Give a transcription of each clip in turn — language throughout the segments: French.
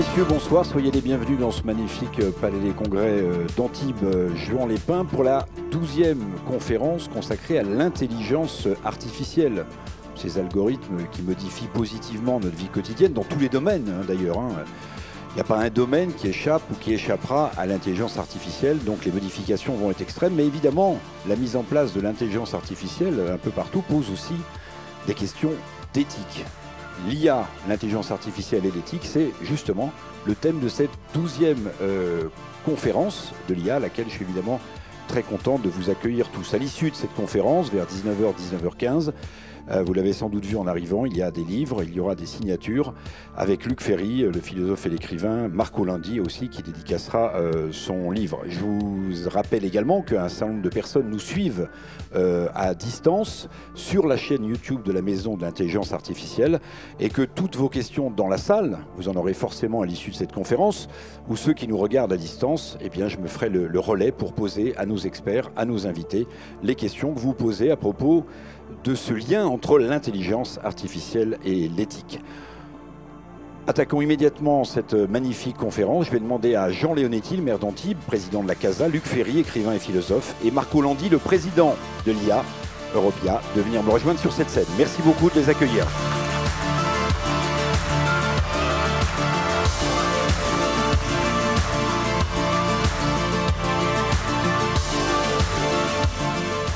messieurs, bonsoir. Soyez les bienvenus dans ce magnifique euh, palais des congrès euh, d'Antibes, euh, Juan-les-Pins, pour la douzième conférence consacrée à l'intelligence artificielle. Ces algorithmes qui modifient positivement notre vie quotidienne, dans tous les domaines hein, d'ailleurs. Hein. Il n'y a pas un domaine qui échappe ou qui échappera à l'intelligence artificielle, donc les modifications vont être extrêmes. Mais évidemment, la mise en place de l'intelligence artificielle un peu partout pose aussi des questions d'éthique l'IA, l'intelligence artificielle et l'éthique, c'est justement le thème de cette douzième euh, conférence de l'IA, à laquelle je suis évidemment très content de vous accueillir tous. À l'issue de cette conférence, vers 19h, 19h15, euh, vous l'avez sans doute vu en arrivant, il y a des livres, il y aura des signatures avec Luc Ferry, euh, le philosophe et l'écrivain, Marco Lundi aussi, qui dédicacera euh, son livre. Je vous rappelle également qu'un certain nombre de personnes nous suivent à distance sur la chaîne YouTube de la Maison de l'intelligence artificielle et que toutes vos questions dans la salle, vous en aurez forcément à l'issue de cette conférence, ou ceux qui nous regardent à distance, eh bien, je me ferai le relais pour poser à nos experts, à nos invités, les questions que vous posez à propos de ce lien entre l'intelligence artificielle et l'éthique. Attaquons immédiatement cette magnifique conférence. Je vais demander à Jean Léonetti, le maire d'Antibes, président de la CASA, Luc Ferry, écrivain et philosophe, et Marco Landi, le président de l'IA Europia, de venir me rejoindre sur cette scène. Merci beaucoup de les accueillir.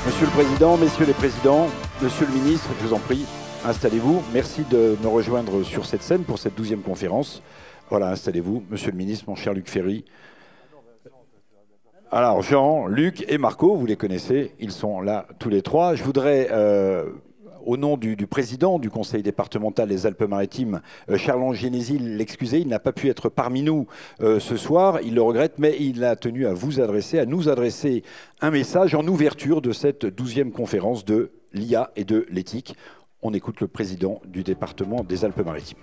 Monsieur le Président, Messieurs les Présidents, Monsieur le ministre, je vous en prie, installez-vous. Merci de me rejoindre sur cette scène pour cette douzième conférence. Voilà, installez-vous. Monsieur le ministre, mon cher Luc Ferry. Alors, Jean, Luc et Marco, vous les connaissez, ils sont là tous les trois. Je voudrais euh, au nom du, président du conseil départemental des Alpes-Maritimes, euh, Charles Génésil, l'excuser. Il n'a pas pu être parmi nous euh, ce soir. Il le regrette, mais il a tenu à vous adresser, à nous adresser un message en ouverture de cette douzième conférence de l'IA et de l'éthique. On écoute le président du département des Alpes-Maritimes.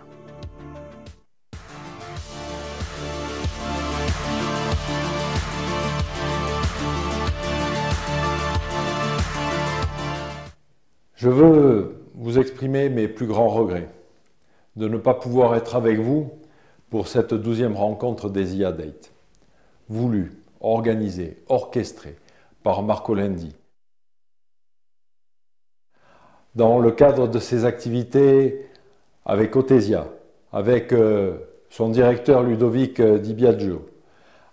Je veux vous exprimer mes plus grands regrets de ne pas pouvoir être avec vous pour cette douzième rencontre des IA Date, voulue, organisée, orchestrée par Marco Lendi, dans le cadre de ses activités avec Otesia, avec euh, son directeur Ludovic euh, Di Biagio,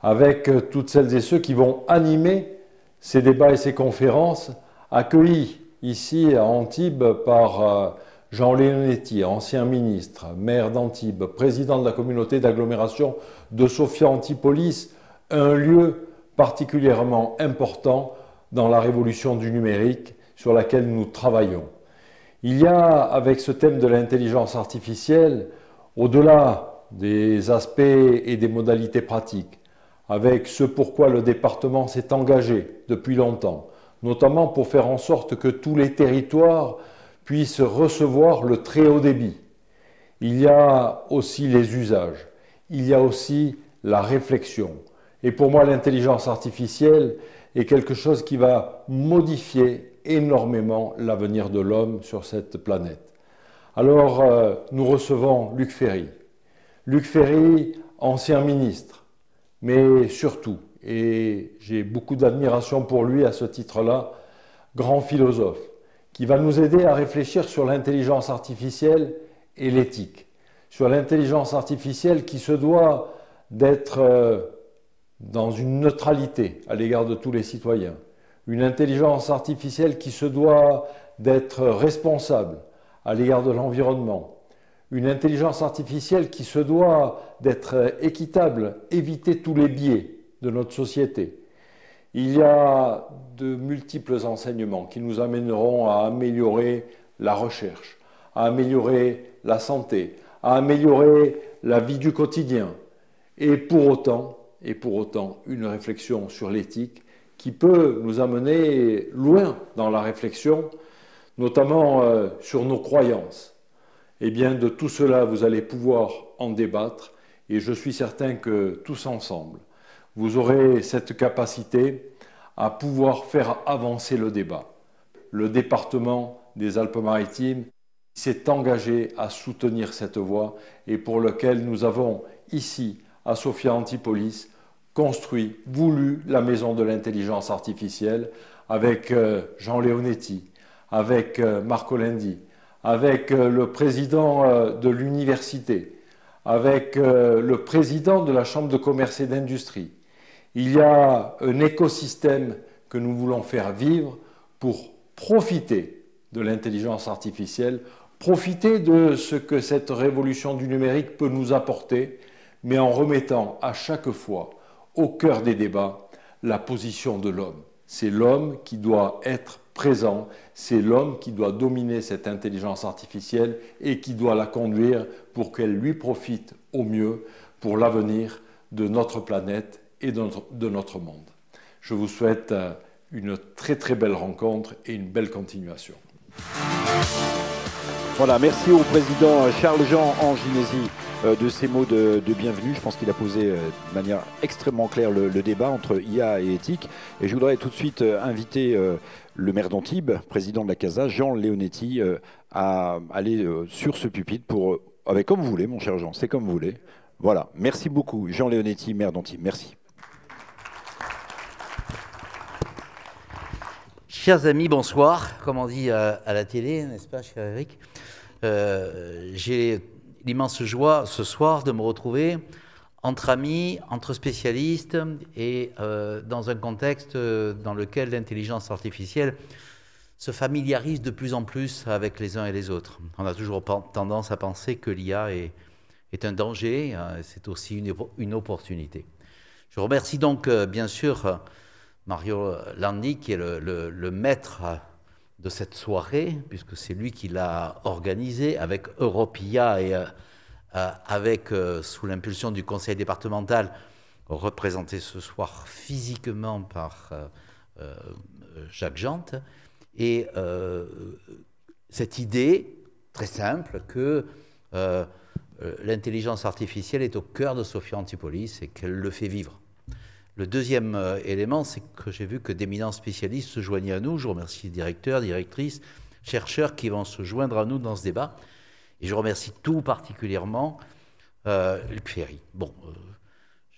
avec euh, toutes celles et ceux qui vont animer ces débats et ces conférences, accueillis ici à Antibes par Jean Léonetti, ancien ministre, maire d'Antibes, président de la communauté d'agglomération de Sofia Antipolis, un lieu particulièrement important dans la révolution du numérique sur laquelle nous travaillons. Il y a, avec ce thème de l'intelligence artificielle, au-delà des aspects et des modalités pratiques, avec ce pourquoi le département s'est engagé depuis longtemps, notamment pour faire en sorte que tous les territoires puissent recevoir le très haut débit. Il y a aussi les usages, il y a aussi la réflexion. Et pour moi, l'intelligence artificielle est quelque chose qui va modifier énormément l'avenir de l'homme sur cette planète. Alors, euh, nous recevons Luc Ferry. Luc Ferry, ancien ministre, mais surtout, et j'ai beaucoup d'admiration pour lui à ce titre-là, grand philosophe, qui va nous aider à réfléchir sur l'intelligence artificielle et l'éthique, sur l'intelligence artificielle qui se doit d'être euh, dans une neutralité à l'égard de tous les citoyens, une intelligence artificielle qui se doit d'être responsable à l'égard de l'environnement, une intelligence artificielle qui se doit d'être équitable, éviter tous les biais de notre société. Il y a de multiples enseignements qui nous amèneront à améliorer la recherche, à améliorer la santé, à améliorer la vie du quotidien. Et pour autant, et pour autant, une réflexion sur l'éthique qui peut nous amener loin dans la réflexion, notamment euh, sur nos croyances. Eh bien, de tout cela, vous allez pouvoir en débattre et je suis certain que tous ensemble, vous aurez cette capacité à pouvoir faire avancer le débat. Le département des Alpes-Maritimes s'est engagé à soutenir cette voie et pour lequel nous avons ici, à Sofia Antipolis, construit, voulu la maison de l'intelligence artificielle avec euh, Jean Leonetti, avec euh, Marco Lendi, avec euh, le président de l'université, avec le président de la Chambre de commerce et d'industrie. Il y a un écosystème que nous voulons faire vivre pour profiter de l'intelligence artificielle, profiter de ce que cette révolution du numérique peut nous apporter, mais en remettant à chaque fois au cœur des débats la position de l'homme. C'est l'homme qui doit être présent, c'est l'homme qui doit dominer cette intelligence artificielle et qui doit la conduire pour qu'elle lui profite au mieux pour l'avenir de notre planète et de notre, monde. Je vous souhaite euh, une très très belle rencontre et une belle continuation. Voilà, merci au président Charles-Jean Anginési. Euh, de ces mots de, bienvenue. Je pense qu'il a posé euh, de manière extrêmement claire le, débat entre IA et éthique. Et je voudrais tout de suite euh, inviter le maire d'Antibes, président de la CASA, Jean Leonetti, à aller sur ce pupitre pour... Avec comme vous voulez, mon cher Jean, c'est comme vous voulez. Voilà, merci beaucoup. Jean Leonetti, maire d'Antibes, merci. Chers amis, bonsoir. Comme on dit à, la télé, n'est-ce pas, cher Eric J'ai l'immense joie ce soir de me retrouver entre amis, entre spécialistes et euh, dans un contexte euh, dans lequel l'intelligence artificielle se familiarise de plus en plus avec les uns et les autres. On a toujours tendance à penser que l'IA est, un danger, euh, c'est aussi une, opportunité. Je remercie donc bien sûr Mario Landi qui est le maître de cette soirée, puisque c'est lui qui l'a organisée avec Europia et euh, euh, avec, euh, sous l'impulsion du conseil départemental, représenté ce soir physiquement par Jacques Jante. Et cette idée très simple que l'intelligence artificielle est au cœur de Sophia Antipolis et qu'elle le fait vivre. Le deuxième euh, élément, c'est que j'ai vu que d'éminents spécialistes se joignaient à nous. Je remercie les directeurs, directrices, chercheurs qui vont se joindre à nous dans ce débat. Et je remercie tout particulièrement euh, Luc Ferry. Bon,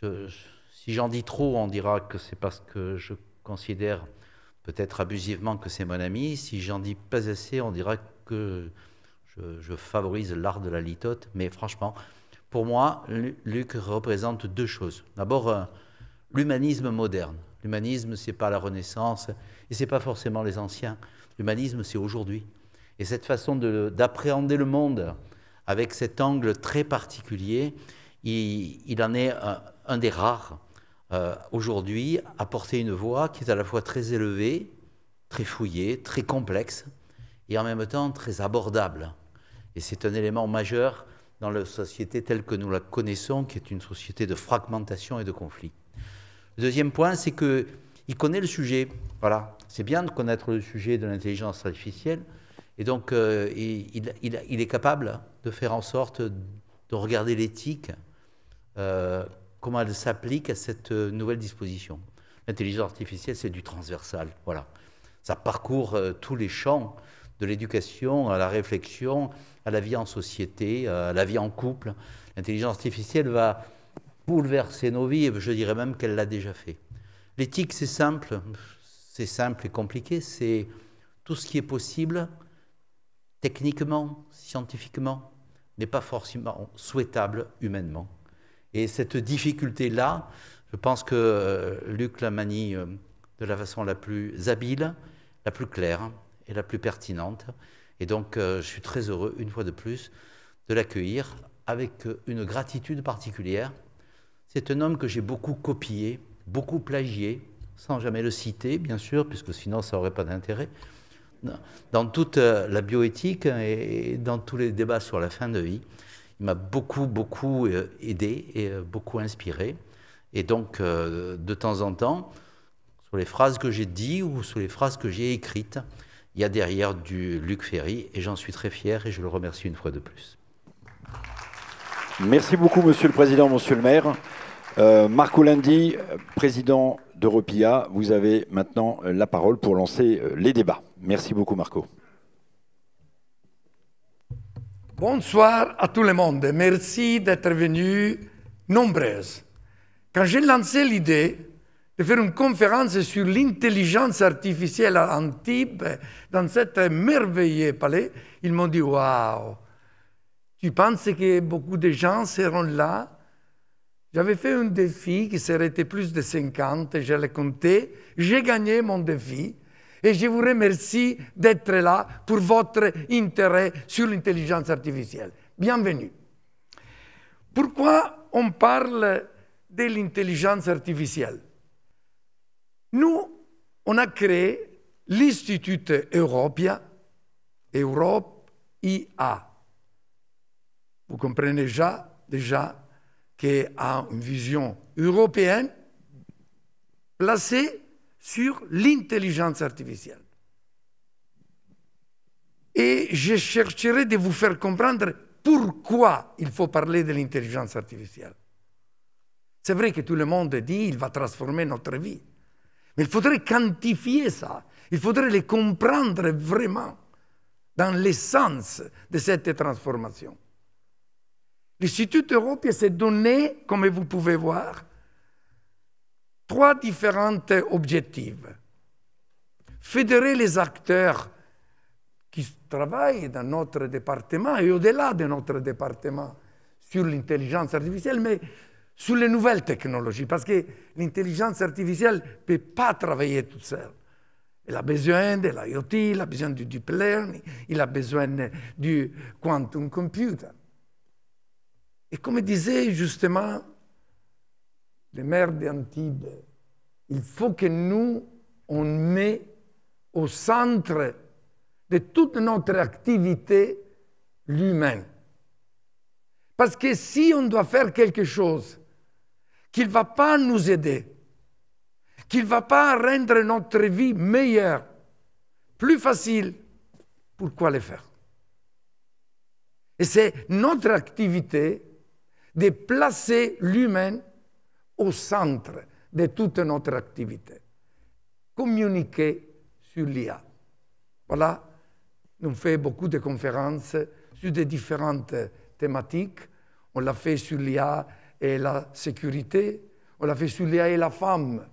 euh, si j'en dis trop, on dira que c'est parce que je considère peut-être abusivement que c'est mon ami. Si j'en dis pas assez, on dira que je, je favorise l'art de la litote. Mais franchement, pour moi, Luc représente deux choses. D'abord, l'humanisme moderne. L'humanisme, c'est pas la Renaissance et c'est pas forcément les anciens. L'humanisme, c'est aujourd'hui. Et cette façon d'appréhender le monde avec cet angle très particulier, il, en est un, des rares euh, aujourd'hui à porter une voix qui est à la fois très élevée, très fouillée, très complexe et en même temps très abordable. Et c'est un élément majeur dans la société telle que nous la connaissons, qui est une société de fragmentation et de conflit deuxième point, c'est qu'il connaît le sujet. Voilà. C'est bien de connaître le sujet de l'intelligence artificielle. Et donc, euh, il, est capable de faire en sorte de regarder l'éthique, euh, comment elle s'applique à cette euh, nouvelle disposition. L'intelligence artificielle, c'est du transversal. Voilà. Ça parcourt tous les champs de l'éducation à la réflexion, à la vie en société, à la vie en couple. L'intelligence artificielle va bouleverser nos vies, et je dirais même qu'elle l'a déjà fait. L'éthique, c'est simple, c'est simple et compliqué, c'est tout ce qui est possible, techniquement, scientifiquement, n'est pas forcément souhaitable humainement. Et cette difficulté-là, je pense que euh, Luc la manie euh, de la façon la plus habile, la plus claire et la plus pertinente. Et donc, euh, je suis très heureux, une fois de plus, de l'accueillir avec une gratitude particulière c'est un homme que j'ai beaucoup copié, beaucoup plagié, sans jamais le citer, bien sûr, puisque sinon ça n'aurait pas d'intérêt. Dans toute euh, la bioéthique hein, et dans tous les débats sur la fin de vie, il m'a beaucoup, beaucoup euh, aidé et euh, beaucoup inspiré. Et donc, de temps en temps, sur les phrases que j'ai dites ou sur les phrases que j'ai écrites, il y a derrière du Luc Ferry, et j'en suis très fier et je le remercie une fois de plus. Merci beaucoup, Monsieur le Président, Monsieur le Maire. Euh, Marco Lundi, président d'Europia, vous avez maintenant euh, la parole pour lancer euh, les débats. Merci beaucoup, Marco. Bonsoir à tout le monde. Merci d'être venus nombreux. Quand j'ai lancé l'idée de faire une conférence sur l'intelligence artificielle à Antibes, dans cet merveilleux palais, ils m'ont dit Waouh tu penses que beaucoup de gens seront là J'avais fait un défi qui serait plus de 50, je l'ai compté. J'ai gagné mon défi et je vous remercie d'être là pour votre intérêt sur l'intelligence artificielle. Bienvenue. Pourquoi on parle de l'intelligence artificielle Nous, on a créé l'Institut Europia, Europe IA, vous comprenez déjà, déjà y a une vision européenne placée sur l'intelligence artificielle. Et je chercherai de vous faire comprendre pourquoi il faut parler de l'intelligence artificielle. C'est vrai que tout le monde dit qu'il va transformer notre vie. Mais il faudrait quantifier ça. Il faudrait le comprendre vraiment dans l'essence de cette transformation. L'Institut Européen s'est donné, comme vous pouvez voir, trois différents objectifs. Fédérer les acteurs qui travaillent dans notre département et au-delà de notre département sur l'intelligence artificielle, mais sur les nouvelles technologies, parce que l'intelligence artificielle ne peut pas travailler toute seule. Elle a besoin de l'IoT, il a besoin du deep learning, il a besoin du quantum computer. Et comme disait justement le maire d'Antibes, il faut que nous, on met au centre de toute notre activité l'humain. Parce que si on doit faire quelque chose qui ne va pas nous aider, qui ne va pas rendre notre vie meilleure, plus facile, pourquoi le faire Et c'est notre activité de placer l'humain au centre de toute notre activité. Communiquer sur l'IA. Voilà, on fait beaucoup de conférences sur des différentes thématiques. On l'a fait sur l'IA et la sécurité. On l'a fait sur l'IA et la femme.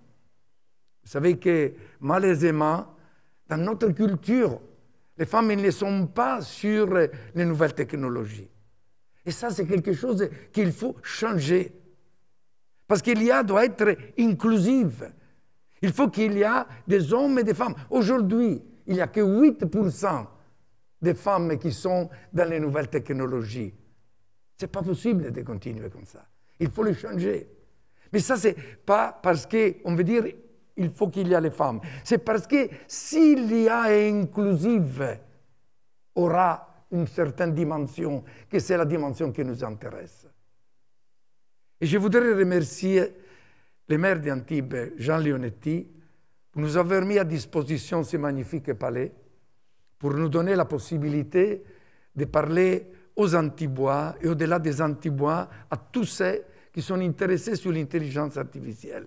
Vous savez que malaisément, dans notre culture, les femmes ne sont pas sur les nouvelles technologies. Et ça, c'est quelque chose qu'il faut changer. Parce que l'IA doit être inclusive. Il faut qu'il y ait des hommes et des femmes. Aujourd'hui, il n'y a que 8% des femmes qui sont dans les nouvelles technologies. Ce n'est pas possible de continuer comme ça. Il faut le changer. Mais ça, ce n'est pas parce qu'on veut dire qu'il faut qu'il y ait les femmes. C'est parce que s'il y est inclusive, aura une certaine dimension, que c'est la dimension qui nous intéresse. Et je voudrais remercier le maire d'Antibes, Jean Leonetti, pour nous avoir mis à disposition ce magnifique palais, pour nous donner la possibilité de parler aux Antibois et au-delà des Antibois à tous ceux qui sont intéressés sur l'intelligence artificielle.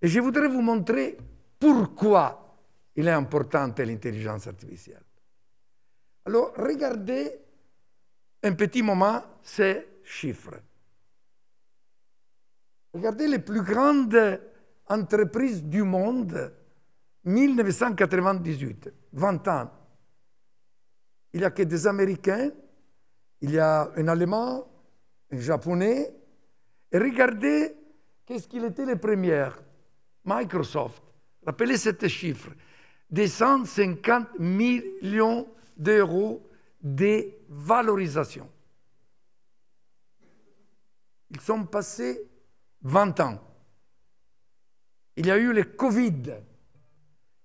Et je voudrais vous montrer pourquoi il est important l'intelligence artificielle. Alors regardez un petit moment ces chiffres. Regardez les plus grandes entreprises du monde, 1998, 20 ans. Il n'y a que des Américains, il y a un Allemand, un Japonais. Et regardez qu'est-ce qu'il était les premières. Microsoft, rappelez cette chiffre, 250 millions d'euros de valorisation. Ils sont passés 20 ans. Il y a eu le Covid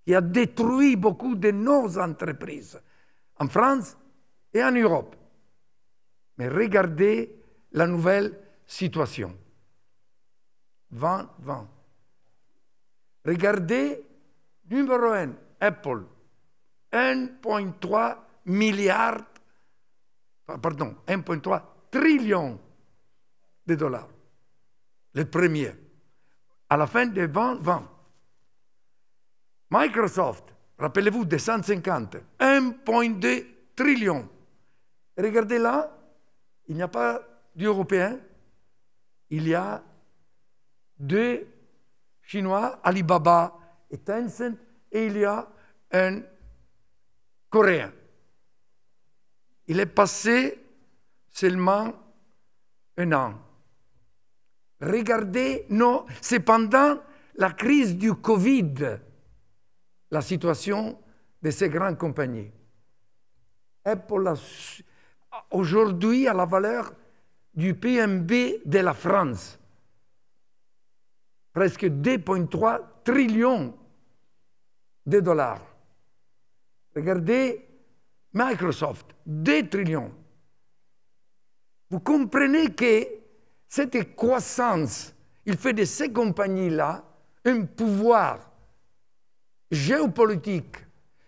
qui a détruit beaucoup de nos entreprises en France et en Europe. Mais regardez la nouvelle situation. 20-20. Regardez, numéro 1, Apple. 1,3 milliards... Ah, pardon, 1,3 trillion de dollars. Le premier. À la fin de 2020, Microsoft, rappelez-vous, de 150, 1,2 trillion. Regardez là, il n'y a pas d'Européen, il y a deux Chinois, Alibaba et Tencent, et il y a un Coréen. Il est passé seulement un an. Regardez, non, c'est pendant la crise du Covid, la situation de ces grandes compagnies. Apple, aujourd'hui, à la valeur du PMB de la France. Presque 2,3 trillions de dollars. Regardez Microsoft, 2 trillions. Vous comprenez que cette croissance, il fait de ces compagnies-là un pouvoir géopolitique,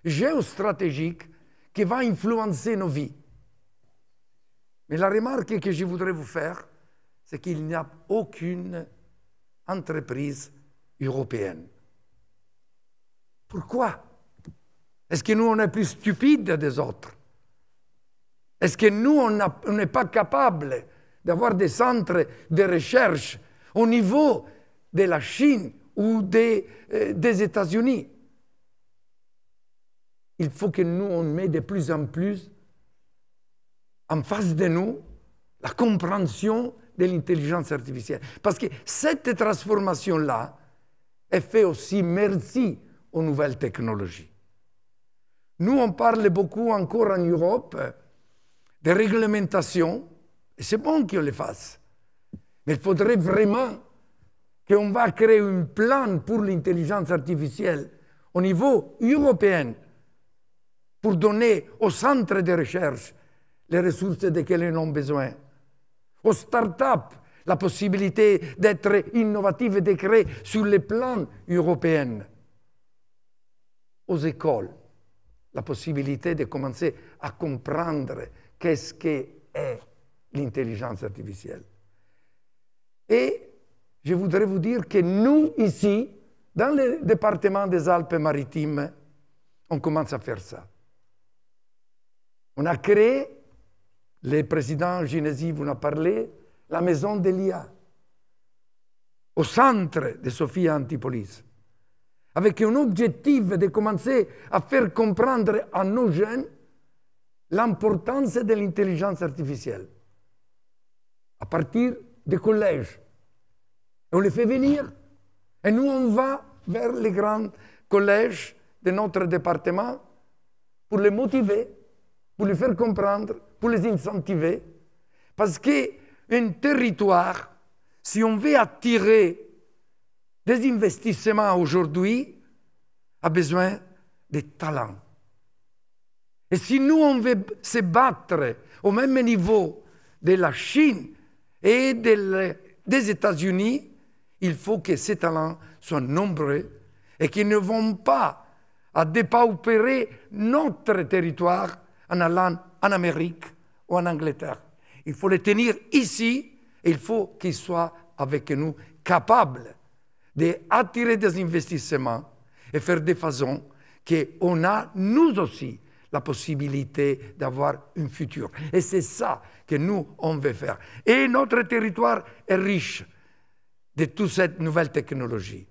géostratégique, qui va influencer nos vies. Mais la remarque que je voudrais vous faire, c'est qu'il n'y a aucune entreprise européenne. Pourquoi est-ce que nous, on est plus stupides des autres Est-ce que nous, on n'est pas capable d'avoir des centres de recherche au niveau de la Chine ou des, euh, des États-Unis Il faut que nous, on met de plus en plus en face de nous la compréhension de l'intelligence artificielle. Parce que cette transformation-là est faite aussi merci aux nouvelles technologies. Nous, on parle beaucoup encore en Europe des réglementations, et c'est bon qu'on les fasse. Mais il faudrait vraiment qu'on va créer un plan pour l'intelligence artificielle au niveau européen pour donner aux centres de recherche les ressources desquelles ils ont besoin, aux start-up la possibilité d'être innovatives et de créer sur les plans européens, aux écoles la possibilité de commencer à comprendre qu'est-ce qu'est l'intelligence artificielle. Et je voudrais vous dire que nous, ici, dans le département des Alpes-Maritimes, on commence à faire ça. On a créé, le président Ginesi vous en a parlé, la maison de l'IA, au centre de Sophia Antipolis avec un objectif de commencer à faire comprendre à nos jeunes l'importance de l'intelligence artificielle à partir des collèges. on les fait venir et nous, on va vers les grands collèges de notre département pour les motiver, pour les faire comprendre, pour les incentiver. Parce qu'un territoire, si on veut attirer des investissements aujourd'hui a besoin de talents. Et si nous, on veut se battre au même niveau de la Chine et des États-Unis, il faut que ces talents soient nombreux et qu'ils ne vont pas à dépaupérer notre territoire en allant en Amérique ou en Angleterre. Il faut les tenir ici et il faut qu'ils soient avec nous capables d'attirer des investissements et faire de façon qu'on a, nous aussi, la possibilité d'avoir un futur. Et c'est ça que nous, on veut faire. Et notre territoire est riche de toute cette nouvelle technologie.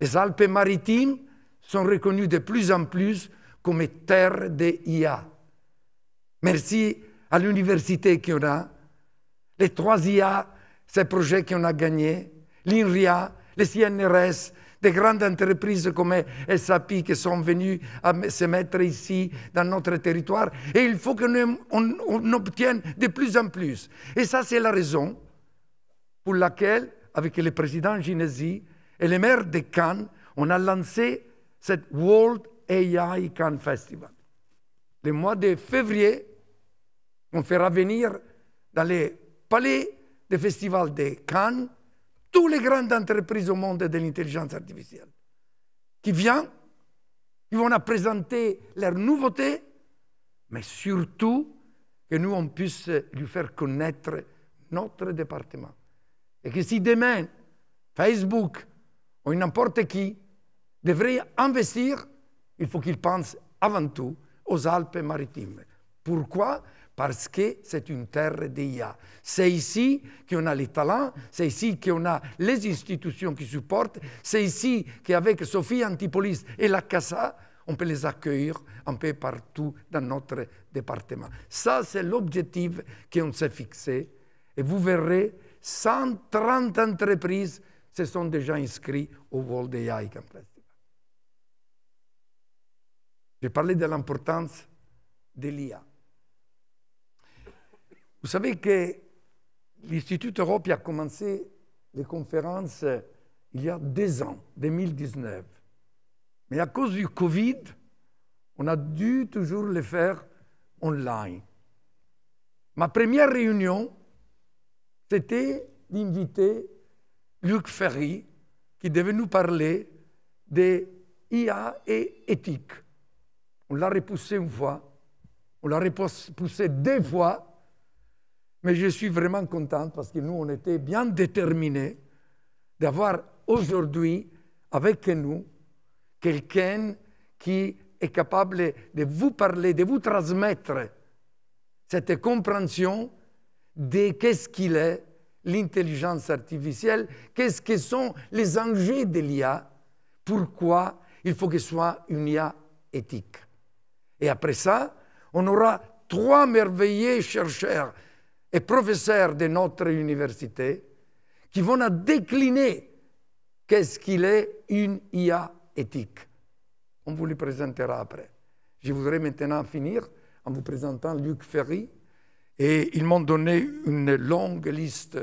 Les Alpes-Maritimes sont reconnues de plus en plus comme terre des IA. Merci à l'université qu'on a, les trois IA, ces projets qu'on a gagnés, l'INRIA, les CNRS, des grandes entreprises comme SAP qui sont venues à se mettre ici dans notre territoire. Et il faut que obtienne de plus en plus. Et ça, c'est la raison pour laquelle, avec le président Ginesi et les maires de Cannes, on a lancé cette World AI Cannes Festival. Le mois de février, on fera venir dans les palais des festivals de Cannes toutes les grandes entreprises au monde de l'intelligence artificielle qui viennent, qui vont présenter leurs nouveautés, mais surtout que nous, on puisse lui faire connaître notre département. Et que si demain, Facebook ou n'importe qui devrait investir, il faut qu'il pense avant tout aux Alpes-Maritimes. Pourquoi parce que c'est une terre d'IA. C'est ici qu'on a les talents, c'est ici qu'on a les institutions qui supportent, c'est ici qu'avec Sophie Antipolis et la CASA, on peut les accueillir un peu partout dans notre département. Ça, c'est l'objectif qu'on s'est fixé. Et vous verrez, 130 entreprises se sont déjà inscrites au World AI J'ai parlé de l'importance de l'IA. Vous savez que l'Institut Europe a commencé les conférences il y a deux ans, 2019. Mais à cause du Covid, on a dû toujours les faire online. Ma première réunion, c'était d'inviter Luc Ferry, qui devait nous parler des IA et éthique. On l'a repoussé une fois, on l'a repoussé deux fois, mais je suis vraiment contente parce que nous, on était bien déterminés d'avoir aujourd'hui avec nous quelqu'un qui est capable de vous parler, de vous transmettre cette compréhension de qu'est-ce qu'il est l'intelligence artificielle, qu'est-ce que sont les enjeux de l'IA, pourquoi il faut que ce soit une IA éthique. Et après ça, on aura trois merveilleux chercheurs et professeurs de notre université qui vont décliner qu'est-ce qu'il est une IA éthique. On vous le présentera après. Je voudrais maintenant finir en vous présentant Luc Ferry. Et ils m'ont donné une longue liste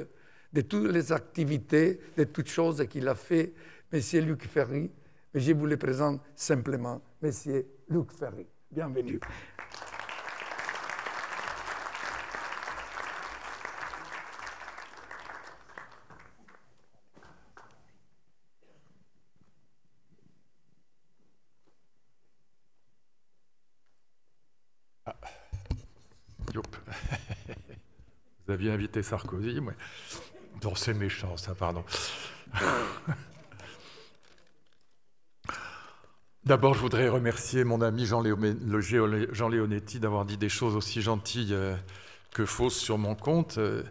de toutes les activités, de toutes choses qu'il a fait, Monsieur Luc Ferry. Mais je vous le présente simplement, Monsieur Luc Ferry. Bienvenue. J'avais invité Sarkozy. Mais... c'est méchant, ça, pardon. D'abord, je voudrais remercier mon ami Jean, Léonetti d'avoir dit des choses aussi gentilles euh, que fausses sur mon compte. Euh,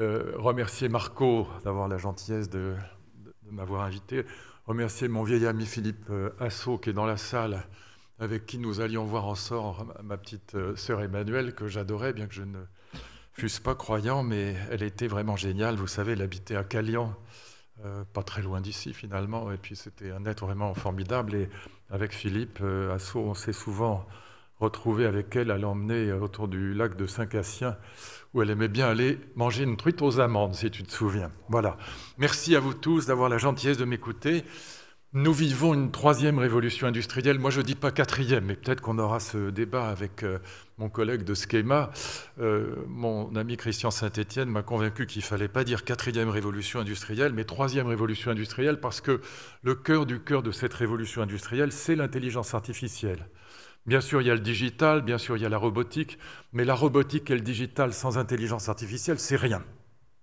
euh, remercier Marco d'avoir la gentillesse de, de, m'avoir invité. Remercier mon vieil ami Philippe assaut qui est dans la salle avec qui nous allions voir en sort ma petite sœur Emmanuelle que j'adorais, bien que je ne je ne pas croyant, mais elle était vraiment géniale. Vous savez, elle habitait à Calian, euh, pas très loin d'ici finalement. Et puis c'était un être vraiment formidable. Et avec Philippe euh, on s'est souvent retrouvé avec elle à l'emmener euh, autour du lac de Saint-Cassien, où elle aimait bien aller manger une truite aux amandes, si tu te souviens. Voilà. Merci à vous tous d'avoir la gentillesse de m'écouter. Nous vivons une troisième révolution industrielle. Moi, je ne dis pas quatrième, mais peut-être qu'on aura ce débat avec euh, mon collègue de Schema. Euh, mon ami Christian Saint-Étienne m'a convaincu qu'il ne fallait pas dire quatrième révolution industrielle, mais troisième révolution industrielle, parce que le cœur du cœur de cette révolution industrielle, c'est l'intelligence artificielle. Bien sûr, il y a le digital, bien sûr, il y a la robotique, mais la robotique et le digital sans intelligence artificielle, c'est rien.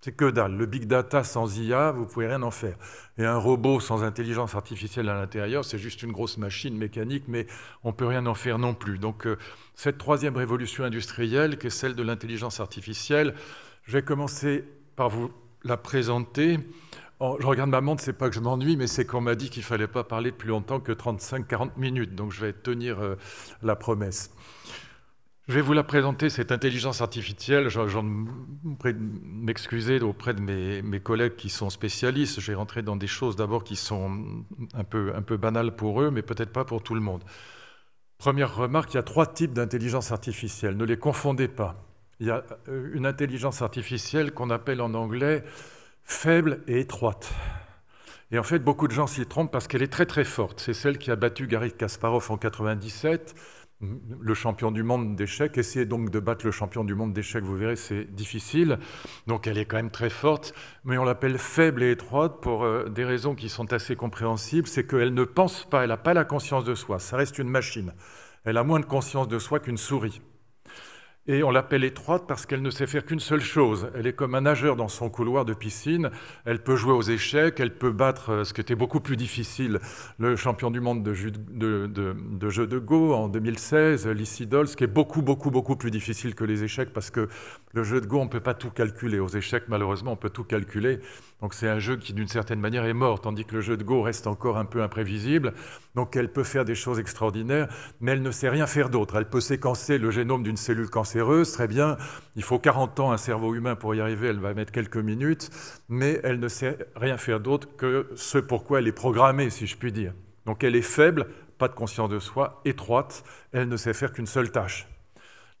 C'est que dalle. Le big data sans IA, vous pouvez rien en faire. Et un robot sans intelligence artificielle à l'intérieur, c'est juste une grosse machine mécanique, mais on peut rien en faire non plus. Donc euh, cette troisième révolution industrielle, qui est celle de l'intelligence artificielle, je vais commencer par vous la présenter. je regarde ma montre, c'est pas que je m'ennuie, mais c'est qu'on m'a dit qu'il ne fallait pas parler plus longtemps que 35-40 minutes. Donc je vais tenir euh, la promesse. Je vais vous la présenter, cette intelligence artificielle. Je, je m'excuser auprès de mes, collègues qui sont spécialistes. J'ai rentré dans des choses d'abord qui sont un peu, un peu banales pour eux, mais peut-être pas pour tout le monde. Première remarque, il y a trois types d'intelligence artificielle. Ne les confondez pas. Il y a euh, une intelligence artificielle qu'on appelle en anglais faible et étroite. Et en fait, beaucoup de gens s'y trompent parce qu'elle est très très forte. C'est celle qui a battu Garry Kasparov en 1997 le champion du monde d'échecs, essayez donc de battre le champion du monde d'échecs, vous verrez, c'est difficile. Donc elle est quand même très forte, mais on l'appelle faible et étroite pour euh, des raisons qui sont assez compréhensibles. C'est qu'elle ne pense pas, elle n'a pas la conscience de soi, ça reste une machine. Elle a moins de conscience de soi qu'une souris. Et on l'appelle étroite parce qu'elle ne sait faire qu'une seule chose. Elle est comme un nageur dans son couloir de piscine. Elle peut jouer aux échecs, elle peut battre, euh, ce qui était beaucoup plus difficile, le champion du monde de, jeu de, de, Go en 2016, Lissidol, ce qui est beaucoup, beaucoup, beaucoup plus difficile que les échecs parce que le jeu de Go, on ne peut pas tout calculer. Aux échecs, malheureusement, on peut tout calculer. Donc c'est un jeu qui, d'une certaine manière, est mort, tandis que le jeu de Go reste encore un peu imprévisible. Donc elle peut faire des choses extraordinaires, mais elle ne sait rien faire d'autre. Elle peut séquencer le génome d'une cellule cancéreuse très bien, il faut 40 ans, un cerveau humain pour y arriver, elle va mettre quelques minutes, mais elle ne sait rien faire d'autre que ce pourquoi elle est programmée, si je puis dire. Donc elle est faible, pas de conscience de soi, étroite, elle ne sait faire qu'une seule tâche.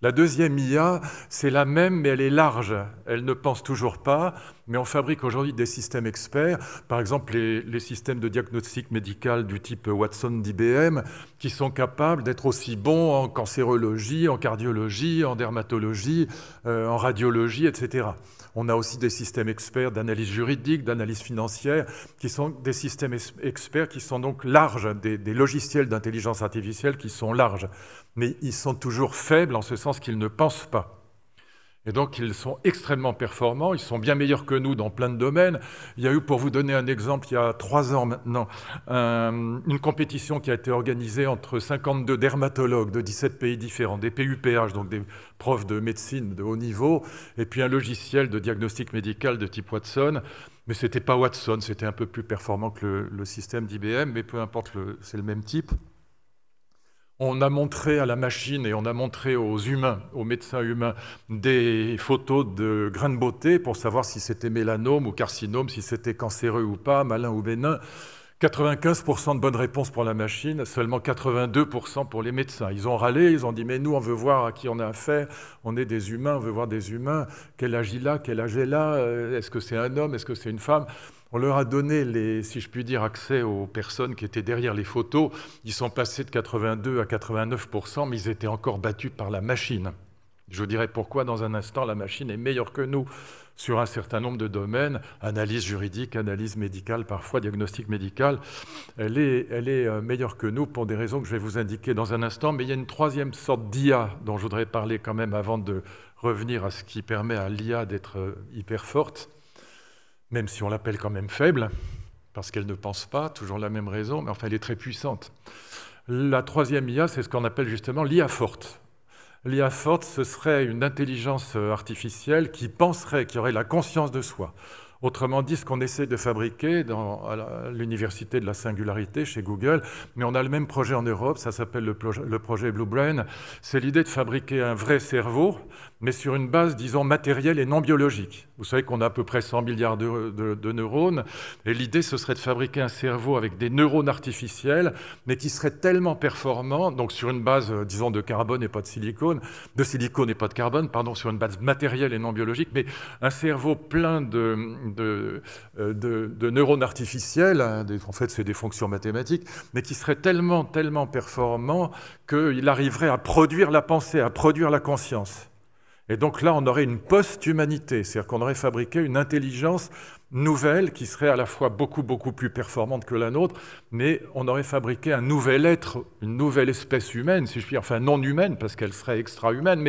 La deuxième IA, c'est la même, mais elle est large. Elle ne pense toujours pas, mais on fabrique aujourd'hui des systèmes experts, par exemple les, systèmes de diagnostic médical du type Watson d'IBM, qui sont capables d'être aussi bons en cancérologie, en cardiologie, en dermatologie, euh, en radiologie, etc. On a aussi des systèmes experts d'analyse juridique, d'analyse financière, qui sont des systèmes experts qui sont donc larges, hein, des, logiciels d'intelligence artificielle qui sont larges. Mais ils sont toujours faibles en ce sens qu'ils ne pensent pas. Et donc, ils sont extrêmement performants, ils sont bien meilleurs que nous dans plein de domaines. Il y a eu, pour vous donner un exemple, il y a trois ans maintenant, une compétition qui a été organisée entre 52 dermatologues de 17 pays différents, des PUPH, donc des profs de médecine de haut niveau, et puis un logiciel de diagnostic médical de type Watson. Mais ce n'était pas Watson, c'était un peu plus performant que le système d'IBM, mais peu importe, c'est le même type. On a montré à la machine et on a montré aux humains, aux médecins humains, des photos de grains de beauté pour savoir si c'était mélanome ou carcinome, si c'était cancéreux ou pas, malin ou bénin. 95% de bonnes réponses pour la machine, seulement 82% pour les médecins. Ils ont râlé, ils ont dit Mais nous, on veut voir à qui on a affaire, on est des humains, on veut voir des humains. Quel âge il a Quel âge est là euh, Est-ce que c'est un homme Est-ce que c'est une femme on leur a donné, les, si je puis dire, accès aux personnes qui étaient derrière les photos. Ils sont passés de 82 à 89%, mais ils étaient encore battus par la machine. Je vous dirai pourquoi dans un instant, la machine est meilleure que nous sur un certain nombre de domaines, analyse juridique, analyse médicale, parfois diagnostic médical. Elle est, euh, meilleure que nous pour des raisons que je vais vous indiquer dans un instant, mais il y a une troisième sorte d'IA dont je voudrais parler quand même avant de revenir à ce qui permet à l'IA d'être euh, hyper forte, même si on l'appelle quand même faible, parce qu'elle ne pense pas, toujours la même raison, mais enfin elle est très puissante. La troisième IA, c'est ce qu'on appelle justement l'IA forte. L'IA forte, ce serait une intelligence euh, artificielle qui penserait, qui aurait la conscience de soi. Autrement dit, ce qu'on essaie de fabriquer dans, l'université de la singularité chez Google, mais on a le même projet en Europe, ça s'appelle le, projet Blue Brain, c'est l'idée de fabriquer un vrai cerveau, mais sur une base, disons, matérielle et non biologique. Vous savez qu'on a à peu près 100 milliards de, neurones, et l'idée, ce serait de fabriquer un cerveau avec des neurones artificiels, mais qui serait tellement performant, donc sur une base, euh, disons, de carbone et pas de silicone, de silicone et pas de carbone, pardon, sur une base matérielle et non biologique, mais un cerveau plein de, de euh, neurones artificiels, hein, en fait, c'est des fonctions mathématiques, mais qui serait tellement, tellement performant qu'il arriverait à produire la pensée, à produire la conscience. Et donc là, on aurait une post-humanité, c'est-à-dire qu'on aurait fabriqué une intelligence nouvelle qui serait à la fois beaucoup, beaucoup plus performante que la nôtre, mais on aurait fabriqué un nouvel être, une nouvelle espèce humaine, si je puis dire, enfin non humaine, parce qu'elle serait extra-humaine,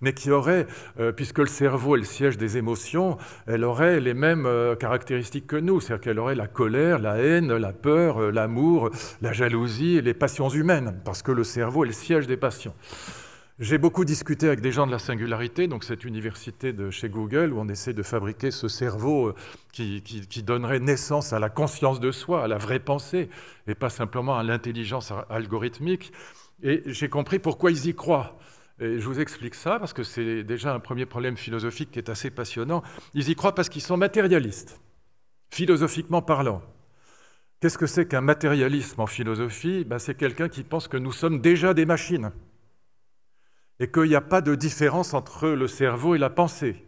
mais, qui aurait, euh, puisque le cerveau est le siège des émotions, elle aurait les mêmes euh, caractéristiques que nous, c'est-à-dire qu'elle aurait la colère, la haine, la peur, euh, l'amour, la jalousie, les passions humaines, parce que le cerveau est le siège des passions. J'ai beaucoup discuté avec des gens de la singularité, donc cette université de chez Google où on essaie de fabriquer ce cerveau euh, qui, donnerait naissance à la conscience de soi, à la vraie pensée, et pas simplement à l'intelligence algorithmique. Et j'ai compris pourquoi ils y croient. Et je vous explique ça parce que c'est déjà un premier problème philosophique qui est assez passionnant. Ils y croient parce qu'ils sont matérialistes, philosophiquement parlant. Qu'est-ce que c'est qu'un matérialisme en philosophie ben, C'est quelqu'un qui pense que nous sommes déjà des machines et qu'il n'y a pas de différence entre le cerveau et la pensée.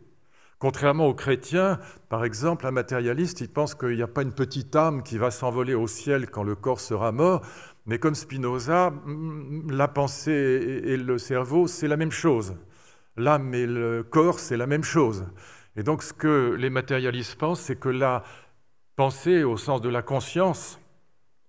Contrairement aux chrétiens, par exemple, un matérialiste, il pense qu'il n'y a pas une petite âme qui va s'envoler au ciel quand le corps sera mort, mais comme Spinoza, la pensée et le cerveau, c'est la même chose. L'âme et le corps, c'est la même chose. Et donc ce que les matérialistes pensent, c'est que la pensée, au sens de la conscience,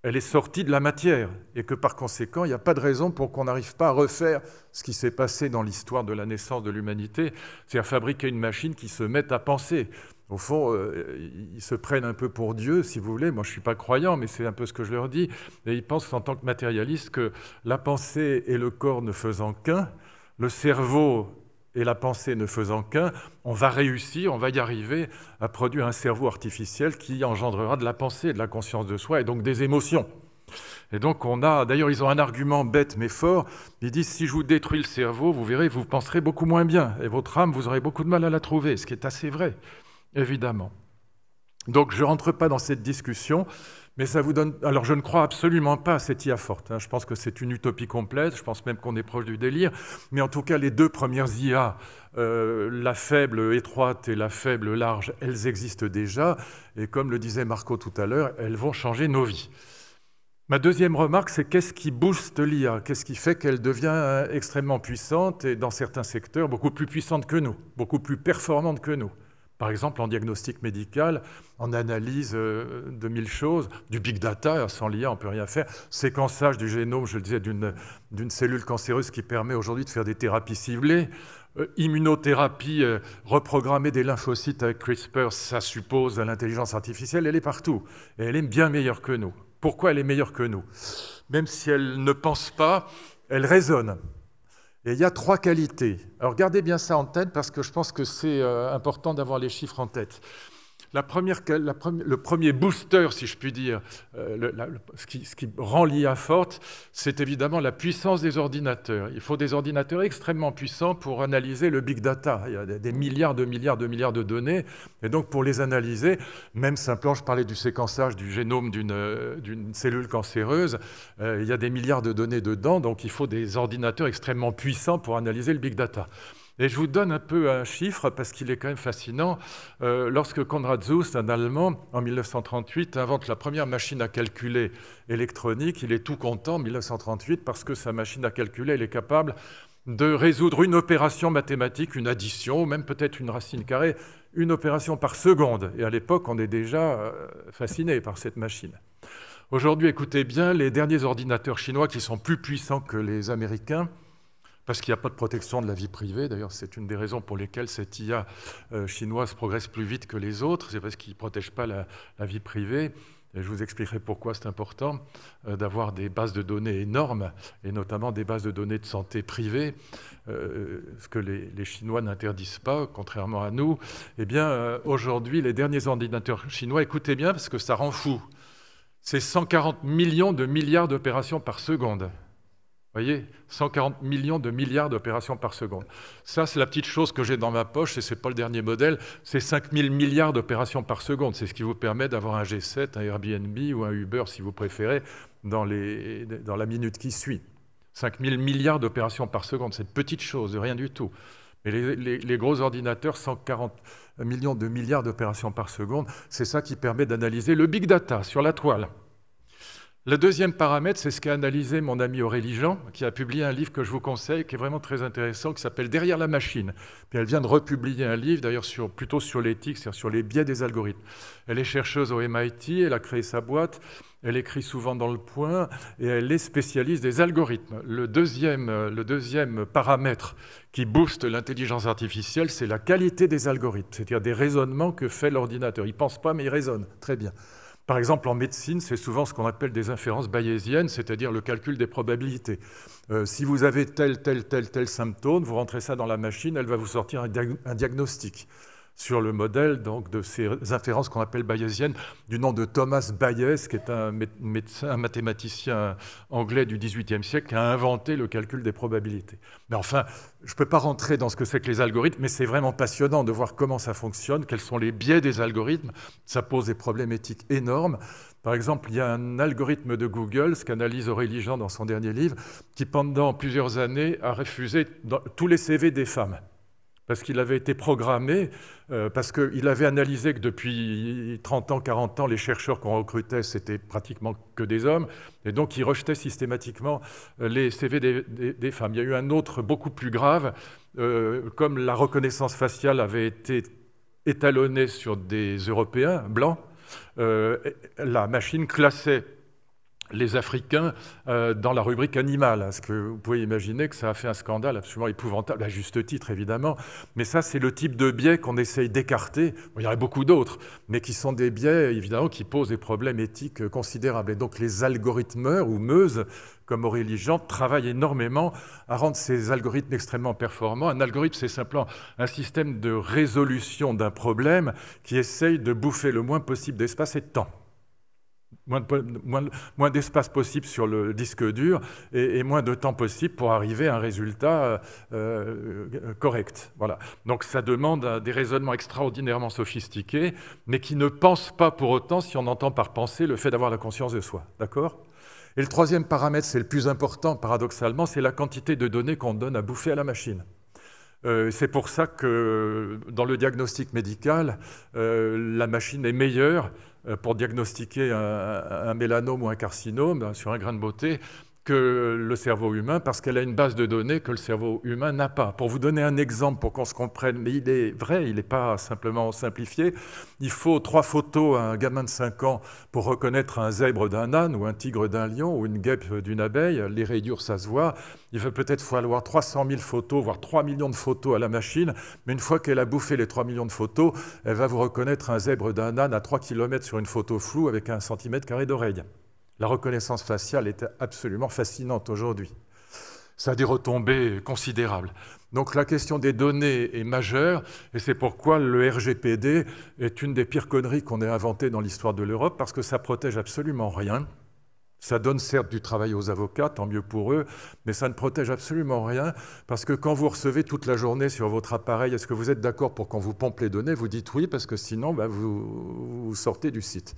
elle est sortie de la matière et que par conséquent, il n'y a pas de raison pour qu'on n'arrive pas à refaire ce qui s'est passé dans l'histoire de la naissance de l'humanité, cest à fabriquer une machine qui se mette à penser. Au fond, euh, ils se prennent un peu pour Dieu, si vous voulez. Moi, je ne suis pas croyant, mais c'est un peu ce que je leur dis. Et ils pensent, en tant que matérialistes, que la pensée et le corps ne faisant qu'un, le cerveau et la pensée ne faisant qu'un, on va réussir, on va y arriver à produire un cerveau artificiel qui engendrera de la pensée, de la conscience de soi et donc des émotions. Et donc on a, d'ailleurs ils ont un argument bête mais fort, ils disent si je vous détruis le cerveau, vous verrez, vous penserez beaucoup moins bien, et votre âme, vous aurez beaucoup de mal à la trouver, ce qui est assez vrai, évidemment. Donc je ne rentre pas dans cette discussion, mais ça vous donne. Alors, je ne crois absolument pas à cette IA forte. Hein. Je pense que c'est une utopie complète. Je pense même qu'on est proche du délire. Mais en tout cas, les deux premières IA, euh, la faible étroite et la faible large, elles existent déjà. Et comme le disait Marco tout à l'heure, elles vont changer nos vies. Ma deuxième remarque, c'est qu'est-ce qui booste l'IA Qu'est-ce qui fait qu'elle devient euh, extrêmement puissante et dans certains secteurs beaucoup plus puissante que nous, beaucoup plus performante que nous par exemple, en diagnostic médical, en analyse euh, de mille choses, du big data, sans l'IA, on ne peut rien faire. Séquençage du génome, je le disais, d'une cellule cancéreuse qui permet aujourd'hui de faire des thérapies ciblées. Euh, immunothérapie, euh, reprogrammer des lymphocytes avec CRISPR, ça suppose l'intelligence artificielle. Elle est partout. Et elle est bien meilleure que nous. Pourquoi elle est meilleure que nous Même si elle ne pense pas, elle raisonne il y a trois qualités. Alors gardez bien ça en tête parce que je pense que c'est euh, important d'avoir les chiffres en tête. La première, le premier booster, si je puis dire, euh, ce, qui, rend l'IA forte, c'est évidemment la puissance des ordinateurs. Il faut des ordinateurs extrêmement puissants pour analyser le big data. Il y a des, milliards de milliards de milliards de données. Et donc, pour les analyser, même simplement, je parlais du séquençage du génome d'une euh, cellule cancéreuse, euh, il y a des milliards de données dedans. Donc, il faut des ordinateurs extrêmement puissants pour analyser le big data. Et je vous donne un peu un chiffre parce qu'il est quand même fascinant. Euh, lorsque Konrad Zuse, un Allemand, en 1938, invente la première machine à calculer électronique, il est tout content en 1938 parce que sa machine à calculer, elle est capable de résoudre une opération mathématique, une addition, même peut-être une racine carrée, une opération par seconde. Et à l'époque, on est déjà euh, fasciné par cette machine. Aujourd'hui, écoutez bien, les derniers ordinateurs chinois qui sont plus puissants que les Américains, parce qu'il n'y a pas de protection de la vie privée. D'ailleurs, c'est une des raisons pour lesquelles cette IA euh, chinoise progresse plus vite que les autres. C'est parce qu'ils ne protègent pas la, vie privée. je vous expliquerai pourquoi c'est important euh, d'avoir des bases de données énormes, et notamment des bases de données de santé privées, euh, ce que les, les Chinois n'interdisent pas, contrairement à nous. Eh bien, aujourd'hui, les derniers ordinateurs chinois, écoutez bien, parce que ça rend fou, c'est 140 millions de milliards d'opérations par seconde voyez, 140 millions de milliards d'opérations par seconde. Ça, c'est la petite chose que j'ai dans ma poche, et ce n'est pas le dernier modèle, c'est 5000 milliards d'opérations par seconde. C'est ce qui vous permet d'avoir un G7, un Airbnb ou un Uber, si vous préférez, dans, la minute qui suit. 5000 milliards d'opérations par seconde, c'est une petite chose, rien du tout. Mais les gros ordinateurs, 140 millions de milliards d'opérations par seconde, c'est ça qui permet d'analyser le big data sur la toile. Le deuxième paramètre, c'est ce qu'a analysé mon ami Aurélie Jean, qui a publié un livre que je vous conseille, qui est vraiment très intéressant, qui s'appelle Derrière la machine. Et elle vient de republier un livre, d'ailleurs plutôt sur l'éthique, c'est-à-dire sur les biais des algorithmes. Elle est chercheuse au MIT, elle a créé sa boîte, elle écrit souvent dans le point, et elle est spécialiste des algorithmes. Le deuxième, euh, le deuxième paramètre qui booste l'intelligence artificielle, c'est la qualité des algorithmes, c'est-à-dire des raisonnements que fait l'ordinateur. Il ne pense pas, mais il raisonne. Très bien. Par exemple, en médecine, c'est souvent ce qu'on appelle des inférences bayésiennes, c'est-à-dire le calcul des probabilités. Euh, si vous avez tel, tel, tel, tel symptôme, vous rentrez ça dans la machine, elle va vous sortir un diagnostic sur le modèle donc, de ces inférences qu'on appelle bayésiennes, du nom de Thomas Bayes, qui est un, mathématicien anglais du XVIIIe siècle, qui a inventé le calcul des probabilités. Mais enfin, je ne peux pas rentrer dans ce que c'est que les algorithmes, mais c'est vraiment passionnant de voir comment ça fonctionne, quels sont les biais des algorithmes. Ça pose des problèmes éthiques énormes. Par exemple, il y a un algorithme de Google, ce qu'analyse Aurélie Jean dans son dernier livre, qui pendant plusieurs années a refusé tous les CV des femmes parce qu'il avait été programmé, euh, parce qu'il avait analysé que depuis 30 ans, 40 ans, les chercheurs qu'on recrutait, c'était pratiquement que des hommes, et donc il rejetait systématiquement euh, les CV des, femmes. Il y a eu un autre beaucoup plus grave, euh, comme la reconnaissance faciale avait été étalonnée sur des Européens blancs, la machine classait les Africains euh, dans la rubrique animale. Parce que vous pouvez imaginer que ça a fait un scandale absolument épouvantable, à juste titre évidemment. Mais ça, c'est le type de biais qu'on essaye d'écarter. il y en a beaucoup d'autres, mais qui sont des biais évidemment qui posent des problèmes éthiques considérables. Et donc les algorithmeurs ou meuses, comme Aurélie Jean, travaillent énormément à rendre ces algorithmes extrêmement performants. Un algorithme, c'est simplement un système de résolution d'un problème qui essaye de bouffer le moins possible d'espace et de temps moins, d'espace possible sur le disque dur et, moins de temps possible pour arriver à un résultat euh, euh, correct. Voilà. Donc ça demande euh, des raisonnements extraordinairement sophistiqués, mais qui ne pensent pas pour autant, si on entend par penser, le fait d'avoir la conscience de soi. D'accord Et le troisième paramètre, c'est le plus important paradoxalement, c'est la quantité de données qu'on donne à bouffer à la machine. c'est pour ça que dans le diagnostic médical, la machine est meilleure euh, pour diagnostiquer un, mélanome ou un carcinome hein, sur un grain de beauté, que le cerveau humain parce qu'elle a une base de données que le cerveau humain n'a pas. Pour vous donner un exemple, pour qu'on se comprenne, mais il est vrai, il n'est pas simplement simplifié, il faut trois photos à un gamin de 5 ans pour reconnaître un zèbre d'un âne ou un tigre d'un lion ou une guêpe d'une abeille. Les rayures, ça se voit. Il va peut-être falloir 300 000 photos, voire 3 millions de photos à la machine, mais une fois qu'elle a bouffé les 3 millions de photos, elle va vous reconnaître un zèbre d'un âne à 3 km sur une photo floue avec un centimètre carré d'oreille. La reconnaissance faciale est absolument fascinante aujourd'hui. Ça a des retombées considérables. Donc la question des données est majeure, et c'est pourquoi le RGPD est une des pires conneries qu'on ait inventées dans l'histoire de l'Europe, parce que ça protège absolument rien. Ça donne certes du travail aux avocats, tant mieux pour eux, mais ça ne protège absolument rien, parce que quand vous recevez toute la journée sur votre appareil, est-ce que vous êtes d'accord pour qu'on vous pompe les données Vous dites oui, parce que sinon, bah, vous, vous, sortez du site.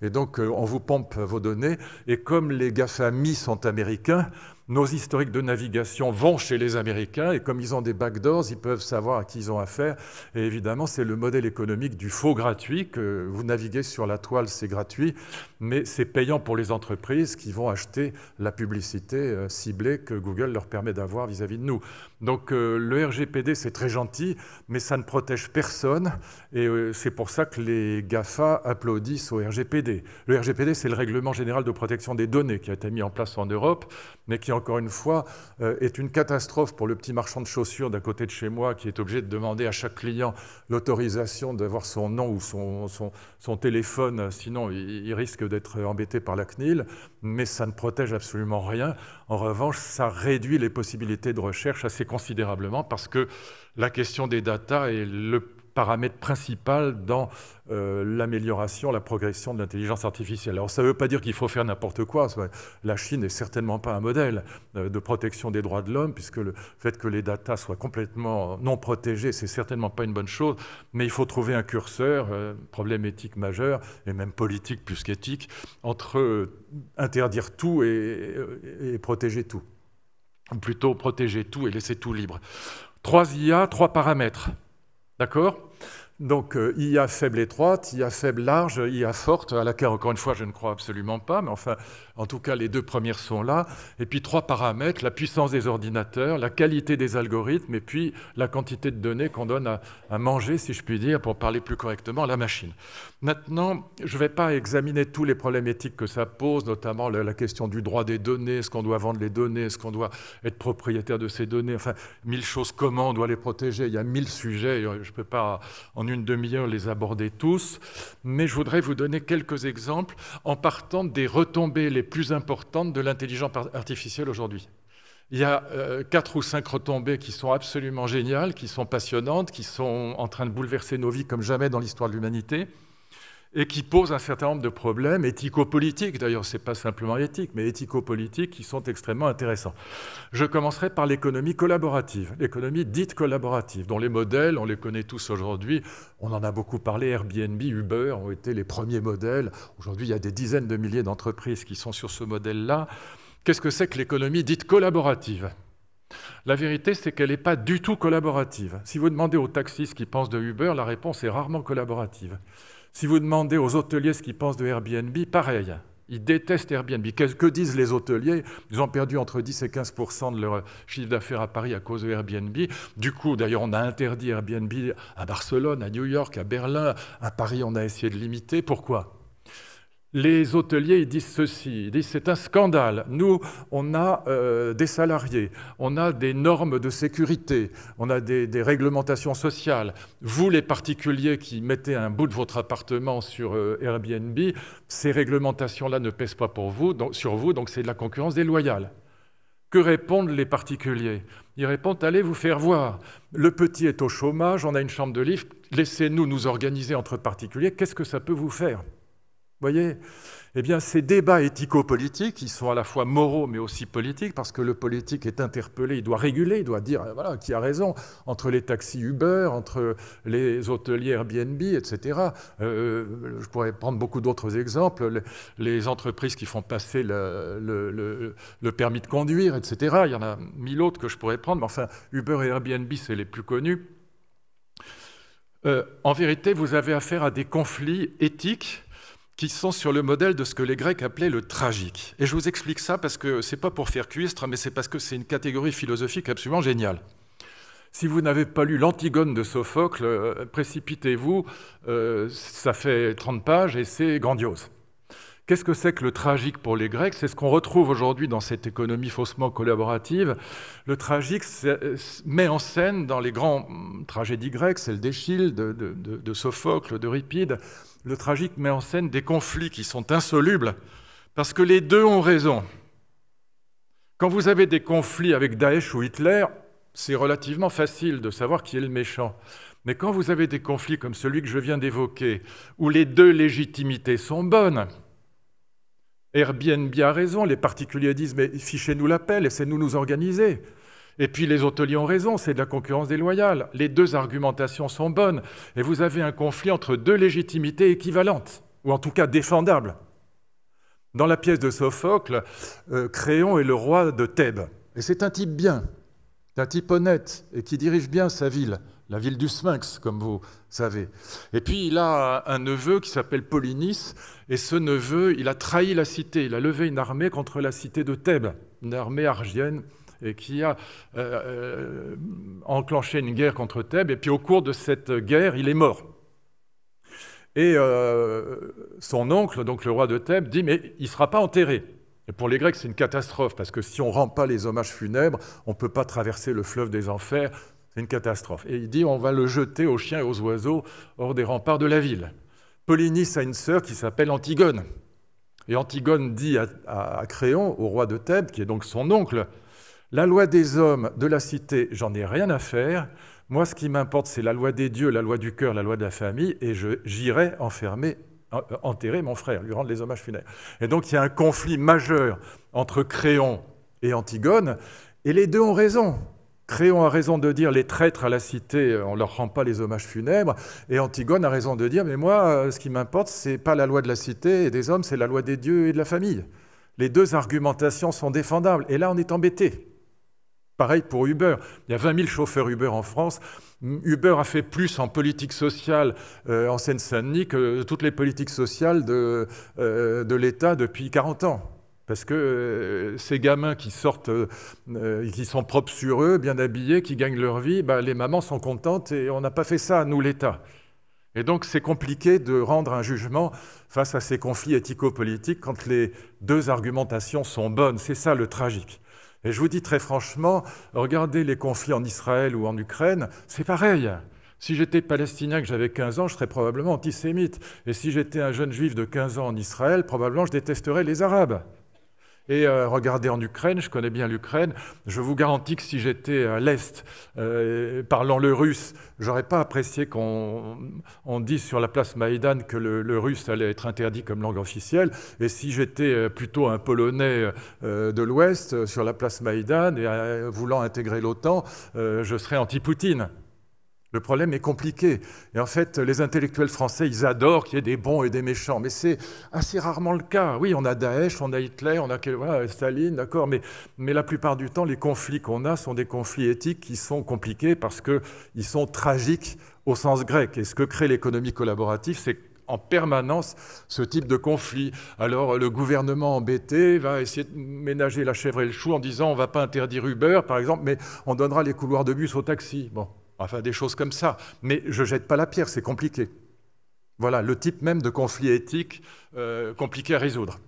Et donc, euh, on vous pompe vos données, et comme les GAFAMI sont américains, nos historiques de navigation vont chez les Américains et comme ils ont des backdoors, ils peuvent savoir à qui ils ont affaire. Et évidemment, c'est le modèle économique du faux gratuit, que vous naviguez sur la toile, c'est gratuit, mais c'est payant pour les entreprises qui vont acheter la publicité euh, ciblée que Google leur permet d'avoir vis-à-vis de nous. Donc euh, le RGPD, c'est très gentil, mais ça ne protège personne et euh, c'est pour ça que les GAFA applaudissent au RGPD. Le RGPD, c'est le règlement général de protection des données qui a été mis en place en Europe, mais qui encore une fois, euh, est une catastrophe pour le petit marchand de chaussures d'à côté de chez moi qui est obligé de demander à chaque client l'autorisation d'avoir son nom ou son, son, téléphone, sinon il, il risque d'être embêté par la CNIL, mais ça ne protège absolument rien. En revanche, ça réduit les possibilités de recherche assez considérablement parce que la question des datas est le paramètre principal dans euh, l'amélioration, la progression de l'intelligence artificielle. Alors ça ne veut pas dire qu'il faut faire n'importe quoi. La Chine n'est certainement pas un modèle euh, de protection des droits de l'homme, puisque le fait que les datas soient complètement non protégées, c'est certainement pas une bonne chose. Mais il faut trouver un curseur, euh, problème éthique majeur, et même politique plus qu'éthique, entre interdire tout et, et protéger tout. Ou plutôt protéger tout et laisser tout libre. Trois IA, trois paramètres. D'accord donc y euh, IA faible étroite, IA faible large, IA forte, à laquelle encore une fois je ne crois absolument pas, mais enfin en tout cas les deux premières sont là. Et puis trois paramètres, la puissance des ordinateurs, la qualité des algorithmes et puis la quantité de données qu'on donne à, manger, si je puis dire, pour parler plus correctement, à la machine. Maintenant, je ne vais pas examiner tous les problèmes éthiques que ça pose, notamment la, question du droit des données, est-ce qu'on doit vendre les données, est-ce qu'on doit être propriétaire de ces données, enfin mille choses, comment on doit les protéger, il y a mille sujets, je ne peux pas une demi-heure les aborder tous, mais je voudrais vous donner quelques exemples en partant des retombées les plus importantes de l'intelligence artificielle aujourd'hui. Il y a euh, quatre ou cinq retombées qui sont absolument géniales, qui sont passionnantes, qui sont en train de bouleverser nos vies comme jamais dans l'histoire de l'humanité et qui pose un certain nombre de problèmes éthico-politiques, d'ailleurs ce n'est pas simplement éthique, mais éthico-politiques qui sont extrêmement intéressants. Je commencerai par l'économie collaborative, l'économie dite collaborative, dont les modèles, on les connaît tous aujourd'hui, on en a beaucoup parlé, Airbnb, Uber ont été les premiers modèles, aujourd'hui il y a des dizaines de milliers d'entreprises qui sont sur ce modèle-là. Qu'est-ce que c'est que l'économie dite collaborative la vérité, c'est qu'elle n'est pas du tout collaborative. Si vous demandez aux taxistes qui pensent de Uber, la réponse est rarement collaborative. Si vous demandez aux hôteliers ce qu'ils pensent de Airbnb, pareil. Ils détestent Airbnb. Que, disent les hôteliers Ils ont perdu entre 10 et 15 de leur chiffre d'affaires à Paris à cause de Airbnb. Du coup, d'ailleurs, on a interdit Airbnb à Barcelone, à New York, à Berlin. À Paris, on a essayé de limiter. Pourquoi les hôteliers disent ceci, c'est un scandale. Nous, on a euh, des salariés, on a des normes de sécurité, on a des, réglementations sociales. Vous, les particuliers qui mettez un bout de votre appartement sur euh, Airbnb, ces réglementations-là ne pèsent pas pour vous, sur vous, donc c'est de la concurrence déloyale. Que répondent les particuliers Ils répondent allez vous faire voir. Le petit est au chômage, on a une chambre de livre, laissez-nous nous organiser entre particuliers. Qu'est-ce que ça peut vous faire voyez Eh bien, ces débats éthico-politiques, ils sont à la fois moraux mais aussi politiques, parce que le politique est interpellé, il doit réguler, il doit dire euh, voilà, qui a raison, entre les taxis Uber, entre les hôteliers Airbnb, etc. Euh, euh, je pourrais prendre beaucoup d'autres exemples, les, entreprises qui font passer le, permis de conduire, etc. Il y en a mille autres que je pourrais prendre, mais enfin, Uber et Airbnb, c'est les plus connus. en vérité, vous avez affaire à des conflits éthiques qui sont sur le modèle de ce que les Grecs appelaient le tragique. Et je vous explique ça parce que c'est pas pour faire cuistre, mais c'est parce que c'est une catégorie philosophique absolument géniale. Si vous n'avez pas lu l'Antigone de Sophocle, euh, précipitez-vous, euh, ça fait 30 pages et c'est grandiose. Qu'est-ce que c'est que le tragique pour les Grecs C'est ce qu'on retrouve aujourd'hui dans cette économie faussement collaborative. Le tragique euh, met en scène dans les grandes tragédies grecques, celle d'Échille, de, de, de, de Sophocle, d'Euripide, le tragique met en scène des conflits qui sont insolubles parce que les deux ont raison. Quand vous avez des conflits avec Daesh ou Hitler, c'est relativement facile de savoir qui est le méchant. Mais quand vous avez des conflits comme celui que je viens d'évoquer, où les deux légitimités sont bonnes, Airbnb a raison, les particuliers disent mais fichez-nous la paix, laissez-nous nous organiser. Et puis les hôteliers ont raison, c'est de la concurrence déloyale. Les deux argumentations sont bonnes. Et vous avez un conflit entre deux légitimités équivalentes, ou en tout cas défendables. Dans la pièce de Sophocle, euh, Créon est le roi de Thèbes. Et c'est un type bien, un type honnête, et qui dirige bien sa ville, la ville du Sphinx, comme vous savez. Et puis il a un neveu qui s'appelle Polynice, et ce neveu, il a trahi la cité, il a levé une armée contre la cité de Thèbes, une armée argienne et euh, qui a euh, euh, enclenché une guerre contre Thèbes. Et puis au cours de cette guerre, il est mort. Et son oncle, donc le roi de Thèbes, dit Mais il ne sera pas enterré. Et pour les Grecs, c'est une catastrophe, parce que si on ne rend pas les hommages funèbres, on ne peut pas traverser le fleuve des enfers. C'est une catastrophe. Et il dit On va le jeter aux chiens et aux oiseaux hors des remparts de la ville. Polynice a une sœur qui s'appelle Antigone. Et Antigone dit à Créon, au roi de Thèbes, qui est donc son oncle la loi des hommes, de la cité, j'en ai rien à faire. Moi, ce qui m'importe, c'est la loi des dieux, la loi du cœur, la loi de la famille, et j'irai enfermer, euh, enterrer mon frère, lui rendre les hommages funèbres. Et donc, il y a un conflit majeur entre Créon et Antigone, et les deux ont raison. Créon a raison de dire les traîtres à la cité, euh, on ne leur rend pas les hommages funèbres, et Antigone a raison de dire mais moi, euh, ce qui m'importe, ce n'est pas la loi de la cité et des hommes, c'est la loi des dieux et de la famille. Les deux argumentations sont défendables, et là, on est embêté. Pareil pour Uber. Il y a 20 000 chauffeurs Uber en France. Uber a fait plus en politique sociale euh, en Seine-Saint-Denis que toutes les politiques sociales de, euh, l'État depuis 40 ans. Parce que euh, ces gamins qui sortent, qui sont propres sur eux, bien habillés, qui gagnent leur vie, bah, les mamans sont contentes et on n'a pas fait ça, nous, l'État. Et donc c'est compliqué de rendre un jugement face à ces conflits éthico-politiques quand les deux argumentations sont bonnes. C'est ça le tragique. Et je vous dis très franchement, regardez les conflits en Israël ou en Ukraine, c'est pareil. Si j'étais palestinien que j'avais 15 ans, je serais probablement antisémite. Et si j'étais un jeune juif de 15 ans en Israël, probablement je détesterais les Arabes. Et euh, regardez en Ukraine, je connais bien l'Ukraine, je vous garantis que si j'étais à l'Est, euh, parlant le russe, j'aurais pas apprécié qu'on dise sur la place Maïdan que le, russe allait être interdit comme langue officielle. Et si j'étais euh, plutôt un Polonais de l'Ouest, sur la place Maïdan, et voulant intégrer l'OTAN, je serais anti-Poutine. Le problème est compliqué. Et en fait, les intellectuels français, ils adorent qu'il y ait des bons et des méchants. Mais c'est assez rarement le cas. Oui, on a Daesh, on a Hitler, on a voilà, Staline, d'accord. Mais, la plupart du temps, les conflits qu'on a sont des conflits éthiques qui sont compliqués parce qu'ils sont tragiques au sens grec. Et ce que crée l'économie collaborative, c'est en permanence ce type de conflit. Alors le gouvernement embêté va essayer de ménager la chèvre et le chou en disant on ne va pas interdire Uber, par exemple, mais on donnera les couloirs de bus aux taxis. Bon, enfin des choses comme ça. Mais je ne jette pas la pierre, c'est compliqué. Voilà le type même de conflit éthique euh, compliqué à résoudre.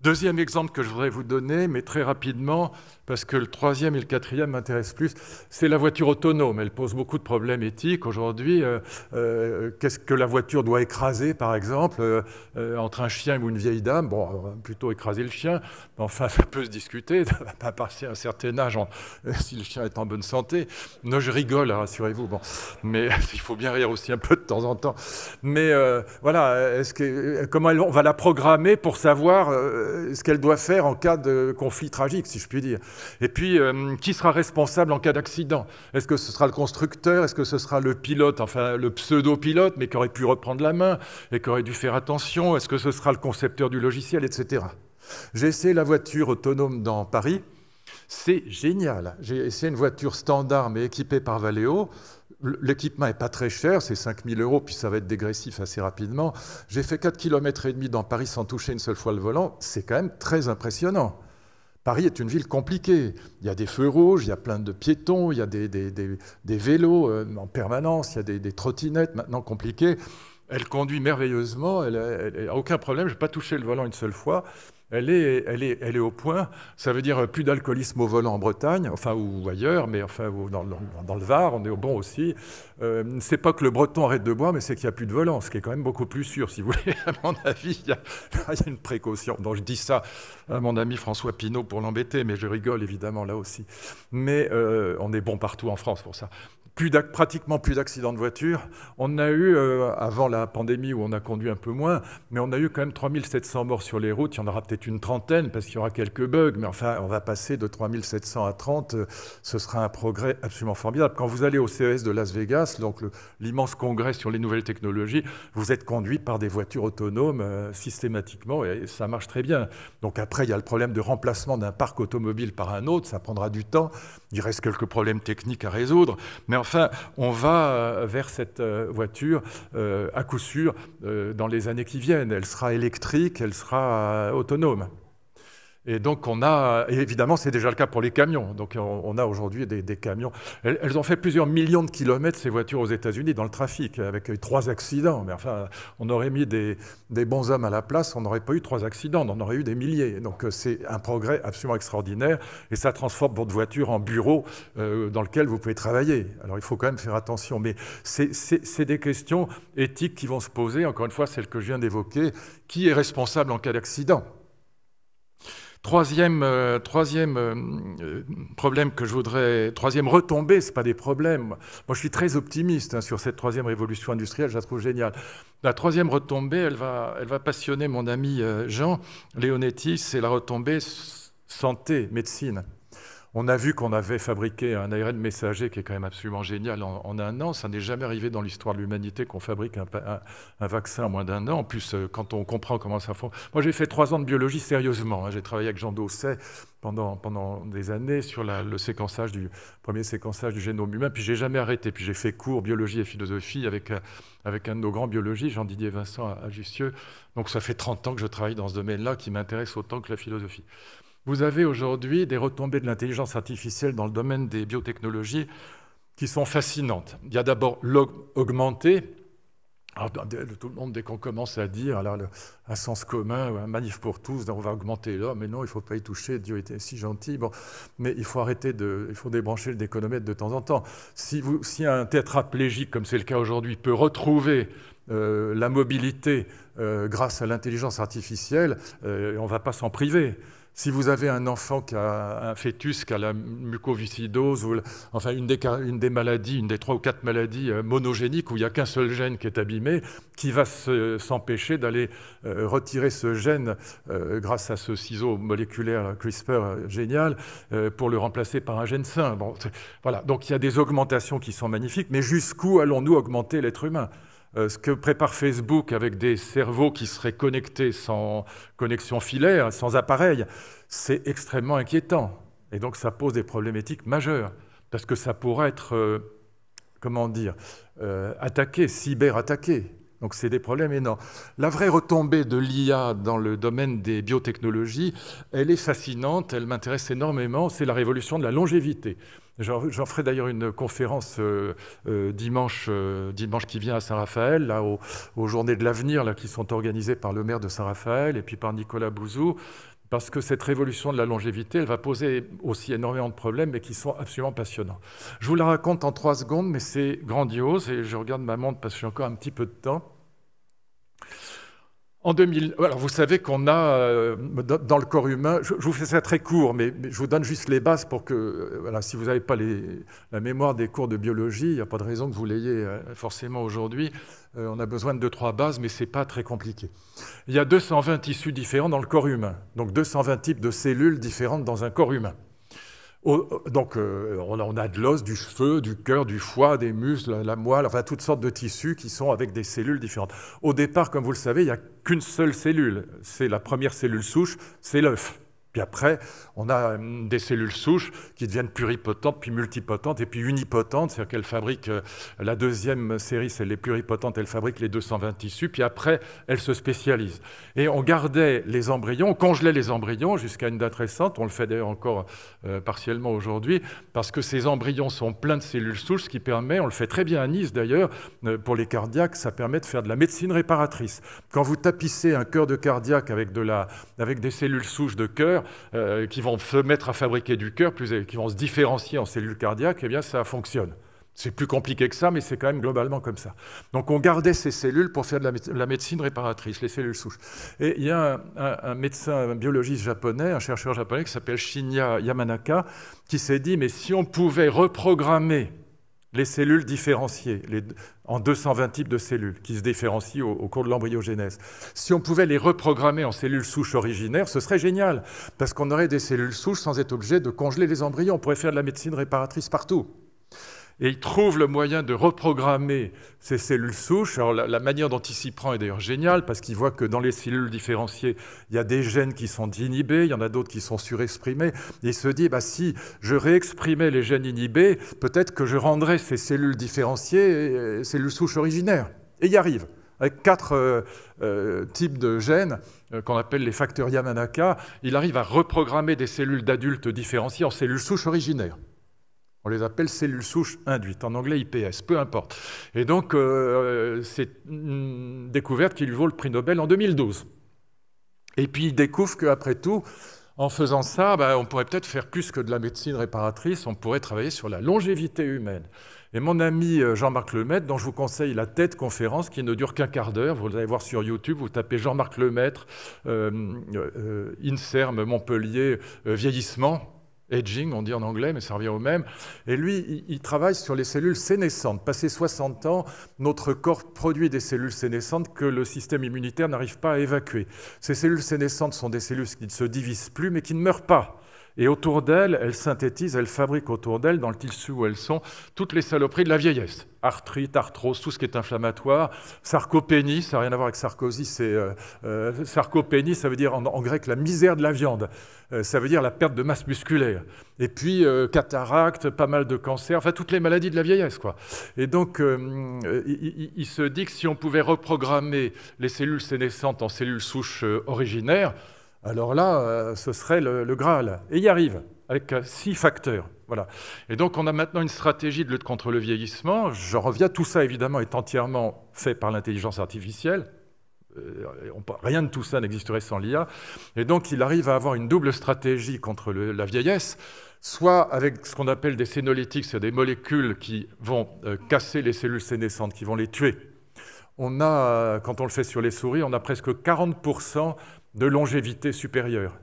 Deuxième exemple que je voudrais vous donner, mais très rapidement, parce que le troisième et le quatrième m'intéressent plus, c'est la voiture autonome. Elle pose beaucoup de problèmes éthiques aujourd'hui. Euh, euh, qu'est-ce que la voiture doit écraser, par exemple, euh, entre un chien ou une vieille dame Bon, plutôt écraser le chien, enfin, ça peut se discuter. pas passer un certain âge, si le chien est en bonne santé. Non, je rigole, rassurez-vous. Bon, mais il faut bien rire aussi un peu de temps en temps. Mais voilà, comment on va la programmer pour savoir ce qu'elle doit faire en cas de conflit tragique, si je puis dire et puis, euh, qui sera responsable en cas d'accident Est-ce que ce sera le constructeur Est-ce que ce sera le pilote, enfin le pseudo-pilote, mais qui aurait pu reprendre la main et qui aurait dû faire attention Est-ce que ce sera le concepteur du logiciel, etc. J'ai essayé la voiture autonome dans Paris. C'est génial. J'ai essayé une voiture standard mais équipée par Valeo. L'équipement n'est pas très cher, c'est 5 000 euros, puis ça va être dégressif assez rapidement. J'ai fait 4,5 km dans Paris sans toucher une seule fois le volant. C'est quand même très impressionnant. Paris est une ville compliquée. Il y a des feux rouges, il y a plein de piétons, il y a des, vélos euh, en permanence, il y a des, trottinettes maintenant compliquées. Elle conduit merveilleusement, elle n'a aucun problème, je n'ai pas touché le volant une seule fois elle est, elle est, elle est au point. Ça veut dire euh, plus d'alcoolisme au volant en Bretagne, enfin ou ailleurs, mais enfin dans, le Var, on est au bon aussi. Euh, c'est pas que le Breton arrête de boire, mais c'est qu'il n'y a plus de volant, ce qui est quand même beaucoup plus sûr, si vous voulez. À mon avis, il y, a, une précaution. Donc je dis ça à mon ami François Pinault pour l'embêter, mais je rigole évidemment là aussi. Mais euh, on est bon partout en France pour ça plus pratiquement plus d'accidents de voiture. On a eu, euh, avant la pandémie où on a conduit un peu moins, mais on a eu quand même 3700 morts sur les routes. Il y en aura peut-être une trentaine parce qu'il y aura quelques bugs, mais enfin, on va passer de 3700 à 30. Euh, ce sera un progrès absolument formidable. Quand vous allez au CES de Las Vegas, donc l'immense congrès sur les nouvelles technologies, vous êtes conduit par des voitures autonomes euh, systématiquement et ça marche très bien. Donc après, il y a le problème de remplacement d'un parc automobile par un autre. Ça prendra du temps. Il reste quelques problèmes techniques à résoudre, mais enfin, on va euh, vers cette euh, voiture euh, à coup sûr dans les années qui viennent. Elle sera électrique, elle sera autonome. Et donc on a, évidemment c'est déjà le cas pour les camions, donc on, a aujourd'hui des, camions. Elles, ont fait plusieurs millions de kilomètres ces voitures aux États-Unis dans le trafic, avec euh, trois accidents. Mais enfin, on aurait mis des, bons hommes à la place, on n'aurait pas eu trois accidents, on en aurait eu des milliers. Donc euh, c'est un progrès absolument extraordinaire, et ça transforme votre voiture en bureau euh, dans lequel vous pouvez travailler. Alors il faut quand même faire attention, mais c'est des questions éthiques qui vont se poser, encore une fois celle que je viens d'évoquer, qui est responsable en cas d'accident Troisième, euh, euh, euh, problème que je voudrais, troisième retombée, c'est pas des problèmes. Moi, je suis très optimiste hein, sur cette troisième révolution industrielle, je la trouve géniale. La troisième retombée, elle va, elle va passionner mon ami Jean Leonetti. c'est la retombée santé, médecine. On a vu qu'on avait fabriqué un ARN messager qui est quand même absolument génial en, un an. Ça n'est jamais arrivé dans l'histoire de l'humanité qu'on fabrique un, vaccin en moins d'un an. En plus, euh, quand on comprend comment ça fonctionne. Moi, j'ai fait trois ans de biologie sérieusement. Hein. J'ai travaillé avec Jean Dosset pendant, des années sur le séquençage du premier séquençage du génome humain. Puis j'ai jamais arrêté. Puis j'ai fait cours biologie et philosophie avec, euh, un de nos grands biologistes, Jean-Didier Vincent à, Donc ça fait 30 ans que je travaille dans ce domaine-là qui m'intéresse autant que la philosophie. Vous avez aujourd'hui des retombées de l'intelligence artificielle dans le domaine des biotechnologies qui sont fascinantes. Il y a d'abord l'augmenté. tout le monde, dès qu'on commence à dire alors, un sens commun, un manif pour tous, on va augmenter l'homme, mais non, il ne faut pas y toucher, Dieu était si gentil. Bon, mais il faut arrêter de. Il faut débrancher le déconomètre de temps en temps. Si, vous, si un tétraplégique, comme c'est le cas aujourd'hui, peut retrouver euh, la mobilité euh, grâce à l'intelligence artificielle, euh, on ne va pas s'en priver. Si vous avez un enfant qui a un fœtus qui a la mucoviscidose, ou enfin une des, maladies, une des trois ou quatre maladies euh, monogéniques où il n'y a qu'un seul gène qui est abîmé, qui va s'empêcher d'aller euh, retirer ce gène euh, grâce à ce ciseau moléculaire CRISPR génial pour le remplacer par un gène sain. voilà. Donc il y a des augmentations qui sont magnifiques, mais jusqu'où allons-nous augmenter l'être humain euh, ce que prépare Facebook avec des cerveaux qui seraient connectés sans connexion filaire, sans appareil, c'est extrêmement inquiétant. Et donc ça pose des problématiques majeures, parce que ça pourrait être, euh, comment dire, euh, attaqué, cyberattaqué. Donc c'est des problèmes énormes. La vraie retombée de l'IA dans le domaine des biotechnologies, elle est fascinante, elle m'intéresse énormément, c'est la révolution de la longévité. J'en ferai d'ailleurs une conférence euh, euh, euh, dimanche, qui vient à Saint-Raphaël, là, aux, Journées de l'Avenir, qui sont organisées par le maire de Saint-Raphaël et puis par Nicolas Bouzou, parce que cette révolution de la longévité, elle va poser aussi énormément de problèmes, mais qui sont absolument passionnants. Je vous la raconte en trois secondes, mais c'est grandiose, et je regarde ma montre parce que j'ai encore un petit peu de temps. En 2000, alors vous savez qu'on a euh, dans le corps humain, je, vous fais ça très court, mais, je vous donne juste les bases pour que, euh, voilà, si vous n'avez pas la mémoire des cours de biologie, il n'y a pas de raison que vous l'ayez euh, forcément aujourd'hui. on a besoin de deux, trois bases, mais ce n'est pas très compliqué. Il y a 220 tissus différents dans le corps humain, donc 220 types de cellules différentes dans un corps humain. Donc, euh, on, a, de l'os, du feu, du cœur, du foie, des muscles, la moelle, enfin toutes sortes de tissus qui sont avec des cellules différentes. Au départ, comme vous le savez, il n'y a qu'une seule cellule. C'est la première cellule souche, c'est l'œuf. Puis après, on a euh, des cellules souches qui deviennent pluripotentes, puis multipotentes, et puis unipotentes, c'est-à-dire qu'elles fabriquent euh, la deuxième série, c'est les pluripotentes, elles fabriquent les 220 tissus, puis après, elles se spécialisent. Et on gardait les embryons, on congelait les embryons jusqu'à une date récente, on le fait d'ailleurs encore euh, partiellement aujourd'hui, parce que ces embryons sont pleins de cellules souches, ce qui permet, on le fait très bien à Nice d'ailleurs, pour les cardiaques, ça permet de faire de la médecine réparatrice. Quand vous tapissez un cœur de cardiaque avec, avec des cellules souches de cœur, euh, qui vont se mettre à fabriquer du cœur, plus, qui vont se différencier en cellules cardiaques, eh bien ça fonctionne. C'est plus compliqué que ça, mais c'est quand même globalement comme ça. Donc on gardait ces cellules pour faire de la, médecine réparatrice, les cellules souches. Et il y a un, un médecin, un biologiste japonais, un chercheur japonais qui s'appelle Shinya Yamanaka, qui s'est dit, mais si on pouvait reprogrammer les cellules différenciées, en 220 types de cellules qui se différencient au, cours de l'embryogénèse. Si on pouvait les reprogrammer en cellules souches originaires, ce serait génial, parce qu'on aurait des cellules souches sans être obligé de congeler les embryons. On pourrait faire de la médecine réparatrice partout et il trouve le moyen de reprogrammer ces cellules souches. la, manière dont il s'y prend est d'ailleurs géniale, parce qu'il voit que dans les cellules différenciées, il y a des gènes qui sont inhibés, il y en a d'autres qui sont surexprimés. Et il se dit, bah, si je réexprimais les gènes inhibés, peut-être que je rendrais ces cellules différenciées euh, cellules souches originaires. Et il y arrive avec quatre euh, euh, types de gènes qu'on appelle les facteurs Yamanaka, il arrive à reprogrammer des cellules d'adultes différenciées en cellules souches originaires. On les appelle cellules souches induites, en anglais IPS, peu importe. Et donc, euh, c'est une découverte qui lui vaut le prix Nobel en 2012. Et puis, il découvre qu'après tout, en faisant ça, bah, on pourrait peut-être faire plus que de la médecine réparatrice, on pourrait travailler sur la longévité humaine. Et mon ami euh, Jean-Marc Lemaitre, dont je vous conseille la tête conférence qui ne dure qu'un quart d'heure, vous allez voir sur YouTube, vous tapez Jean-Marc Lemaître, euh, INSERM Montpellier, vieillissement, Aging, on dit en anglais, mais ça revient au même. Et lui, il travaille sur les cellules sénescentes. Passé 60 ans, notre corps produit des cellules sénescentes que le système immunitaire n'arrive pas à évacuer. Ces cellules sénescentes sont des cellules qui ne se divisent plus, mais qui ne meurent pas. Et autour d'elles, elles synthétisent, elles fabriquent autour d'elles, dans le tissu où elles sont, toutes les saloperies de la vieillesse. Arthrite, arthrose, tout ce qui est inflammatoire. Sarcopénie, ça n'a rien à voir avec Sarkozy, c'est euh, euh, sarcopénie, ça veut dire en, grec la misère de la viande. Euh, ça veut dire la perte de masse musculaire. Et puis cataracte, pas mal de cancers, enfin toutes les maladies de la vieillesse. Quoi. Et donc, il, se dit que si on pouvait reprogrammer les cellules sénescentes en cellules souches originaires, alors là, euh, ce serait le, Graal. Et il y arrive, avec euh, six facteurs. Voilà. Et donc, on a maintenant une stratégie de lutte contre le vieillissement. Je reviens, tout ça, évidemment, est entièrement fait par l'intelligence artificielle. Euh, rien de tout ça n'existerait sans l'IA. Et donc, il arrive à avoir une double stratégie contre la vieillesse, soit avec ce qu'on appelle des sénolytiques, c'est des molécules qui vont casser les cellules sénescentes, qui vont les tuer. On a, quand on le fait sur les souris, on a presque 40% de longévité supérieure.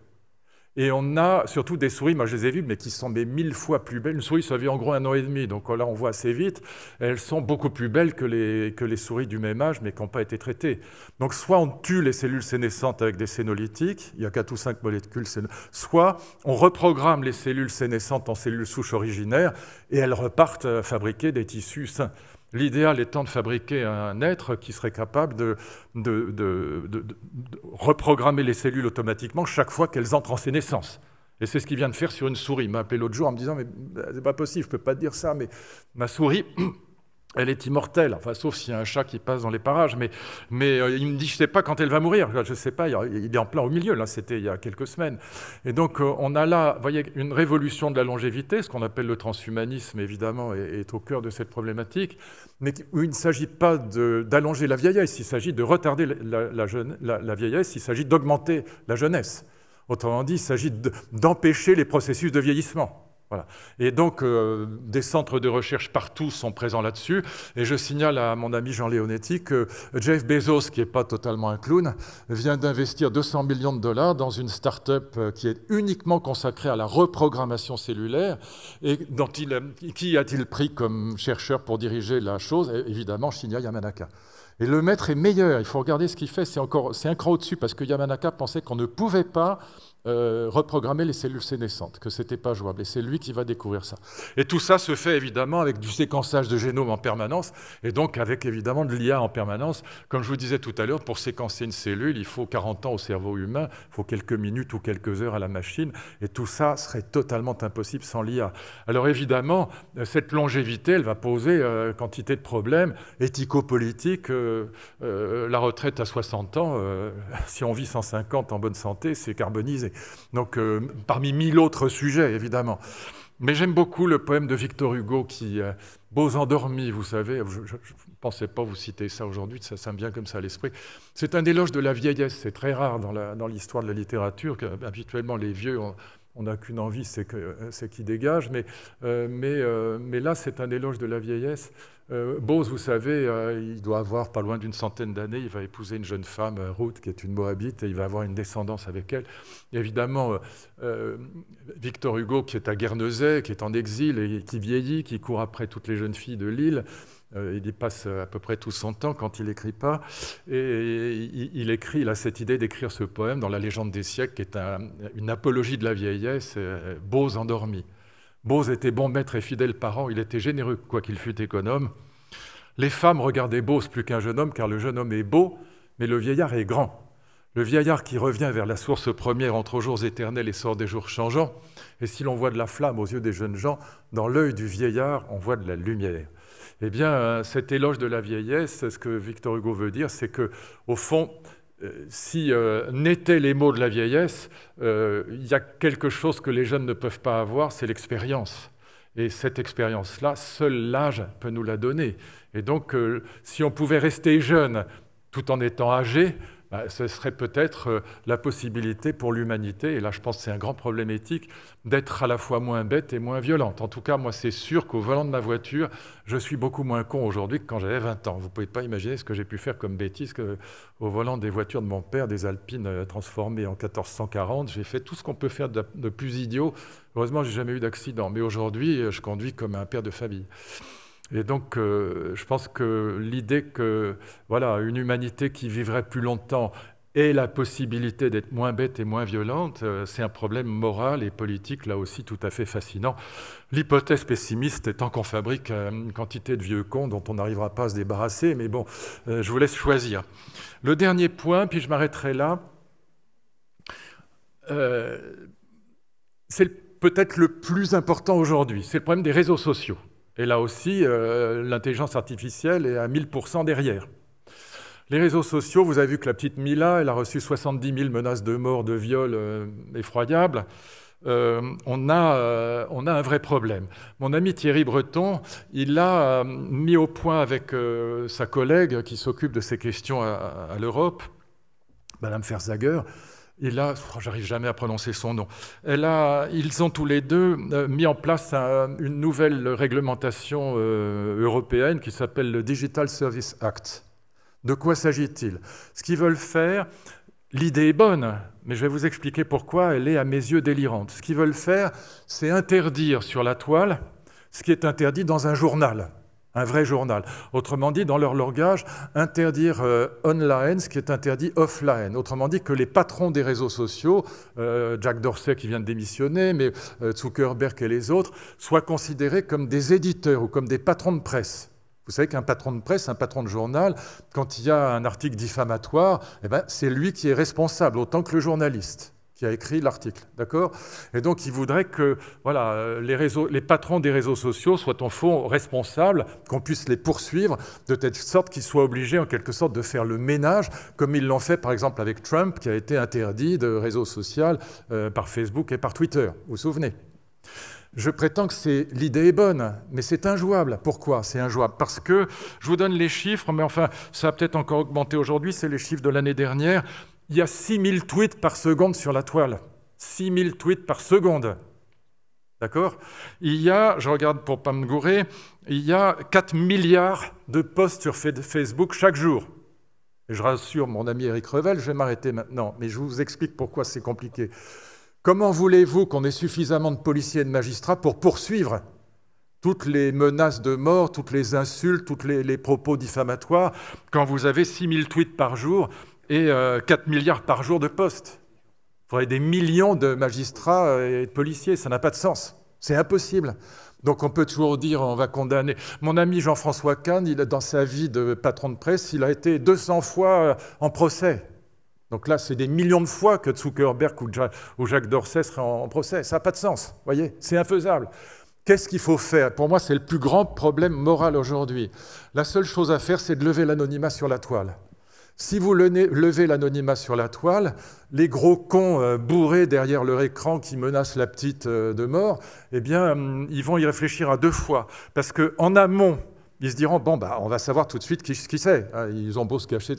Et on a surtout des souris, moi je les ai vues, mais qui sont des mille fois plus belles. Une souris, ça vit en gros un an et demi, donc là on voit assez vite. Elles sont beaucoup plus belles que les, souris du même âge, mais qui n'ont pas été traitées. Donc soit on tue les cellules sénescentes avec des sénolytiques, il y a 4 ou 5 molécules, soit on reprogramme les cellules sénescentes en cellules souches originaires et elles repartent euh, fabriquer des tissus sains. L'idéal étant de fabriquer un être qui serait capable de, reprogrammer les cellules automatiquement chaque fois qu'elles entrent en sénescence. Et c'est ce qu'il vient de faire sur une souris. Il m'a appelé l'autre jour en me disant Mais bah, c'est pas possible, je ne peux pas te dire ça, mais ma souris. elle est immortelle, sauf s'il y a un chat qui passe dans les parages. Mais, euh, il me dit, je ne sais pas quand elle va mourir. Je ne sais pas, il est en plein au milieu, c'était il y a quelques semaines. Et donc, euh, on a là, une révolution de la longévité, ce qu'on appelle le transhumanisme, évidemment, est, au cœur de cette problématique, mais où il ne s'agit pas d'allonger la vieillesse, il s'agit de retarder la vieillesse, il s'agit d'augmenter la jeunesse. Autrement dit, il s'agit d'empêcher les processus de vieillissement. Voilà. Et donc, euh, des centres de recherche partout sont présents là-dessus. Et je signale à mon ami Jean Léonetti que Jeff Bezos, qui n'est pas totalement un clown, vient d'investir 200 millions de dollars dans une start-up euh, qui est uniquement consacrée à la reprogrammation cellulaire. Et dont il qui a-t-il pris comme chercheur pour diriger la chose Évidemment, Shinya Yamanaka. Et le maître est meilleur. Il faut regarder ce qu'il fait. C'est encore, c'est un cran au-dessus parce que Yamanaka pensait qu'on ne pouvait pas euh, reprogrammer les cellules sénescentes, que ce n'était pas jouable. Et c'est lui qui va découvrir ça. Et tout ça se fait évidemment avec du séquençage de génome en permanence, et donc avec évidemment de l'IA en permanence. Comme je vous disais tout à l'heure, pour séquencer une cellule, il faut 40 ans au cerveau humain, il faut quelques minutes ou quelques heures à la machine, et tout ça serait totalement impossible sans l'IA. Alors évidemment, euh, cette longévité, elle va poser euh, quantité de problèmes éthico-politiques. la retraite à 60 ans, si on vit 150 en bonne santé, c'est carbonisé. Donc, euh, parmi mille autres sujets, évidemment. Mais j'aime beaucoup le poème de Victor Hugo qui, euh, Beaux endormis, vous savez, je ne pensais pas vous citer ça aujourd'hui, ça, ça me vient comme ça à l'esprit. C'est un éloge de la vieillesse, c'est très rare dans l'histoire de la littérature, que, habituellement les vieux ont, on n'a qu'une envie, c'est euh, qui dégage. Euh, euh, mais, là, c'est un éloge de la vieillesse. Bose, vous savez, il doit avoir pas loin d'une centaine d'années. Il va épouser une jeune femme, Ruth, qui est une Moabite, et il va avoir une descendance avec elle. évidemment, Victor Hugo, qui est à Guernesey, qui est en exil et qui vieillit, qui court après toutes les jeunes filles de l'île, euh, il y passe à peu près tout son temps quand il n'écrit pas. Et il, écrit, il a cette idée d'écrire ce poème dans La légende des siècles, qui est une apologie de la vieillesse, euh, Bose endormi. Bose était bon maître et fidèle parent, il était généreux, quoiqu'il fût économe. Les femmes regardaient Bose plus qu'un jeune homme, car le jeune homme est beau, mais le vieillard est grand. Le vieillard qui revient vers la source première entre jours éternels et sort des jours changeants. Et si l'on voit de la flamme aux yeux des jeunes gens, dans l'œil du vieillard, on voit de la lumière. Eh bien, euh, cet éloge de la vieillesse, ce que Victor Hugo veut dire, c'est que, au fond, euh, si euh, n'étaient les mots de la vieillesse, il y a quelque chose que les jeunes ne peuvent pas avoir, c'est l'expérience. Et cette expérience-là, seul l'âge peut nous la donner. Et donc, si on pouvait rester jeune tout en étant âgé, bah, ce serait peut-être euh, la possibilité pour l'humanité, et là je pense que c'est un grand problème éthique, d'être à la fois moins bête et moins violente. En tout cas, moi c'est sûr qu'au volant de ma voiture, je suis beaucoup moins con aujourd'hui que quand j'avais 20 ans. Vous ne pouvez pas imaginer ce que j'ai pu faire comme bêtise au volant des voitures de mon père, des Alpines euh, transformées en 1440. J'ai fait tout ce qu'on peut faire de, de plus idiot. Heureusement, n'ai jamais eu d'accident, mais aujourd'hui, euh, je conduis comme un père de famille. Et donc, euh, je pense que l'idée que, une humanité qui vivrait plus longtemps ait la possibilité d'être moins bête et moins violente, euh, c'est un problème moral et politique, là aussi, tout à fait fascinant. L'hypothèse pessimiste étant qu'on fabrique euh, une quantité de vieux cons dont on n'arrivera pas à se débarrasser, mais bon, je vous laisse choisir. Le dernier point, puis je m'arrêterai là, c'est peut-être le plus important aujourd'hui, c'est le problème des réseaux sociaux. Et là aussi, euh, l'intelligence artificielle est à 1000% derrière. Les réseaux sociaux, vous avez vu que la petite Mila, elle a reçu 70 000 menaces de mort, de viol euh, effroyables. Euh, on, a, on, a, un vrai problème. Mon ami Thierry Breton, il a mis au point avec sa collègue qui s'occupe de ces questions à, à l'Europe, Madame Ferzager, et là, oh, j'arrive jamais à prononcer son nom. ils ont tous les deux euh, mis en place une nouvelle réglementation euh, européenne qui s'appelle le Digital Service Act. De quoi s'agit-il Ce qu'ils veulent faire, l'idée est bonne, mais je vais vous expliquer pourquoi elle est à mes yeux délirante. Ce qu'ils veulent faire, c'est interdire sur la toile ce qui est interdit dans un journal un vrai journal. Autrement dit, dans leur langage, interdire euh, online ce qui est interdit offline. Autrement dit, que les patrons des réseaux sociaux, euh, Jack Dorsey qui vient de démissionner, mais euh, Zuckerberg et les autres, soient considérés comme des éditeurs ou comme des patrons de presse. Vous savez qu'un patron de presse, un patron de journal, quand il y a un article diffamatoire, eh ben, c'est lui qui est responsable, autant que le journaliste qui a écrit l'article, d'accord Et donc, il voudrait que voilà, les, réseaux, les patrons des réseaux sociaux soient en fond responsables, qu'on puisse les poursuivre, de telle sorte qu'ils soient obligés, en quelque sorte, de faire le ménage, comme ils l'ont fait, par exemple, avec Trump, qui a été interdit de réseau social euh, par Facebook et par Twitter, vous vous souvenez je prétends que l'idée est bonne, mais c'est injouable. Pourquoi c'est injouable Parce que, je vous donne les chiffres, mais enfin, ça a peut-être encore augmenté aujourd'hui, c'est les chiffres de l'année dernière il y a 6000 tweets par seconde sur la toile. 6000 tweets par seconde. D'accord Il y a, je regarde pour pas me gourer, il y a 4 milliards de posts sur Facebook chaque jour. je rassure mon ami Eric Revel, je vais m'arrêter maintenant, mais je vous explique pourquoi c'est compliqué. Comment voulez-vous qu'on ait suffisamment de policiers et de magistrats pour poursuivre toutes les menaces de mort, toutes les insultes, tous les, les, propos diffamatoires, quand vous avez 6000 tweets par jour et 4 euh, milliards par jour de postes. Il faudrait des millions de magistrats et de policiers, ça n'a pas de sens. C'est impossible. Donc on peut toujours dire on va condamner. Mon ami Jean-François Kahn, il, dans sa vie de patron de presse, il a été 200 fois euh, en procès. Donc là, c'est des millions de fois que Zuckerberg ou Jacques Dorset seraient en procès. Ça n'a pas de sens, Vous voyez C'est infaisable. Qu'est-ce qu'il faut faire Pour moi, c'est le plus grand problème moral aujourd'hui. La seule chose à faire, c'est de lever l'anonymat sur la toile. Si vous levez l'anonymat sur la toile, les gros cons euh, bourrés derrière leur écran qui menacent la petite euh, de mort, eh bien, hum, ils vont y réfléchir à deux fois. Parce qu'en amont ils se diront, bon, bah, on va savoir tout de suite qui, qui c'est. Hein, ils ont beau se cacher.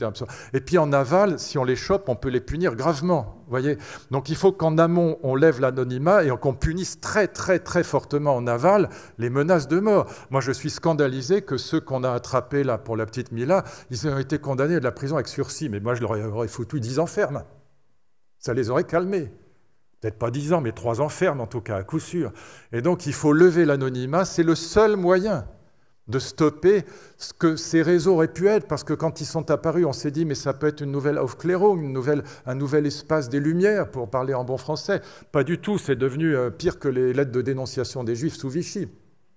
Et puis en aval, si on les chope, on peut les punir gravement. voyez Donc il faut qu'en amont, on lève l'anonymat et qu'on punisse très, très, très fortement en aval les menaces de mort. Moi, je suis scandalisé que ceux qu'on a attrapés là pour la petite Mila, ils ont été condamnés à de la prison avec sursis. Mais moi, je leur aurais foutu 10 ans ferme. Ça les aurait calmés peut-être pas dix ans, mais trois ans ferme en tout cas, à coup sûr. Et donc il faut lever l'anonymat, c'est le seul moyen de stopper ce que ces réseaux auraient pu être, parce que quand ils sont apparus, on s'est dit, mais ça peut être une nouvelle Aufklärung, une un nouvel espace des Lumières, pour parler en bon français. Pas du tout, c'est devenu euh, pire que les lettres de dénonciation des Juifs sous Vichy.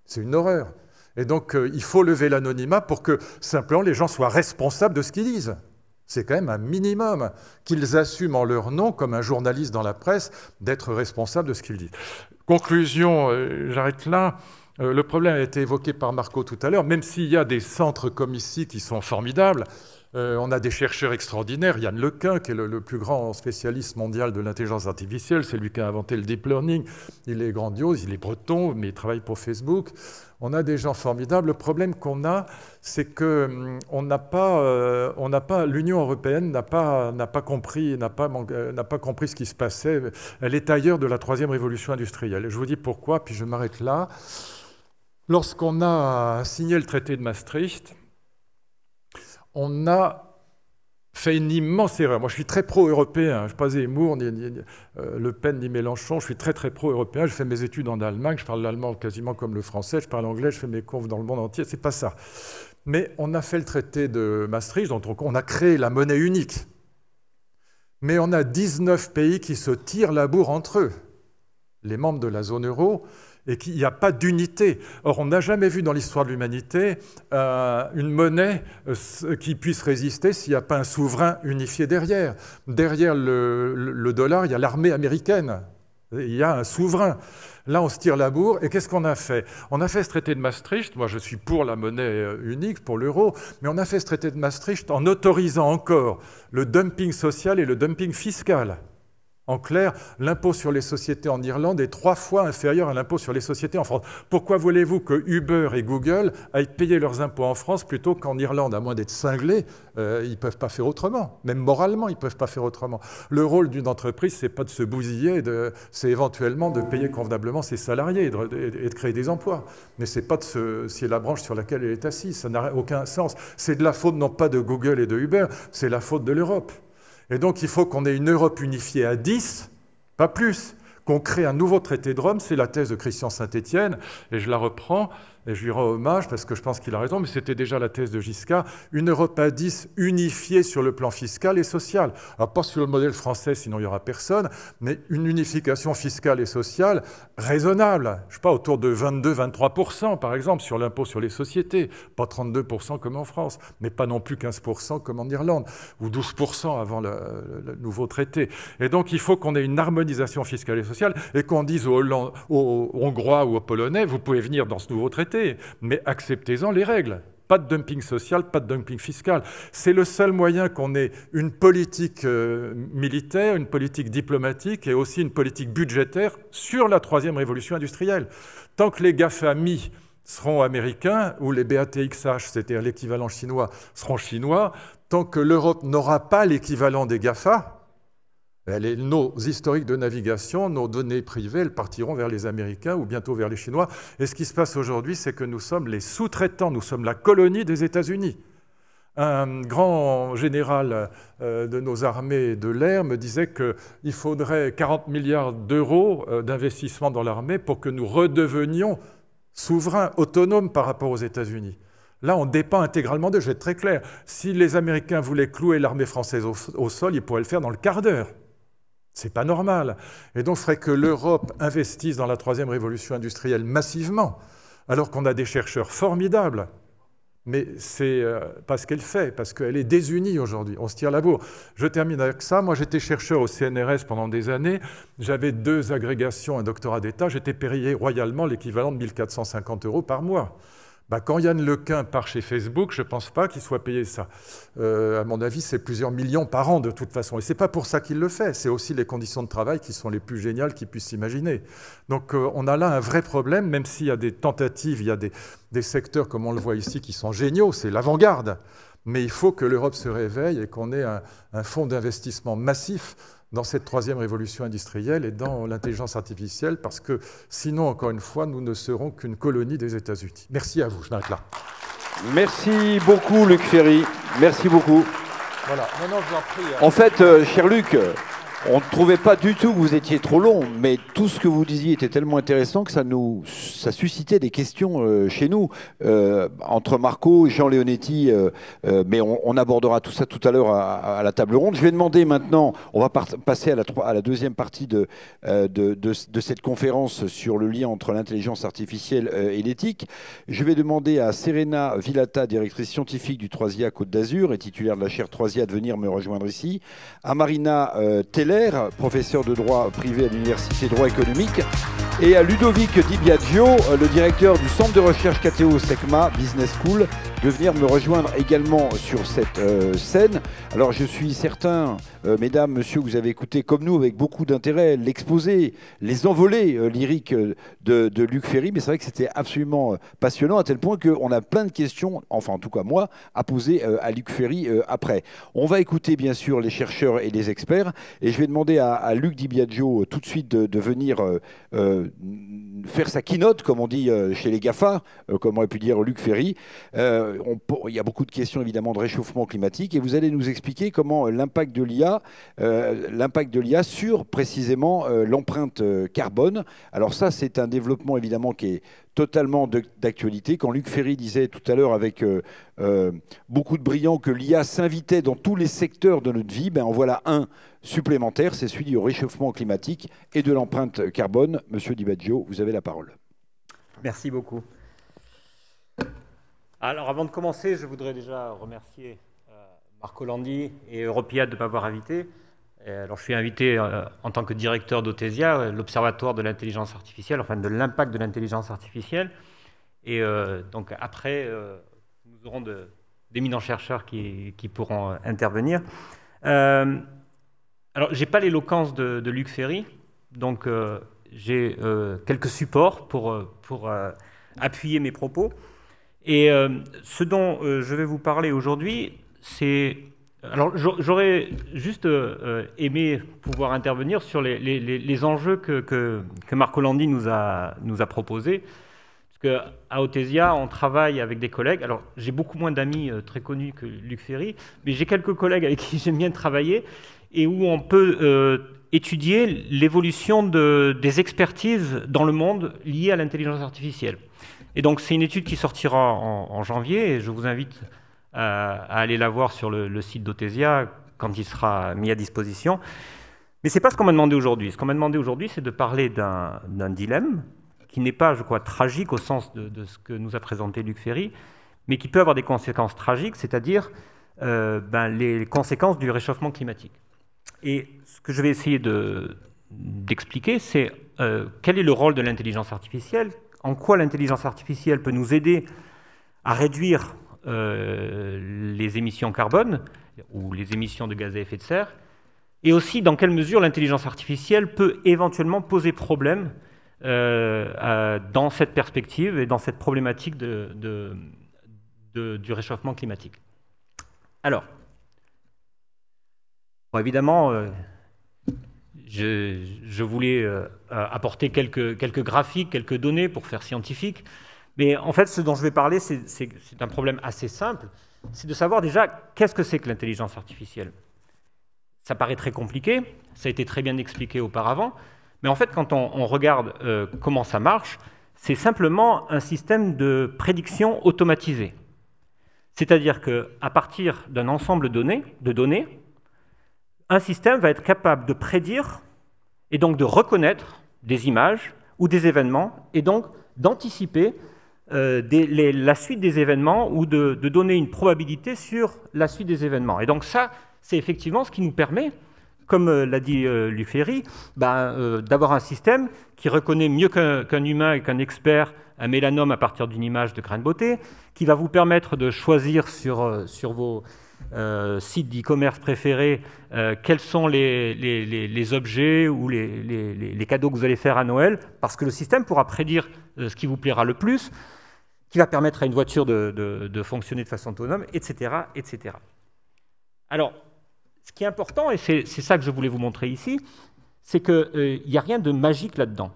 C'est une horreur. Et donc, euh, il faut lever l'anonymat pour que simplement les gens soient responsables de ce qu'ils disent. C'est quand même un minimum qu'ils assument en leur nom, comme un journaliste dans la presse, d'être responsable de ce qu'ils disent. Conclusion, euh, j'arrête là. Euh, le problème a été évoqué par Marco tout à l'heure, même s'il y a des centres comme ici qui sont formidables, euh, on a des chercheurs extraordinaires, Yann Lequin, qui est le, plus grand spécialiste mondial de l'intelligence artificielle, c'est lui qui a inventé le deep learning, il est grandiose, il est breton, mais il travaille pour Facebook. On a des gens formidables. Le problème qu'on a, c'est que hum, euh, n'a pas, l'Union européenne n'a pas, compris, ce qui se passait. Elle est ailleurs de la troisième révolution industrielle. je vous dis pourquoi, puis je m'arrête là. Lorsqu'on a signé le traité de Maastricht, on a fait une immense erreur. Moi, je suis très pro-européen. Hein. Je ne suis pas Zemmour, ni, euh, Le Pen, ni Mélenchon. Je suis très, très pro-européen. Je fais mes études en Allemagne. Je parle l'allemand quasiment comme le français. Je parle anglais. Je fais mes confs dans le monde entier. C'est pas ça. Mais on a fait le traité de Maastricht. on a créé la monnaie unique. Mais on a 19 pays qui se tirent la bourre entre eux. Les membres de la zone euro, et qu'il n'y a pas d'unité. Or, on n'a jamais vu dans l'histoire de l'humanité euh, une monnaie euh, qui puisse résister s'il n'y a pas un souverain unifié derrière. Derrière le, le dollar, il y a l'armée américaine, il y a un souverain. Là, on se tire la bourre. Et qu'est-ce qu'on a fait On a fait ce traité de Maastricht. Moi, je suis pour la monnaie euh, unique, pour l'euro. Mais on a fait ce traité de Maastricht en autorisant encore le dumping social et le dumping fiscal. En clair, l'impôt sur les sociétés en Irlande est trois fois inférieur à l'impôt sur les sociétés en France. Pourquoi voulez-vous que Uber et Google aillent payer leurs impôts en France plutôt qu'en Irlande À moins d'être cinglés, euh, ils ne peuvent pas faire autrement. Même moralement, ils ne peuvent pas faire autrement. Le rôle d'une entreprise, ce n'est pas de se bousiller, c'est éventuellement de payer convenablement ses salariés et de, créer des emplois. Mais c'est pas de se, la branche sur laquelle elle est assise. Ça n'a aucun sens. C'est de la faute non pas de Google et de Uber, c'est la faute de l'Europe. Et donc il faut qu'on ait une Europe unifiée à 10, pas plus, qu'on crée un nouveau traité de Rome, c'est la thèse de Christian Saint-Étienne, et je la reprends, et je lui rends hommage parce que je pense qu'il a raison, mais c'était déjà la thèse de Giscard, une Europe à 10 unifiée sur le plan fiscal et social. Alors pas sur le modèle français, sinon il n'y aura personne, mais une unification fiscale et sociale raisonnable. Je ne sais pas, autour de 22-23% par exemple sur l'impôt sur les sociétés, pas 32% comme en France, mais pas non plus 15% comme en Irlande, ou 12% avant le, nouveau traité. Et donc il faut qu'on ait une harmonisation fiscale et sociale et qu'on dise aux Hongrois ou aux Polonais, vous pouvez venir dans ce nouveau traité, mais acceptez-en les règles. Pas de dumping social, pas de dumping fiscal. C'est le seul moyen qu'on ait une politique euh, militaire, une politique diplomatique et aussi une politique budgétaire sur la troisième révolution industrielle. Tant que les GAFAMI seront américains ou les BATXH, cest l'équivalent chinois, seront chinois, tant que l'Europe n'aura pas l'équivalent des GAFA, nos historiques de navigation, nos données privées, elles partiront vers les Américains ou bientôt vers les Chinois. Et ce qui se passe aujourd'hui, c'est que nous sommes les sous-traitants, nous sommes la colonie des États-Unis. Un grand général euh, de nos armées de l'air me disait qu'il faudrait 40 milliards d'euros euh, d'investissement dans l'armée pour que nous redevenions souverains, autonomes par rapport aux États-Unis. Là, on dépend intégralement d'eux, je vais être très clair. Si les Américains voulaient clouer l'armée française au sol, ils pourraient le faire dans le quart d'heure. C'est pas normal. Et donc, il faudrait que l'Europe investisse dans la troisième révolution industrielle massivement, alors qu'on a des chercheurs formidables. Mais c'est euh, parce qu'elle fait, parce qu'elle est désunie aujourd'hui. On se tire la bourre. Je termine avec ça. Moi, j'étais chercheur au CNRS pendant des années. J'avais deux agrégations, un doctorat d'État. J'étais payé royalement l'équivalent de 1450 euros par mois. Bah, quand Yann Lequin part chez Facebook, je ne pense pas qu'il soit payé ça. Euh, à mon avis, c'est plusieurs millions par an de toute façon. Et ce n'est pas pour ça qu'il le fait, c'est aussi les conditions de travail qui sont les plus géniales qu'il puisse imaginer. Donc euh, on a là un vrai problème, même s'il y a des tentatives, il y a des, des secteurs, comme on le voit ici, qui sont géniaux, c'est l'avant-garde. Mais il faut que l'Europe se réveille et qu'on ait un, un fonds d'investissement massif dans cette troisième révolution industrielle et dans l'intelligence artificielle, parce que sinon, encore une fois, nous ne serons qu'une colonie des États-Unis. Merci à vous, je m'arrête là. Merci beaucoup, Luc Ferry. Merci beaucoup. Voilà, maintenant je vous en prie. Hein. En fait, euh, cher Luc, on ne trouvait pas du tout que vous étiez trop long, mais tout ce que vous disiez était tellement intéressant que ça nous, ça suscitait des questions euh, chez nous euh, entre Marco, Jean Leonetti. Euh, mais on, abordera tout ça tout à l'heure à, la table ronde. Je vais demander maintenant, on va passer à la, à la, deuxième partie de de, de, cette conférence sur le lien entre l'intelligence artificielle et l'éthique. Je vais demander à Serena Villata, directrice scientifique du 3IA Côte d'Azur et titulaire de la chaire 3IA, de venir me rejoindre ici. À Marina Teller professeur de droit privé à l'Université droit économique, et à Ludovic Di Biagio, le directeur du centre de recherche KTO SECMA Business School, de venir me rejoindre également sur cette euh, scène. Alors je suis certain, euh, mesdames, messieurs, que vous avez écouté comme nous avec beaucoup d'intérêt l'exposé, les envolées euh, lyriques de, Luc Ferry, mais c'est vrai que c'était absolument passionnant à tel point qu'on a plein de questions, enfin en tout cas moi, à poser à Luc Ferry après. On va écouter bien sûr les chercheurs et les experts et je vais demander à, Luc Di tout de suite de, venir faire sa keynote, comme on dit chez les GAFA, comme aurait pu dire Luc Ferry. Euh, il y a beaucoup de questions évidemment de réchauffement climatique et vous allez nous expliquer comment euh, l'impact de l'IA, euh, l'impact de l'IA sur précisément l'empreinte carbone. Alors ça, c'est un développement évidemment qui est totalement d'actualité. Quand Luc Ferry disait tout à l'heure avec beaucoup de brillants que l'IA s'invitait dans tous les secteurs de notre vie, ben en voilà un supplémentaire, c'est celui du réchauffement climatique et de l'empreinte carbone. Monsieur Dibaggio, vous avez la parole. Merci beaucoup. Alors avant de commencer, je voudrais déjà remercier euh, Marco Landi et Europia de m'avoir invité. Alors, je suis invité euh, en tant que directeur d'Otesia, euh, l'Observatoire de l'intelligence artificielle, enfin de l'impact de l'intelligence artificielle. Et donc après, nous aurons d'éminents chercheurs qui, pourront intervenir. alors, je n'ai pas l'éloquence de, de, Luc Ferry, donc j'ai quelques supports pour, pour appuyer mes propos. Et euh, ce dont euh, je vais vous parler aujourd'hui, c'est... Alors j'aurais juste euh, aimé pouvoir intervenir sur les, enjeux que, que, que Marco Landi nous a, nous a proposés. Parce qu'à Otesia, on travaille avec des collègues. Alors j'ai beaucoup moins d'amis très connus que Luc Ferry, mais j'ai quelques collègues avec qui j'aime bien travailler et où on peut étudier l'évolution des expertises dans le monde liées à l'intelligence artificielle. Et donc c'est une étude qui sortira en, janvier et je vous invite euh, à aller la voir sur le, site d'Otesia quand il sera mis à disposition. Mais ce n'est pas ce qu'on m'a demandé aujourd'hui. Ce qu'on m'a demandé aujourd'hui, c'est de parler d'un dilemme qui n'est pas, je crois, tragique au sens de, ce que nous a présenté Luc Ferry, mais qui peut avoir des conséquences tragiques, c'est-à-dire euh, ben, les conséquences du réchauffement climatique. Et ce que je vais essayer d'expliquer, c'est euh, quel est le rôle de l'intelligence artificielle, en quoi l'intelligence artificielle peut nous aider à réduire euh, les émissions carbone ou les émissions de gaz à effet de serre, et aussi dans quelle mesure l'intelligence artificielle peut éventuellement poser problème euh, dans cette perspective et dans cette problématique de, du réchauffement climatique. Alors, évidemment, euh, je, voulais euh, apporter quelques, graphiques, quelques données pour faire scientifique. Mais en fait, ce dont je vais parler, c'est un problème assez simple. C'est de savoir déjà qu'est-ce que c'est que l'intelligence artificielle. Ça paraît très compliqué, ça a été très bien expliqué auparavant, mais en fait, quand on, regarde euh, comment ça marche, c'est simplement un système de prédiction automatisé. C'est-à-dire qu'à partir d'un ensemble de données, un système va être capable de prédire et donc de reconnaître des images ou des événements, et donc d'anticiper euh, la suite des événements ou de, donner une probabilité sur la suite des événements. Et donc ça, c'est effectivement ce qui nous permet, comme euh, l'a dit euh, Ferry, ben, euh, d'avoir un système qui reconnaît mieux qu'un humain et qu'un expert un mélanome à partir d'une image de grain de beauté, qui va vous permettre de choisir sur, sur vos euh, site d'e-commerce préféré, euh, quels sont les, objets ou les, cadeaux que vous allez faire à Noël, parce que le système pourra prédire euh, ce qui vous plaira le plus, qui va permettre à une voiture de, fonctionner de façon autonome, etc., etc. Alors, ce qui est important, et c'est ça que je voulais vous montrer ici, c'est qu'il n'y a rien de magique là-dedans.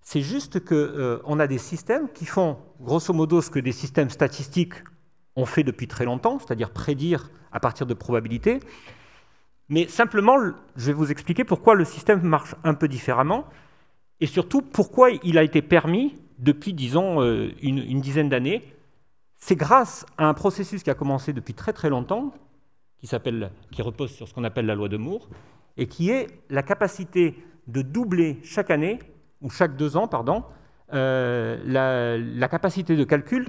C'est juste qu'on a des systèmes qui font, grosso modo, ce que des systèmes statistiques on fait depuis très longtemps, c'est-à-dire prédire à partir de probabilités. Mais simplement, je vais vous expliquer pourquoi le système marche un peu différemment et surtout pourquoi il a été permis depuis, disons, euh, une, dizaine d'années. C'est grâce à un processus qui a commencé depuis très très longtemps, qui, qui repose sur ce qu'on appelle la loi de Moore, et qui est la capacité de doubler chaque année, ou chaque deux ans, pardon, euh, la capacité de calcul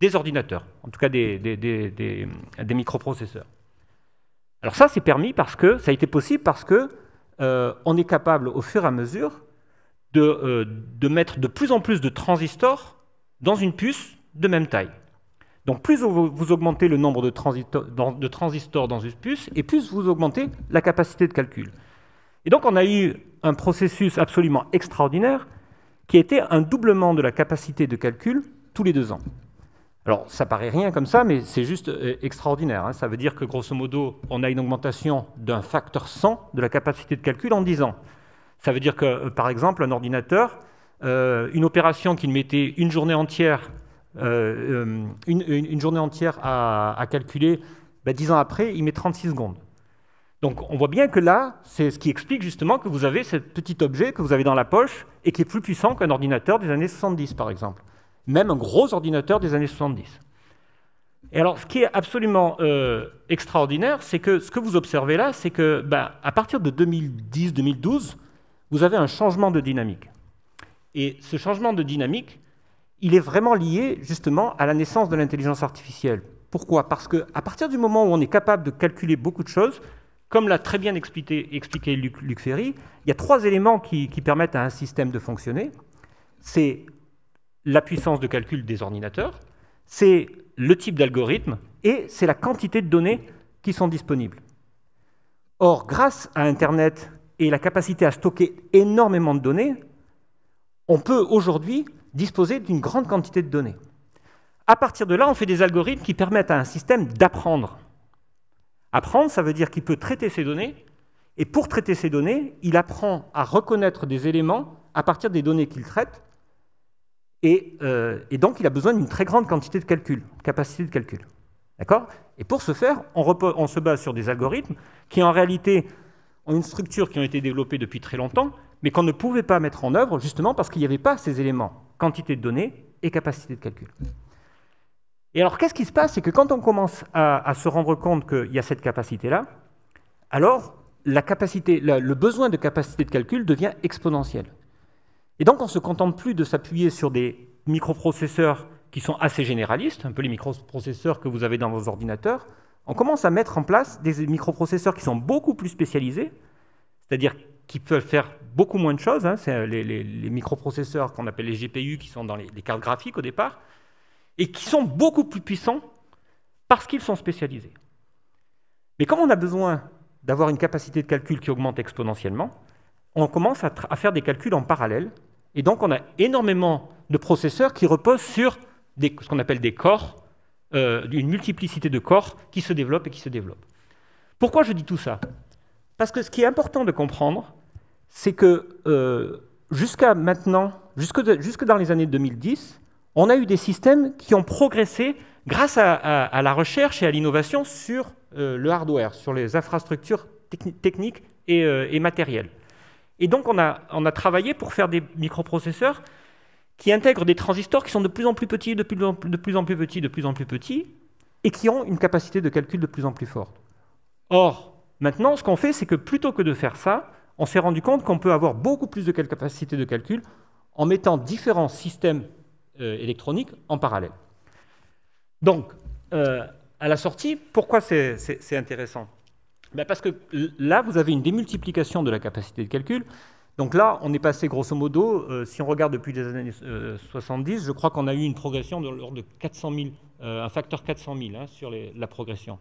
des ordinateurs, en tout cas des, microprocesseurs. Alors ça, c'est permis parce que ça a été possible parce que euh, on est capable, au fur et à mesure, euh, de, mettre de plus en plus de transistors dans une puce de même taille. Donc plus vous augmentez le nombre de, transistors dans, de transistors dans une puce, et plus vous augmentez la capacité de calcul. Et donc on a eu un processus absolument extraordinaire qui était un doublement de la capacité de calcul tous les deux ans. Alors, ça paraît rien comme ça, mais c'est juste euh, extraordinaire. Hein. Ça veut dire que, grosso modo, on a une augmentation d'un facteur 100 de la capacité de calcul en 10 ans. Ça veut dire que, euh, par exemple, un ordinateur, euh, une opération qui mettait une journée entière, une, journée entière à, calculer, 10 bah, ans après, il met 36 secondes. Donc on voit bien que là, c'est ce qui explique justement que vous avez ce petit objet que vous avez dans la poche et qui est plus puissant qu'un ordinateur des années 70, par exemple même un gros ordinateur des années 70. Et alors, ce qui est absolument euh, extraordinaire, c'est que ce que vous observez là, c'est que ben, à partir de 2010-2012, vous avez un changement de dynamique. Et ce changement de dynamique, il est vraiment lié justement à la naissance de l'intelligence artificielle. Pourquoi Parce qu'à partir du moment où on est capable de calculer beaucoup de choses, comme l'a très bien expliqué, Luc, Ferry, il y a trois éléments qui, qui permettent à un système de fonctionner. C'est la puissance de calcul des ordinateurs, c'est le type d'algorithme et c'est la quantité de données qui sont disponibles. Or, grâce à Internet et la capacité à stocker énormément de données, on peut aujourd'hui disposer d'une grande quantité de données. À partir de là, on fait des algorithmes qui permettent à un système d'apprendre. Apprendre, ça veut dire qu'il peut traiter ces données, et pour traiter ces données, il apprend à reconnaître des éléments à partir des données qu'il traite, euh, et, donc, il a besoin d'une très grande quantité de calcul, capacité de calcul. D'accord Et pour ce faire, on, se base sur des algorithmes qui, en réalité, ont une structure qui a été développée depuis très longtemps, mais qu'on ne pouvait pas mettre en œuvre, justement parce qu'il n'y avait pas ces éléments, quantité de données et capacité de calcul. Et alors, qu'est-ce qui se passe C'est que quand on commence à, se rendre compte qu'il y a cette capacité-là, alors le besoin de capacité de calcul devient exponentiel. Et donc on ne se contente plus de s'appuyer sur des microprocesseurs qui sont assez généralistes, un peu les microprocesseurs que vous avez dans vos ordinateurs, on commence à mettre en place des microprocesseurs qui sont beaucoup plus spécialisés, c'est-à-dire qui peuvent faire beaucoup moins de choses. Hein. c'est euh, les, microprocesseurs qu'on appelle les GPU qui sont dans les, cartes graphiques au départ, et qui sont beaucoup plus puissants parce qu'ils sont spécialisés. Mais comme on a besoin d'avoir une capacité de calcul qui augmente exponentiellement, on commence à faire des calculs en parallèle et donc, on a énormément de processeurs qui reposent sur ce qu'on appelle des corps, euh, une multiplicité de corps qui se développent et qui se développent. Pourquoi je dis tout ça Parce que ce qui est important de comprendre, c'est que euh, jusqu'à maintenant, jusque, dans les années 2010, on a eu des systèmes qui ont progressé grâce à, la recherche et à l'innovation sur euh, le hardware, sur les infrastructures techniques et matérielles. Et donc, on a, travaillé pour faire des microprocesseurs qui intègrent des transistors qui sont de plus en plus petits, de plus en plus, petits, de plus en plus petits, et qui ont une capacité de calcul de plus en plus forte. Or, maintenant, ce qu'on fait, c'est que plutôt que de faire ça, on s'est rendu compte qu'on peut avoir beaucoup plus de capacité de calcul en mettant différents systèmes euh, électroniques en parallèle. Donc, euh, à la sortie, pourquoi c'est intéressant ben, parce que là, vous avez une démultiplication de la capacité de calcul. Donc là, on est passé grosso modo, euh, si on regarde depuis les années 70, euh, je crois qu'on a eu une progression de l'ordre de 400 000, euh, un facteur 400 000 hein, sur la progression.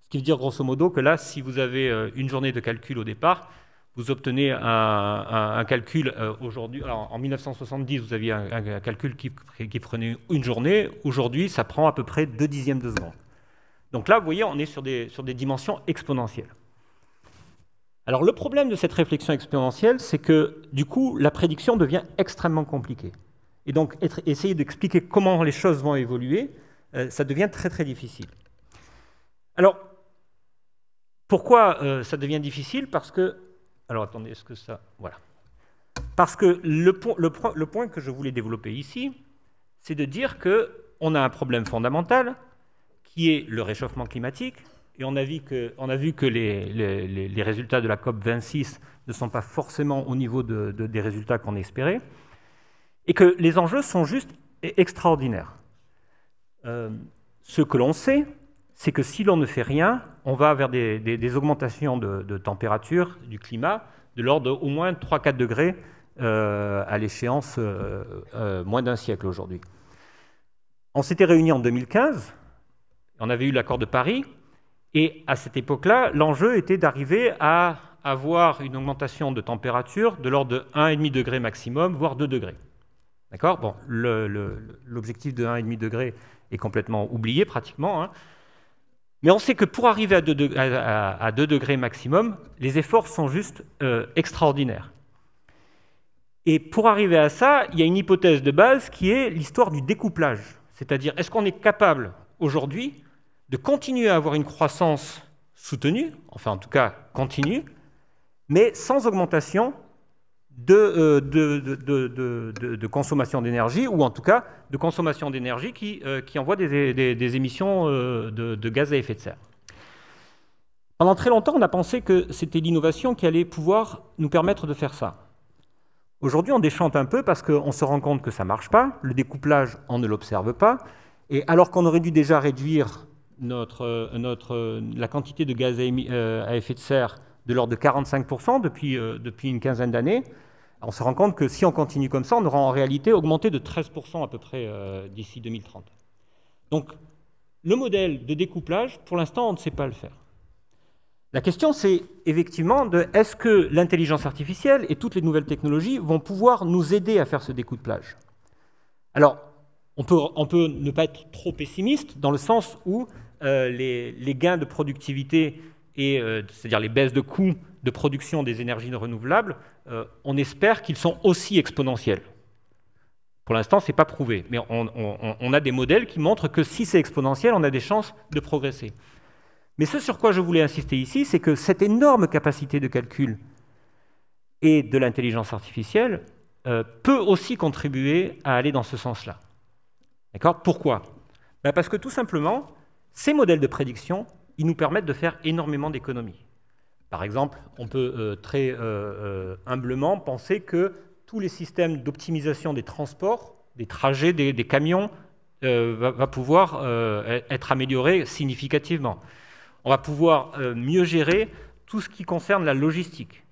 Ce qui veut dire grosso modo que là, si vous avez une journée de calcul au départ, vous obtenez un, calcul aujourd'hui. Alors, en 1970, vous aviez un, calcul qui, prenait une journée. Aujourd'hui, ça prend à peu près deux dixièmes de seconde. Donc là, vous voyez, on est sur des, sur des dimensions exponentielles. Alors le problème de cette réflexion exponentielle, c'est que du coup, la prédiction devient extrêmement compliquée. Et donc, essayer d'expliquer comment les choses vont évoluer, euh, ça devient très très difficile. Alors, pourquoi euh, ça devient difficile Parce que... Alors attendez, est-ce que ça... Voilà. Parce que le, le, le point que je voulais développer ici, c'est de dire qu'on a un problème fondamental, qui est le réchauffement climatique. Et on a vu que, on a vu que les, résultats de la COP26 ne sont pas forcément au niveau des résultats qu'on espérait. Et que les enjeux sont juste extraordinaires. Euh, ce que l'on sait, c'est que si l'on ne fait rien, on va vers des, augmentations de, température, du climat, de l'ordre au moins 3-4 degrés euh, à l'échéance euh, moins d'un siècle aujourd'hui. On s'était réunis en 2015 on avait eu l'accord de Paris, et à cette époque-là, l'enjeu était d'arriver à avoir une augmentation de température de l'ordre de 1,5 degré maximum, voire 2 degrés. D'accord Bon, l'objectif de 1,5 degré est complètement oublié pratiquement. Hein. Mais on sait que pour arriver à 2, degrés maximum, les efforts sont juste euh, extraordinaires. Et pour arriver à ça, il y a une hypothèse de base qui est l'histoire du découplage. C'est-à-dire, est-ce qu'on est capable aujourd'hui de continuer à avoir une croissance soutenue, enfin en tout cas continue, mais sans augmentation de, euh, consommation d'énergie, ou en tout cas de consommation d'énergie qui, euh, envoie des, émissions euh, de, gaz à effet de serre. Pendant très longtemps, on a pensé que c'était l'innovation qui allait pouvoir nous permettre de faire ça. Aujourd'hui, on déchante un peu parce qu'on se rend compte que ça ne marche pas, le découplage, on ne l'observe pas, et alors qu'on aurait dû déjà réduire notre, euh, notre, euh, la quantité de gaz euh, à, effet de serre de l'ordre de 45% depuis, depuis une quinzaine d'années, on se rend compte que si on continue comme ça, on aura en réalité augmenté de 13% à peu près d'ici 2030. Donc, le modèle de découplage, pour l'instant, on ne sait pas le faire. La question, c'est effectivement de est-ce que l'intelligence artificielle et toutes les nouvelles technologies vont pouvoir nous aider à faire ce découplage Alors, on peut, ne pas être trop pessimiste dans le sens où euh, les, gains de productivité et euh, c'est-à-dire les baisses de coûts de production des énergies renouvelables, euh, on espère qu'ils sont aussi exponentiels. Pour l'instant, ce n'est pas prouvé, mais on, a des modèles qui montrent que si c'est exponentiel, on a des chances de progresser. Mais ce sur quoi je voulais insister ici, c'est que cette énorme capacité de calcul et de l'intelligence artificielle peut aussi contribuer à aller dans ce sens-là. Pourquoi ben Parce que tout simplement, ces modèles de prédiction, ils nous permettent de faire énormément d'économies. Par exemple, on peut euh, très euh, euh, humblement penser que tous les systèmes d'optimisation des transports, des trajets, des, camions, vont va, pouvoir e-, être amélioré significativement. On va pouvoir mieux gérer tout ce qui concerne la logistique.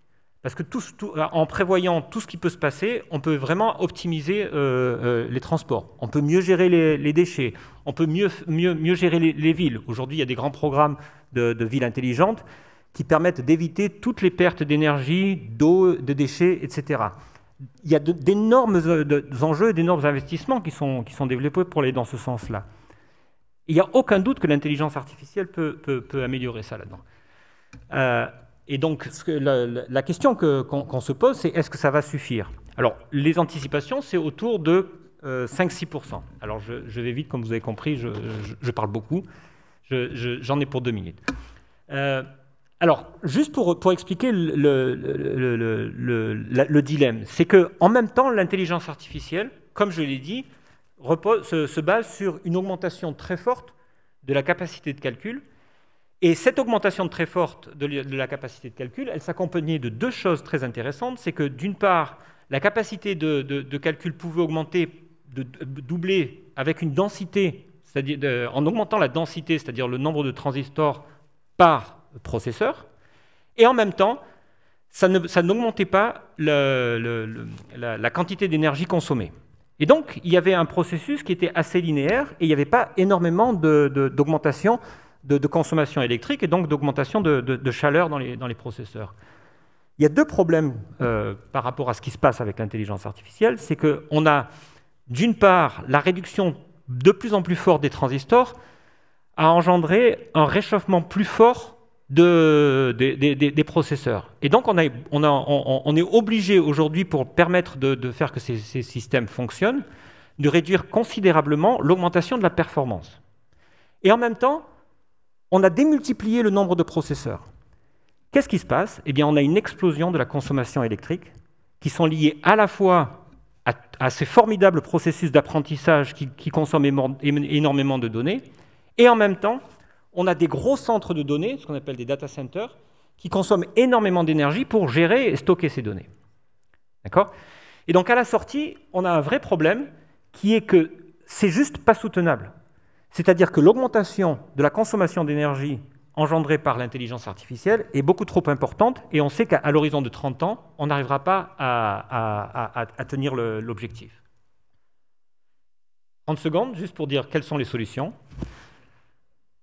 Parce que euh, en prévoyant tout ce qui peut se passer, on peut vraiment optimiser euh, euh, les transports. On peut mieux gérer les, déchets. On peut mieux, mieux, mieux gérer les, villes. Aujourd'hui, il y a des grands programmes de, villes intelligentes qui permettent d'éviter toutes les pertes d'énergie, d'eau, de déchets, etc. Il y a d'énormes enjeux, d'énormes investissements qui sont, qui sont développés pour aller dans ce sens-là. Il n'y a aucun doute que l'intelligence artificielle peut, améliorer ça là-dedans. Et donc, la, question qu'on se pose, c'est est-ce que ça va suffire Alors, les anticipations, c'est autour de 5-6%. Euh, alors, je, vais vite, comme vous avez compris, je, parle beaucoup. J'en ai pour deux minutes. Euh, alors, juste pour, pour expliquer le, le, dilemme, c'est qu'en même temps, l'intelligence artificielle, comme je l'ai dit, repose, se base sur une augmentation très forte de la capacité de calcul et cette augmentation très forte de la capacité de calcul, elle s'accompagnait de deux choses très intéressantes. C'est que d'une part, la capacité de, calcul pouvait augmenter, doubler avec une densité, c'est-à-dire en augmentant la densité, c'est-à-dire le nombre de transistors par processeur. Et en même temps, ça n'augmentait pas la, quantité d'énergie consommée. Et donc, il y avait un processus qui était assez linéaire et il n'y avait pas énormément d'augmentation de, consommation électrique et donc d'augmentation de, chaleur dans les, dans les, processeurs. Il y a deux problèmes euh, par rapport à ce qui se passe avec l'intelligence artificielle. C'est qu'on a, d'une part, la réduction de plus en plus forte des transistors a engendré un réchauffement plus fort de, des, processeurs. Et donc, on, a, on, on, est obligé aujourd'hui, pour permettre de, faire que ces, ces, systèmes fonctionnent, de réduire considérablement l'augmentation de la performance. Et en même temps, on a démultiplié le nombre de processeurs. Qu'est-ce qui se passe Eh bien, on a une explosion de la consommation électrique qui sont liées à la fois à, ces formidables processus d'apprentissage qui, qui consomment énormément de données, et en même temps, on a des gros centres de données, ce qu'on appelle des data centers, qui consomment énormément d'énergie pour gérer et stocker ces données. D'accord Et donc à la sortie, on a un vrai problème qui est que c'est juste pas soutenable. C'est-à-dire que l'augmentation de la consommation d'énergie engendrée par l'intelligence artificielle est beaucoup trop importante et on sait qu'à l'horizon de 30 ans, on n'arrivera pas à, tenir l'objectif. 30 secondes, juste pour dire quelles sont les solutions.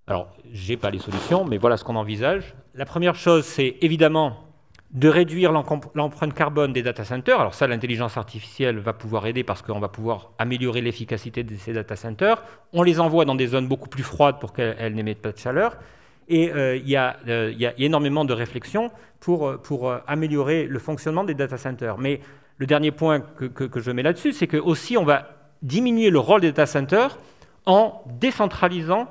Alors, je n'ai pas les solutions, mais voilà ce qu'on envisage. La première chose, c'est évidemment de réduire l'empreinte carbone des data centers. Alors ça, l'intelligence artificielle va pouvoir aider parce qu'on va pouvoir améliorer l'efficacité de ces data centers. On les envoie dans des zones beaucoup plus froides pour qu'elles n'émettent pas de chaleur. Et euh, euh, il y, a énormément de réflexions pour, euh, améliorer le fonctionnement des data centers. Mais le dernier point que, je mets là-dessus, c'est que aussi on va diminuer le rôle des data centers en décentralisant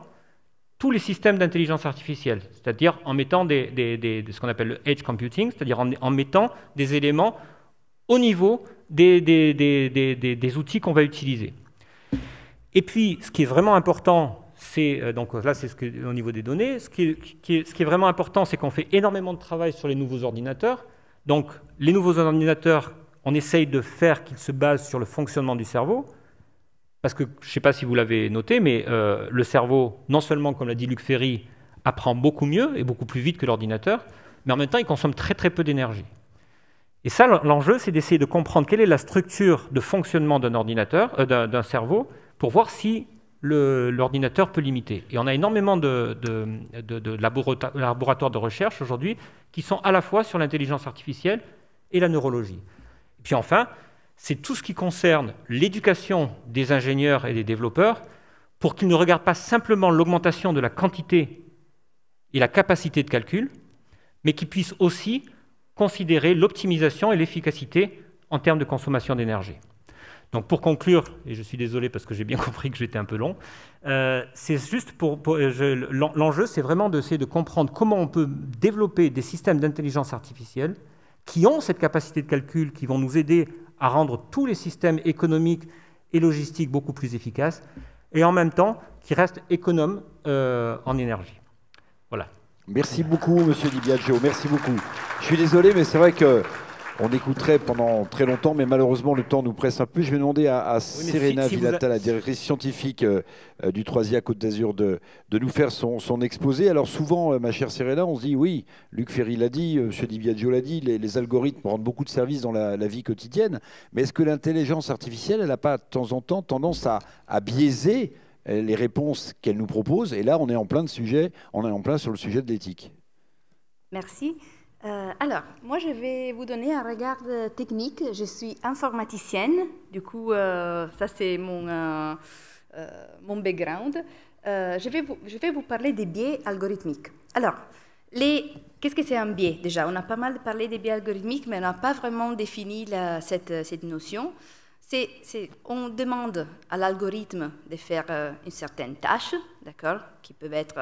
tous les systèmes d'intelligence artificielle, c'est-à-dire en mettant des, ce qu'on appelle le edge computing, c'est-à-dire en, mettant des éléments au niveau des, des outils qu'on va utiliser. Et puis, ce qui est vraiment important, c'est euh, donc là, c'est au niveau des données. Ce ce qui est vraiment important, c'est qu'on fait énormément de travail sur les nouveaux ordinateurs. Donc, les nouveaux ordinateurs, on essaye de faire qu'ils se basent sur le fonctionnement du cerveau. Parce que je ne sais pas si vous l'avez noté, mais euh, le cerveau, non seulement, comme l'a dit Luc Ferry, apprend beaucoup mieux et beaucoup plus vite que l'ordinateur, mais en même temps, il consomme très très peu d'énergie. Et ça, l'enjeu, c'est d'essayer de comprendre quelle est la structure de fonctionnement d'un ordinateur, euh, d'un cerveau, pour voir si l'ordinateur peut limiter. Et on a énormément de, de laboratoires de recherche aujourd'hui qui sont à la fois sur l'intelligence artificielle et la neurologie. Et puis enfin, c'est tout ce qui concerne l'éducation des ingénieurs et des développeurs pour qu'ils ne regardent pas simplement l'augmentation de la quantité et la capacité de calcul, mais qu'ils puissent aussi considérer l'optimisation et l'efficacité en termes de consommation d'énergie. Donc pour conclure, et je suis désolé parce que j'ai bien compris que j'étais un peu long, euh, c'est juste pour, pour euh, l'enjeu, c'est vraiment d'essayer de comprendre comment on peut développer des systèmes d'intelligence artificielle qui ont cette capacité de calcul, qui vont nous aider à rendre tous les systèmes économiques et logistiques beaucoup plus efficaces, et en même temps qui restent économes euh, en énergie. Voilà. Merci beaucoup, Monsieur Di Biaggio. Merci beaucoup. Je suis désolé, mais c'est vrai que on écouterait pendant très longtemps, mais malheureusement le temps nous presse un peu. Je vais demander à, Serena Villata, la directrice scientifique euh, euh, du Troisième Côte d'Azur, de, nous faire son, exposé. Alors souvent, euh, ma chère Serena, on se dit oui, Luc Ferry l'a dit, M. Di l'a dit, les, algorithmes rendent beaucoup de services dans la, vie quotidienne, mais est-ce que l'intelligence artificielle, elle n'a pas de temps en temps tendance à, biaiser les réponses qu'elle nous propose Et là, on est en plein de sujet, on est en plein sur le sujet de l'éthique. Merci. Euh, alors, moi, je vais vous donner un regard euh, technique. Je suis informaticienne, du coup, euh, ça c'est mon, mon background. je, vais vous, je vais vous parler des biais algorithmiques. Alors, qu'est-ce que c'est un biais déjà On a pas mal parlé des biais algorithmiques, mais on n'a pas vraiment défini cette, notion. C'est on demande à l'algorithme de faire une certaine tâche, d'accord, qui peut être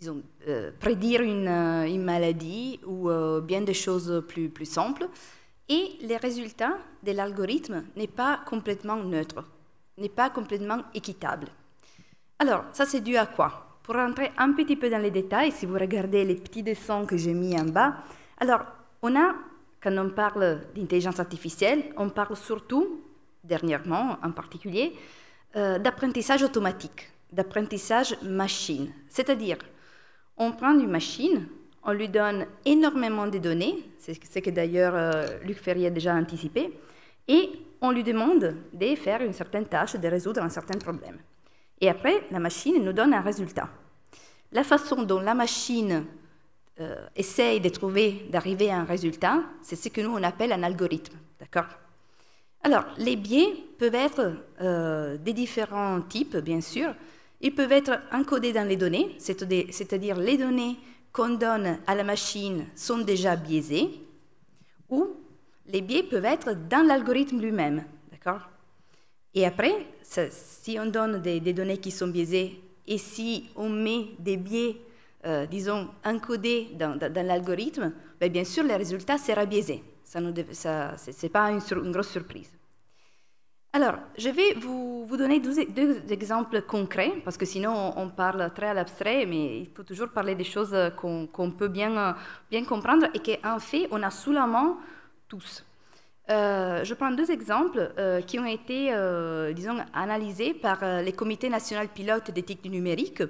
disons, euh, prédire euh, une, maladie ou euh, bien des choses plus, simples. Et les résultats de l'algorithme n'est pas complètement neutre, n'est pas complètement équitable. Alors, ça c'est dû à quoi Pour rentrer un petit peu dans les détails, si vous regardez les petits dessins que j'ai mis en bas, alors on a, quand on parle d'intelligence artificielle, on parle surtout, dernièrement en particulier, d'apprentissage automatique, d'apprentissage machine. C'est-à-dire, on prend une machine, on lui donne énormément de données, c'est ce que d'ailleurs euh, Luc Ferrier a déjà anticipé, et on lui demande de faire une certaine tâche, de résoudre un certain problème. Et après, la machine nous donne un résultat. La façon dont la machine euh, essaye de trouver, d'arriver à un résultat, c'est ce que nous on appelle un algorithme, d'accord Alors, les biais peuvent être euh, des différents types, bien sûr, ils peuvent être encodés dans les données, c'est-à-dire les données qu'on donne à la machine sont déjà biaisées, ou les biais peuvent être dans l'algorithme lui-même. D'accord Et après, si on donne des, données qui sont biaisées et si on met des biais, euh, disons, encodés dans, l'algorithme, ben bien sûr, le résultat sera biaisé. Ce n'est pas une grosse surprise. Alors, je vais vous, donner deux, exemples concrets, parce que sinon on parle très à l'abstrait, mais il faut toujours parler des choses qu'on peut bien, comprendre et qu'en fait, on a sous la main tous. Euh, je prends deux exemples euh, qui ont été, euh, disons, analysés par les comités national pilote d'éthique du numérique,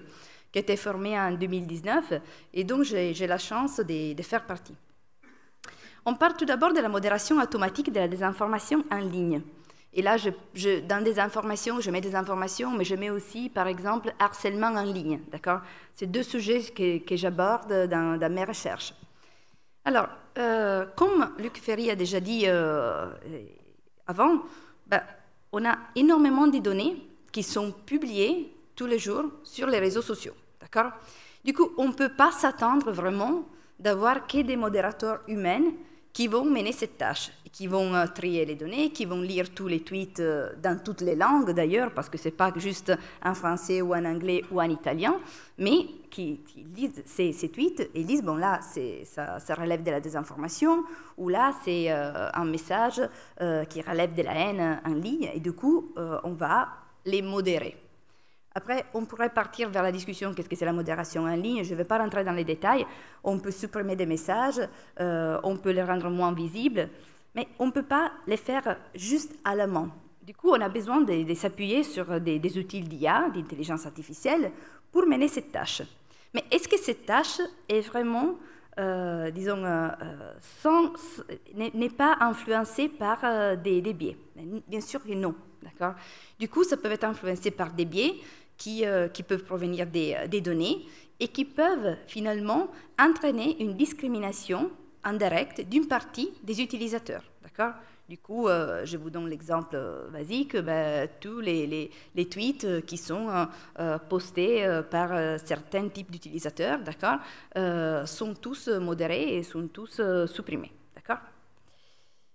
qui a été formé en 2019, et dont j'ai la chance de faire partie. On parle tout d'abord de la modération automatique de la désinformation en ligne. Et là, je, je, dans des informations, je mets des informations, mais je mets aussi, par exemple, harcèlement en ligne. D'accord C'est deux sujets que, j'aborde dans, mes recherches. Alors, euh, comme Luc Ferry a déjà dit euh, euh, avant, ben, on a énormément de données qui sont publiées tous les jours sur les réseaux sociaux. D'accord Du coup, on ne peut pas s'attendre vraiment d'avoir que des modérateurs humains qui vont mener cette tâche qui vont euh, trier les données, qui vont lire tous les tweets euh, dans toutes les langues d'ailleurs, parce que ce n'est pas juste en français ou en anglais ou en italien, mais qui, lisent ces, tweets et disent, bon là, ça, relève de la désinformation, ou là, c'est euh, un message qui relève de la haine en ligne, et du coup, on va les modérer. Après, on pourrait partir vers la discussion qu'est-ce que c'est la modération en ligne. Je ne vais pas rentrer dans les détails. On peut supprimer des messages, on peut les rendre moins visibles mais on ne peut pas les faire juste à la main. Du coup, on a besoin de, s'appuyer sur des, outils d'IA, d'intelligence artificielle, pour mener cette tâche. Mais est-ce que cette tâche est vraiment, euh, disons, euh, euh, n'est pas influencée par des, biais Bien sûr que non. D'accord Du coup, ça peut être influencé par des biais qui, peuvent provenir des, des données et qui peuvent finalement entraîner une discrimination indirect d'une partie des utilisateurs. D'accord Du coup, euh, je vous donne l'exemple euh, basique euh, bah, tous les, tweets qui sont postés par certains types d'utilisateurs, d'accord, sont tous modérés et sont tous supprimés, d'accord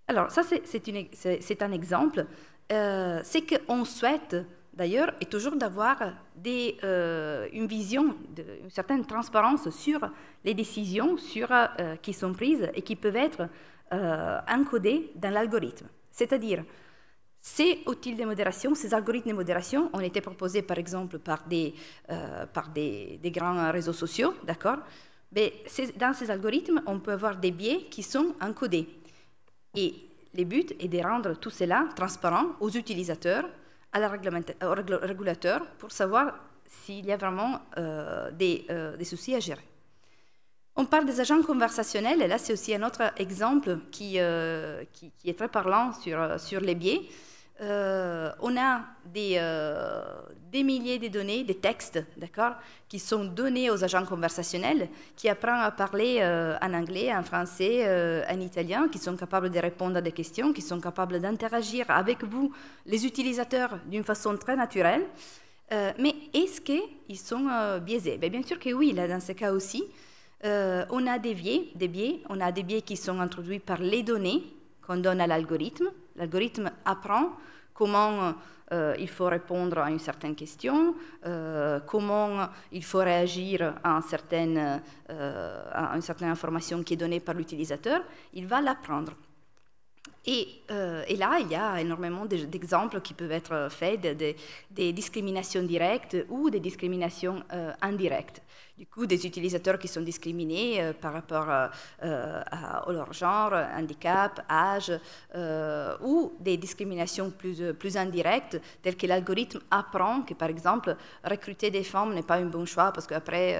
Alors ça, c'est un exemple. c'est qu'on souhaite d'ailleurs, est toujours d'avoir euh, une vision, une certaine transparence sur les décisions sur, euh, qui sont prises et qui peuvent être euh, encodées dans l'algorithme. C'est-à-dire, ces outils de modération, ces algorithmes de modération ont été proposés par exemple par des, des grands réseaux sociaux, d'accord Mais dans ces algorithmes, on peut avoir des biais qui sont encodés. Et le but est de rendre tout cela transparent aux utilisateurs à la au régulateur pour savoir s'il y a vraiment euh, des, euh, des, soucis à gérer. On parle des agents conversationnels, et là c'est aussi un autre exemple qui, euh, qui, qui, est très parlant sur, sur les biais. Euh, on a euh, des, milliers de données, des textes, d'accord, qui sont donnés aux agents conversationnels, qui apprennent à parler euh, en anglais, en français, en italien, qui sont capables de répondre à des questions, qui sont capables d'interagir avec vous, les utilisateurs, d'une façon très naturelle. mais est-ce qu'ils sont biaisés ben, Bien sûr que oui, là, dans ce cas aussi, on a des biais, des biais, on a des biais qui sont introduits par les données qu'on donne à l'algorithme. L'algorithme apprend comment euh, il faut répondre à une certaine question, euh, comment il faut réagir à, euh, à une certaine information qui est donnée par l'utilisateur, il va l'apprendre. Et, euh, et, là, il y a énormément d'exemples qui peuvent être faits de, des discriminations directes ou des discriminations euh, indirectes. Du coup, des utilisateurs qui sont discriminés euh, par rapport à, leur genre, handicap, âge, ou des discriminations plus, plus indirectes, telles que l'algorithme apprend que, par exemple, recruter des femmes n'est pas un bon choix parce qu'après,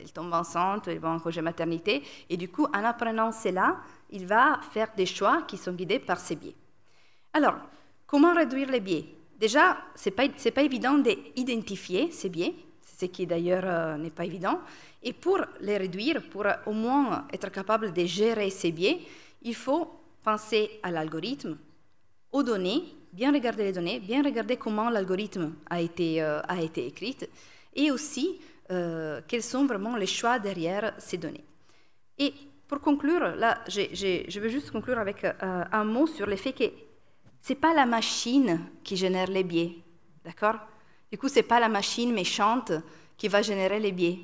elles tombent enceintes, elles vont en congé maternité. Et du coup, en apprenant cela, il va faire des choix qui sont guidés par ces biais. Alors, comment réduire les biais Déjà, ce n'est pas, pas, évident d'identifier ces biais, ce qui d'ailleurs euh, n'est pas évident. Et pour les réduire, pour au moins être capable de gérer ces biais, il faut penser à l'algorithme, aux données, bien regarder les données, bien regarder comment l'algorithme a, été, euh, été écrit, et aussi euh, quels sont vraiment les choix derrière ces données. Et pour conclure, là, je veux juste conclure avec euh, un mot sur le fait que ce n'est pas la machine qui génère les biais, d'accord Du coup, ce n'est pas la machine méchante qui va générer les biais.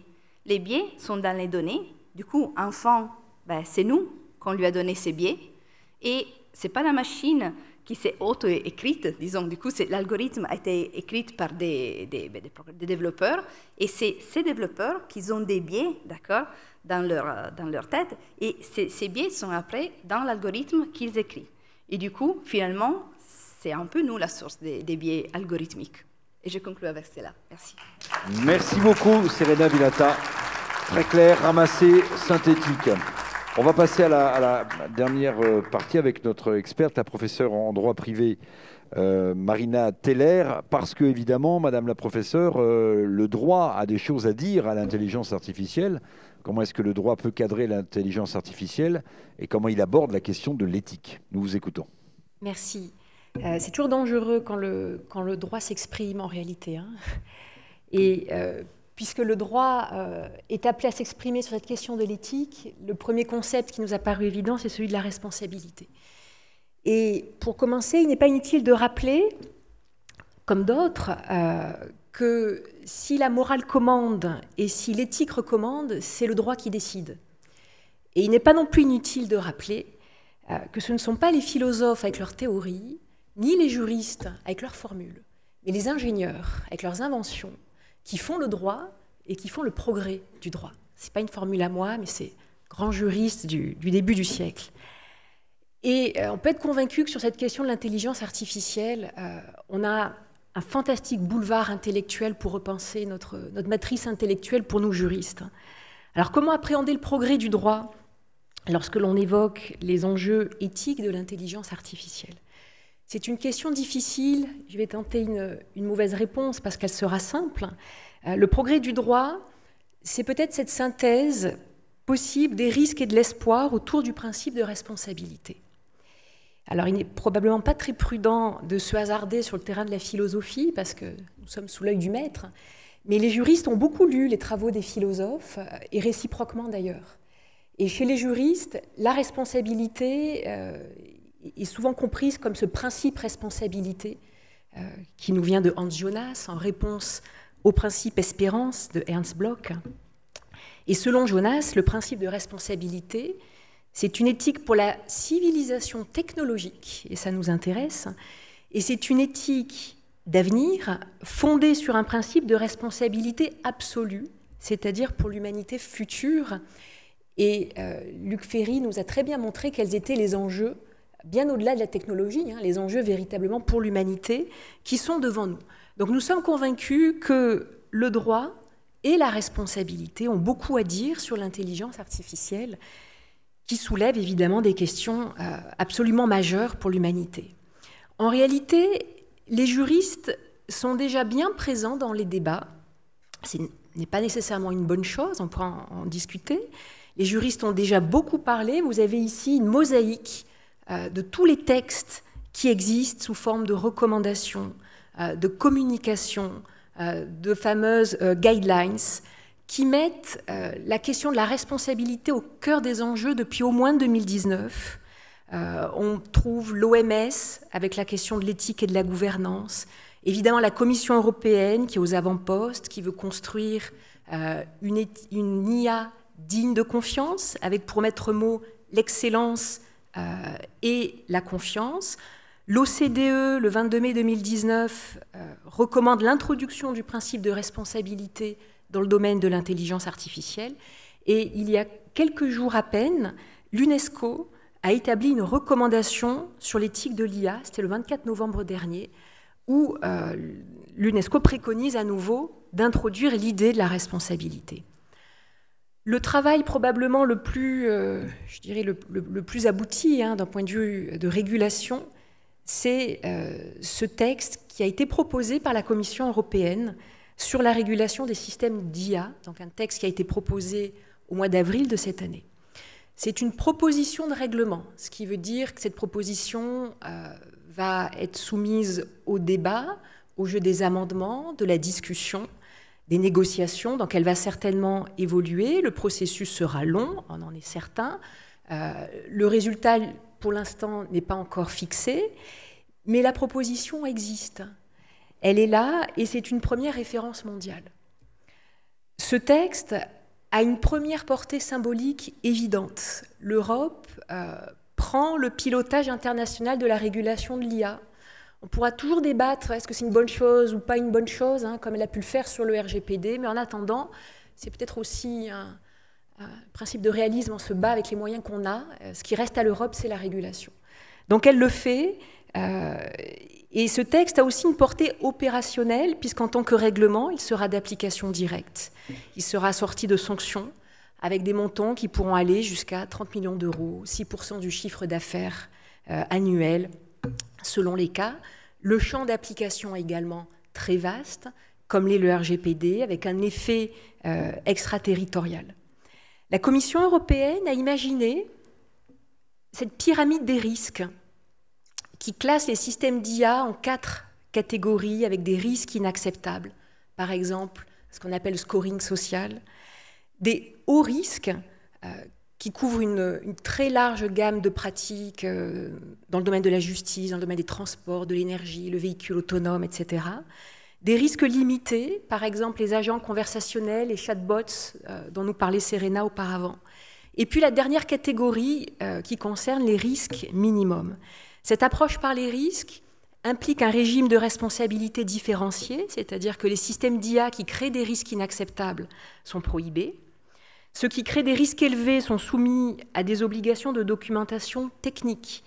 Les biais sont dans les données. Du coup, enfant, ben, c'est nous qu'on lui a donné ces biais. Et ce n'est pas la machine qui s'est auto-écrite. Disons, du coup, l'algorithme a été écrit par des, ben, des, développeurs, et c'est ces développeurs qui ont des biais, d'accord, dans leur, euh, dans leur tête, et ces, biais sont après dans l'algorithme qu'ils écrivent. Et du coup, finalement, c'est un peu nous la source des, des, biais algorithmiques. Et je conclue avec cela. Merci. Merci beaucoup, Serena Villata. Très clair, ramassé, synthétique. On va passer à la, dernière euh, partie avec notre experte, la professeure en droit privé euh, Marina Teller, parce que évidemment, Madame la professeure, euh, le droit a des choses à dire à l'intelligence artificielle. Comment est-ce que le droit peut cadrer l'intelligence artificielle et comment il aborde la question de l'éthique Nous vous écoutons. Merci. c'est toujours dangereux quand le, quand le droit s'exprime en réalité. Hein. Et puisque le droit euh, est appelé à s'exprimer sur cette question de l'éthique, le premier concept qui nous a paru évident, c'est celui de la responsabilité. Et pour commencer, il n'est pas inutile de rappeler, comme d'autres, euh, que si la morale commande et si l'éthique recommande, c'est le droit qui décide. Et il n'est pas non plus inutile de rappeler euh, que ce ne sont pas les philosophes avec leurs théories, ni les juristes avec leurs formules, mais les ingénieurs avec leurs inventions qui font le droit et qui font le progrès du droit. Ce n'est pas une formule à moi, mais c'est grand juriste du, début du siècle. Et euh, on peut être convaincu que sur cette question de l'intelligence artificielle, euh, on a un fantastique boulevard intellectuel pour repenser notre, notre matrice intellectuelle pour nous juristes. Alors comment appréhender le progrès du droit lorsque l'on évoque les enjeux éthiques de l'intelligence artificielle c'est une question difficile. Je vais tenter une, mauvaise réponse parce qu'elle sera simple. Euh, le progrès du droit, c'est peut-être cette synthèse possible des risques et de l'espoir autour du principe de responsabilité. Alors il n'est probablement pas très prudent de se hasarder sur le terrain de la philosophie parce que nous sommes sous l'œil du maître, mais les juristes ont beaucoup lu les travaux des philosophes euh, et réciproquement d'ailleurs. Et chez les juristes, la responsabilité euh, est souvent comprise comme ce principe responsabilité euh, qui nous vient de Hans Jonas en réponse au principe espérance de Ernst Bloch. Et selon Jonas, le principe de responsabilité, c'est une éthique pour la civilisation technologique, et ça nous intéresse, et c'est une éthique d'avenir fondée sur un principe de responsabilité absolue, c'est-à-dire pour l'humanité future. Et euh, Luc Ferry nous a très bien montré quels étaient les enjeux bien au-delà de la technologie, hein, les enjeux véritablement pour l'humanité qui sont devant nous. Donc nous sommes convaincus que le droit et la responsabilité ont beaucoup à dire sur l'intelligence artificielle qui soulève évidemment des questions euh, absolument majeures pour l'humanité. En réalité, les juristes sont déjà bien présents dans les débats. Ce n'est pas nécessairement une bonne chose, on pourra en discuter. Les juristes ont déjà beaucoup parlé. Vous avez ici une mosaïque euh, de tous les textes qui existent sous forme de recommandations, euh, de communications, euh, de fameuses guidelines, qui mettent la question de la responsabilité au cœur des enjeux depuis au moins 2019. on trouve l'OMS avec la question de l'éthique et de la gouvernance, évidemment la Commission européenne qui est aux avant-postes, qui veut construire une, IA digne de confiance, avec pour mettre mot l'excellence euh, et la confiance. L'OCDE, le 22 mai 2019, euh, recommande l'introduction du principe de responsabilité dans le domaine de l'intelligence artificielle. Et il y a quelques jours à peine, l'UNESCO a établi une recommandation sur l'éthique de l'IA, c'était le 24 novembre dernier, où euh, l'UNESCO préconise à nouveau d'introduire l'idée de la responsabilité. Le travail probablement le plus, euh, je dirais, le, plus abouti hein, d'un point de vue de régulation, c'est euh, ce texte qui a été proposé par la Commission européenne sur la régulation des systèmes d'IA, donc un texte qui a été proposé au mois d'avril de cette année. C'est une proposition de règlement, ce qui veut dire que cette proposition euh, va être soumise au débat, au jeu des amendements, de la discussion, des négociations, donc elle va certainement évoluer, le processus sera long, on en est certain, euh, le résultat pour l'instant n'est pas encore fixé, mais la proposition existe, elle est là et c'est une première référence mondiale. Ce texte a une première portée symbolique évidente. L'Europe euh, prend le pilotage international de la régulation de l'IA on pourra toujours débattre, est-ce que c'est une bonne chose ou pas une bonne chose, hein, comme elle a pu le faire sur le RGPD, mais en attendant, c'est peut-être aussi un, principe de réalisme, on se bat avec les moyens qu'on a. Euh, ce qui reste à l'Europe, c'est la régulation. Donc elle le fait, euh, et ce texte a aussi une portée opérationnelle, puisqu'en tant que règlement, il sera d'application directe. Il sera assorti de sanctions, avec des montants qui pourront aller jusqu'à 30 millions d'euros, 6% du chiffre d'affaires euh, annuel selon les cas. Le champ d'application est également très vaste, comme l'est le RGPD, avec un effet euh, extraterritorial. La Commission européenne a imaginé cette pyramide des risques qui classe les systèmes d'IA en quatre catégories avec des risques inacceptables. Par exemple, ce qu'on appelle scoring social, des hauts risques euh, qui couvre une, très large gamme de pratiques euh, dans le domaine de la justice, dans le domaine des transports, de l'énergie, le véhicule autonome, etc. Des risques limités, par exemple les agents conversationnels, les chatbots euh, dont nous parlait Serena auparavant. Et puis la dernière catégorie euh, qui concerne les risques minimums. Cette approche par les risques implique un régime de responsabilité différencié, c'est-à-dire que les systèmes d'IA qui créent des risques inacceptables sont prohibés, ceux qui créent des risques élevés sont soumis à des obligations de documentation technique,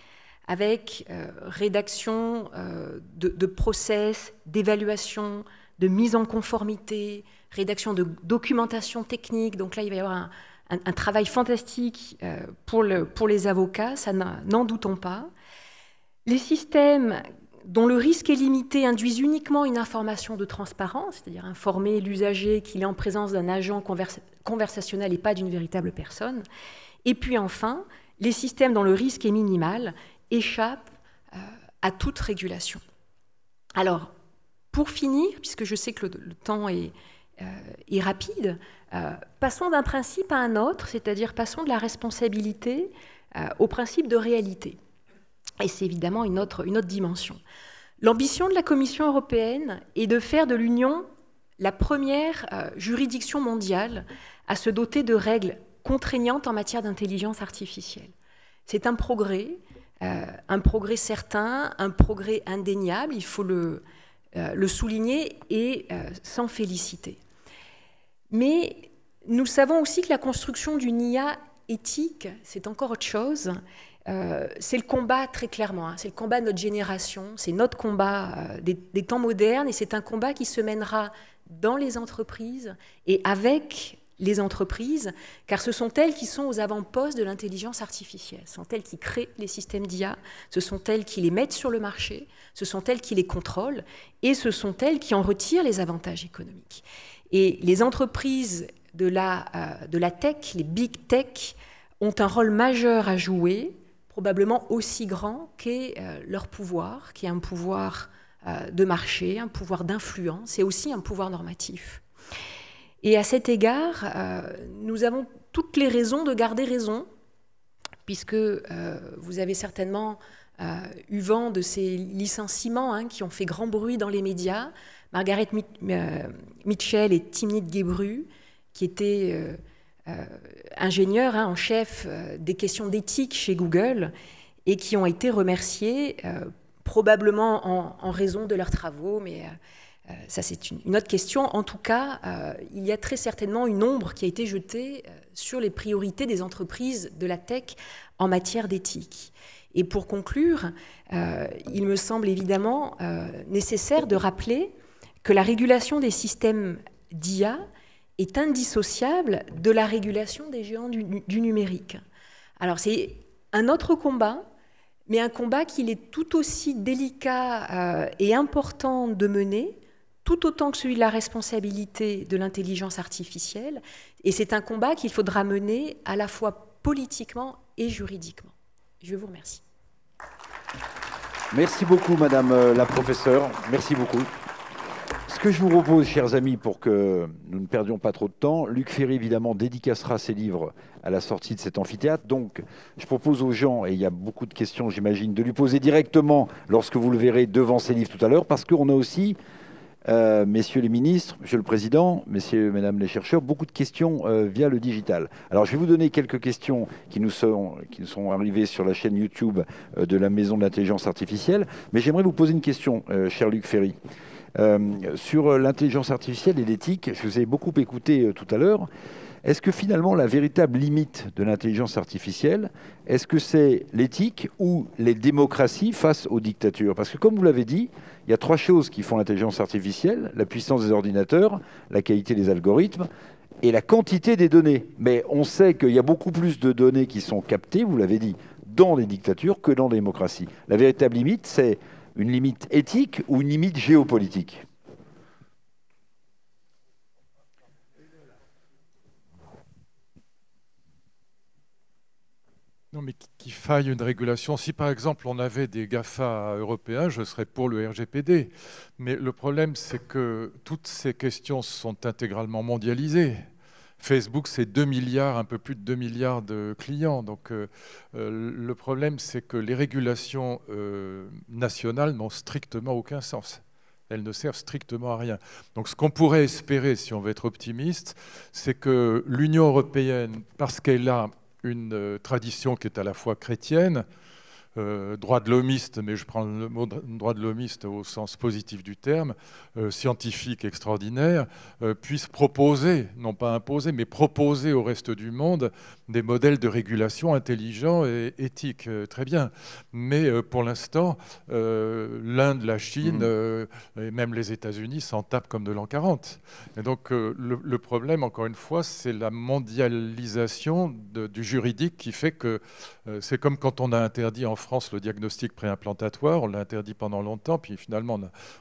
avec euh, rédaction euh, de, process, d'évaluation, de mise en conformité, rédaction de documentation technique. Donc là, il va y avoir un, travail fantastique euh, pour, pour les avocats, ça n'en doutons pas. Les systèmes dont le risque est limité induisent uniquement une information de transparence, c'est-à-dire informer l'usager qu'il est en présence d'un agent conversationnel et pas d'une véritable personne. Et puis enfin, les systèmes dont le risque est minimal échappent euh, à toute régulation. Alors, pour finir, puisque je sais que le, temps est, euh, rapide, euh, passons d'un principe à un autre, c'est-à-dire passons de la responsabilité au principe de réalité. Et c'est évidemment une autre, une autre dimension. L'ambition de la Commission européenne est de faire de l'Union la première euh, juridiction mondiale à se doter de règles contraignantes en matière d'intelligence artificielle. C'est un progrès, euh, un progrès certain, un progrès indéniable, il faut le, euh, le souligner et s'en féliciter. Mais nous savons aussi que la construction d'une IA éthique, c'est encore autre chose, euh, c'est le combat très clairement, hein. c'est le combat de notre génération, c'est notre combat euh, des, temps modernes et c'est un combat qui se mènera dans les entreprises et avec les entreprises, car ce sont elles qui sont aux avant-postes de l'intelligence artificielle, ce sont elles qui créent les systèmes d'IA, ce sont elles qui les mettent sur le marché, ce sont elles qui les contrôlent et ce sont elles qui en retirent les avantages économiques. Et les entreprises de la, euh, de la tech, les big tech, ont un rôle majeur à jouer probablement aussi grand qu'est euh, leur pouvoir, qui est un pouvoir euh, de marché, un pouvoir d'influence et aussi un pouvoir normatif. Et à cet égard, euh, nous avons toutes les raisons de garder raison, puisque vous avez certainement eu vent de ces licenciements hein, qui ont fait grand bruit dans les médias. Margaret Mitchell et Timnit Gebru, qui étaient euh, ingénieurs hein, en chef euh, des questions d'éthique chez Google et qui ont été remerciés euh, probablement en, raison de leurs travaux, mais ça c'est une, autre question. En tout cas, il y a très certainement une ombre qui a été jetée sur les priorités des entreprises de la tech en matière d'éthique. Et pour conclure, il me semble évidemment nécessaire de rappeler que la régulation des systèmes d'IA est indissociable de la régulation des géants du, numérique. Alors c'est un autre combat, mais un combat qu'il est tout aussi délicat euh, et important de mener, tout autant que celui de la responsabilité de l'intelligence artificielle, et c'est un combat qu'il faudra mener à la fois politiquement et juridiquement. Je vous remercie. Merci beaucoup, Madame euh, la professeure. Merci beaucoup. Ce que je vous propose, chers amis, pour que nous ne perdions pas trop de temps, Luc Ferry, évidemment, dédicacera ses livres à la sortie de cet amphithéâtre. Donc, je propose aux gens, et il y a beaucoup de questions, j'imagine, de lui poser directement lorsque vous le verrez devant ses livres tout à l'heure, parce qu'on a aussi, euh, messieurs les ministres, monsieur le président, messieurs, mesdames les chercheurs, beaucoup de questions euh, via le digital. Alors, je vais vous donner quelques questions qui nous sont, qui sont arrivées sur la chaîne YouTube euh, de la Maison de l'intelligence artificielle, mais j'aimerais vous poser une question, cher Luc Ferry. Euh, sur l'intelligence artificielle et l'éthique, je vous ai beaucoup écouté euh, tout à l'heure. Est-ce que finalement la véritable limite de l'intelligence artificielle, est-ce que c'est l'éthique ou les démocraties face aux dictatures Parce que comme vous l'avez dit, il y a trois choses qui font l'intelligence artificielle, la puissance des ordinateurs, la qualité des algorithmes et la quantité des données. Mais on sait qu'il y a beaucoup plus de données qui sont captées, vous l'avez dit, dans les dictatures que dans les démocraties. La véritable limite, c'est une limite éthique ou une limite géopolitique Non, mais qu'il faille une régulation. Si par exemple on avait des GAFA européens, je serais pour le RGPD. Mais le problème, c'est que toutes ces questions sont intégralement mondialisées. Facebook, c'est 2 milliards, un peu plus de 2 milliards de clients. Donc euh, euh, le problème, c'est que les régulations euh, nationales n'ont strictement aucun sens. Elles ne servent strictement à rien. Donc ce qu'on pourrait espérer, si on veut être optimiste, c'est que l'Union européenne, parce qu'elle a une tradition qui est à la fois chrétienne, euh, droit de l'homiste, mais je prends le mot droit de l'homiste au sens positif du terme, euh, scientifique extraordinaire, euh, puisse proposer, non pas imposer, mais proposer au reste du monde des modèles de régulation intelligents et éthiques. très bien. Mais pour l'instant, l'Inde, la Chine mmh. et même les États-Unis s'en tapent comme de l'an 40. Et donc le, problème, encore une fois, c'est la mondialisation du juridique qui fait que c'est comme quand on a interdit en France le diagnostic préimplantatoire. On l'a interdit pendant longtemps, puis finalement,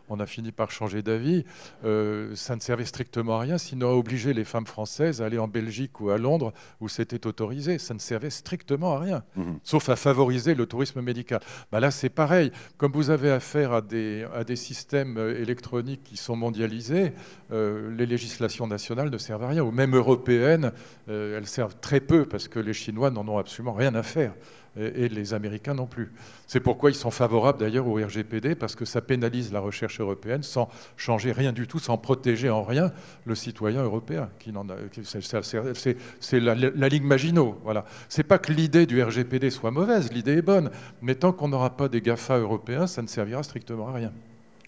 on a, fini par changer d'avis. Euh, ça ne servait strictement à rien, sinon à obliger les femmes françaises à aller en Belgique ou à Londres où c'était autorisé. Ça ne servait strictement à rien, mhm. sauf à favoriser le tourisme médical. Bah là, c'est pareil. Comme vous avez affaire à des, systèmes euh, électroniques qui sont mondialisés, euh, les législations nationales ne servent à rien, ou même européennes, elles servent très peu parce que les Chinois n'en ont absolument rien à faire et, les Américains non plus. C'est pourquoi ils sont favorables d'ailleurs au RGPD, parce que ça pénalise la recherche européenne sans changer rien du tout, sans protéger en rien le citoyen européen. c'est la, Ligue Maginot. Voilà. C'est pas que l'idée du RGPD soit mauvaise, l'idée est bonne, mais tant qu'on n'aura pas des GAFA européens, ça ne servira strictement à rien.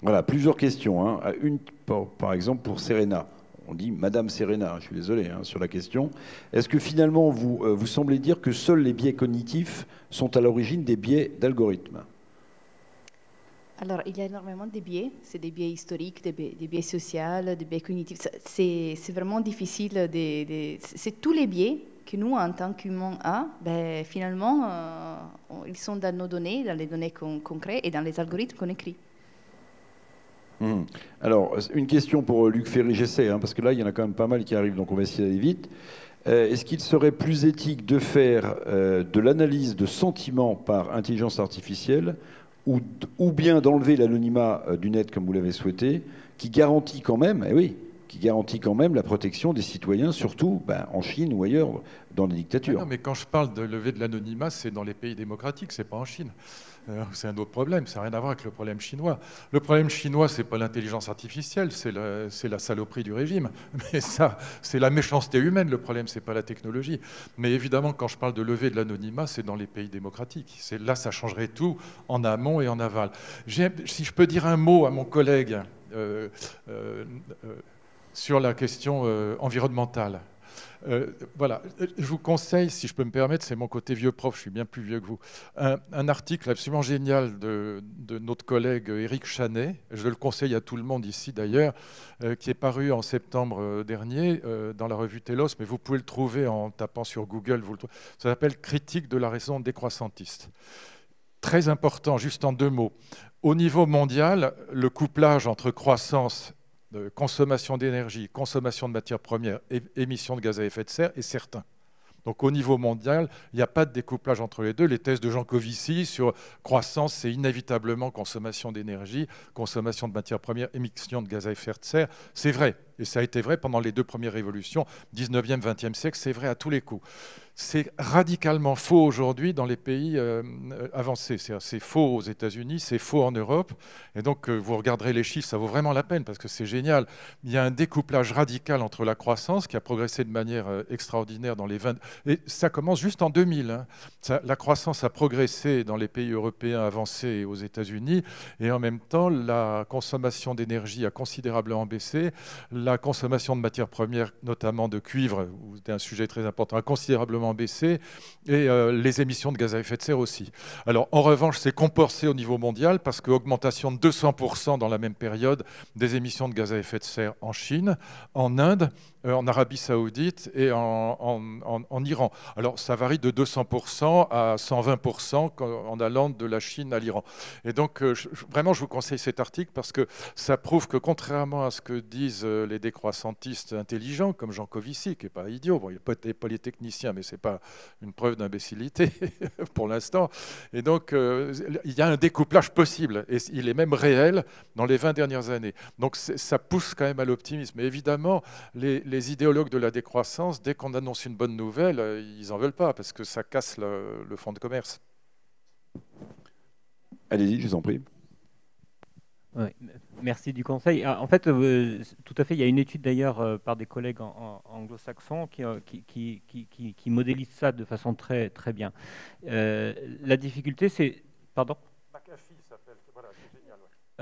Voilà, plusieurs questions. Hein. Une, par exemple, pour Serena on dit Madame Serena, je suis désolé, hein, sur la question. Est-ce que finalement, vous, euh, vous semblez dire que seuls les biais cognitifs sont à l'origine des biais d'algorithmes alors, il y a énormément de biais. C'est des biais historiques, des biais, sociaux, des biais cognitifs. C'est vraiment difficile. C'est tous les biais que nous, en tant qu'humains, a, ben, finalement, euh, ils sont dans nos données, dans les données qu'on crée et dans les algorithmes qu'on écrit. Hmm. Alors, euh, une question pour euh, Luc Ferry, j'essaie, hein, parce que là, il y en a quand même pas mal qui arrivent, donc on va essayer d'aller vite. Euh, est-ce qu'il serait plus éthique de faire de l'analyse de sentiments par intelligence artificielle ou, ou bien d'enlever l'anonymat du net comme vous l'avez souhaité, qui garantit quand même, eh oui, qui garantit quand même la protection des citoyens, surtout ben, en Chine ou ailleurs, dans les dictatures. Ah non, mais quand je parle de lever de l'anonymat, c'est dans les pays démocratiques, c'est pas en Chine. Euh, c'est un autre problème, ça n'a rien à voir avec le problème chinois. Le problème chinois, ce n'est pas l'intelligence artificielle, c'est la saloperie du régime. Mais ça, c'est la méchanceté humaine, le problème, ce n'est pas la technologie. Mais évidemment, quand je parle de levée de l'anonymat, c'est dans les pays démocratiques. Là, ça changerait tout en amont et en aval. Si je peux dire un mot à mon collègue euh, euh, sur la question environnementale. Euh, voilà, je vous conseille, si je peux me permettre, c'est mon côté vieux prof, je suis bien plus vieux que vous, un, article absolument génial de, notre collègue eric Chanet, je le conseille à tout le monde ici d'ailleurs, euh, qui est paru en septembre euh, dernier dans la revue Telos, mais vous pouvez le trouver en tapant sur Google, vous le ça s'appelle Critique de la raison décroissantiste. Très important, juste en deux mots. Au niveau mondial, le couplage entre croissance consommation d'énergie, consommation de matières premières, émissions de gaz à effet de serre est certain. Donc au niveau mondial, il n'y a pas de découplage entre les deux. Les thèses de Jean sur croissance, c'est inévitablement consommation d'énergie, consommation de matières premières, émissions de gaz à effet de serre. C'est vrai, et ça a été vrai pendant les deux premières révolutions, 19e, 20e siècle, c'est vrai à tous les coups. C'est radicalement faux aujourd'hui dans les pays euh, avancés. C'est faux aux États-Unis, c'est faux en Europe. Et donc, euh, vous regarderez les chiffres, ça vaut vraiment la peine parce que c'est génial. Il y a un découplage radical entre la croissance qui a progressé de manière euh, extraordinaire dans les 20. Et ça commence juste en 2000. Hein. la croissance a progressé dans les pays européens avancés et aux États-Unis. Et en même temps, la consommation d'énergie a considérablement baissé. La la consommation de matières premières, notamment de cuivre, c'est un sujet très important, a considérablement baissé, et euh, les émissions de gaz à effet de serre aussi. Alors en revanche, c'est compensé au niveau mondial, parce qu'augmentation de 200% dans la même période des émissions de gaz à effet de serre en Chine, en Inde, euh, en Arabie saoudite et en, Iran. Alors ça varie de 200% à 120% en allant de la Chine à l'Iran. Et donc euh, vraiment, je vous conseille cet article parce que ça prouve que contrairement à ce que disent les les décroissantistes intelligents, comme Jean Covici, qui n'est pas idiot, bon, il peut être polytechnicien, mais ce n'est pas une preuve d'imbécilité pour l'instant. Et donc, euh, il y a un découplage possible, et il est même réel dans les 20 dernières années. Donc, ça pousse quand même à l'optimisme. Et évidemment, les, idéologues de la décroissance, dès qu'on annonce une bonne nouvelle, euh, ils n'en veulent pas, parce que ça casse le, fond fonds de commerce. Allez-y, je vous en prie. Merci du conseil. Ah, en fait, euh, tout à fait, il y a une étude d'ailleurs euh, par des collègues anglo-saxons euh, qui, qui, modélise ça de façon très, très bien. la difficulté, c'est... Pardon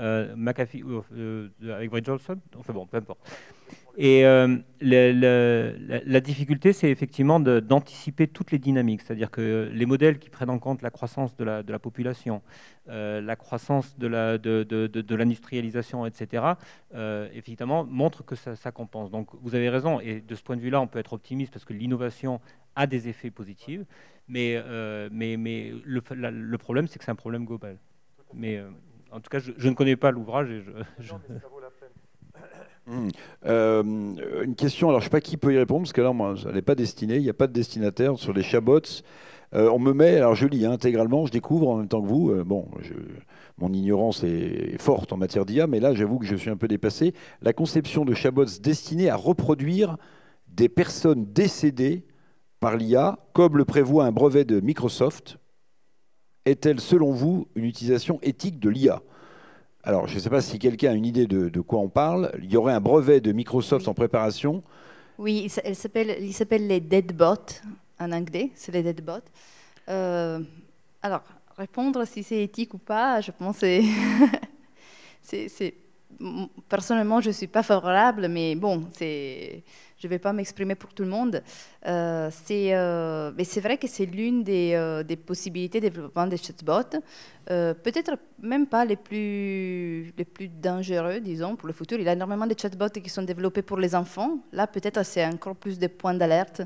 euh, McAfee, euh, euh, avec Bridge Johnson, enfin bon, peu importe. Et la, difficulté, c'est effectivement d'anticiper toutes les dynamiques, c'est-à-dire que les modèles qui prennent en compte la croissance de la, population, la croissance de l'industrialisation, de, de, etc., effectivement, montrent que ça, compense. Donc vous avez raison, et de ce point de vue-là, on peut être optimiste parce que l'innovation a des effets positifs, mais, mais, mais le, problème, c'est que c'est un problème global. Mais, en tout cas, je, ne connais pas l'ouvrage. Et je, hmm. euh, une question, alors je ne sais pas qui peut y répondre, parce que là, moi, elle n'est pas destinée, il n'y a pas de destinataire sur les chabots. Euh, on me met, alors je lis hein, intégralement, je découvre en même temps que vous, euh, bon, mon ignorance est forte en matière d'IA, mais là j'avoue que je suis un peu dépassé, la conception de Chabots destinée à reproduire des personnes décédées par l'IA, comme le prévoit un brevet de Microsoft, est-elle, selon vous, une utilisation éthique de l'IA Alors, je ne sais pas si quelqu'un a une idée de, quoi on parle. Il y aurait un brevet de Microsoft en préparation. Oui, il s'appelle les deadbots en anglais, c'est les deadbots. Euh, alors, répondre si c'est éthique ou pas, je pense que c'est personnellement, je ne suis pas favorable, mais bon, c'est, je ne vais pas m'exprimer pour tout le monde. Euh, c'est, euh, mais c'est vrai que c'est l'une des, euh, possibilités de développement des chatbots, peut-être même pas les plus, les plus dangereux, disons, pour le futur. Il y a énormément de chatbots qui sont développés pour les enfants. Là, peut-être, c'est encore plus de points d'alerte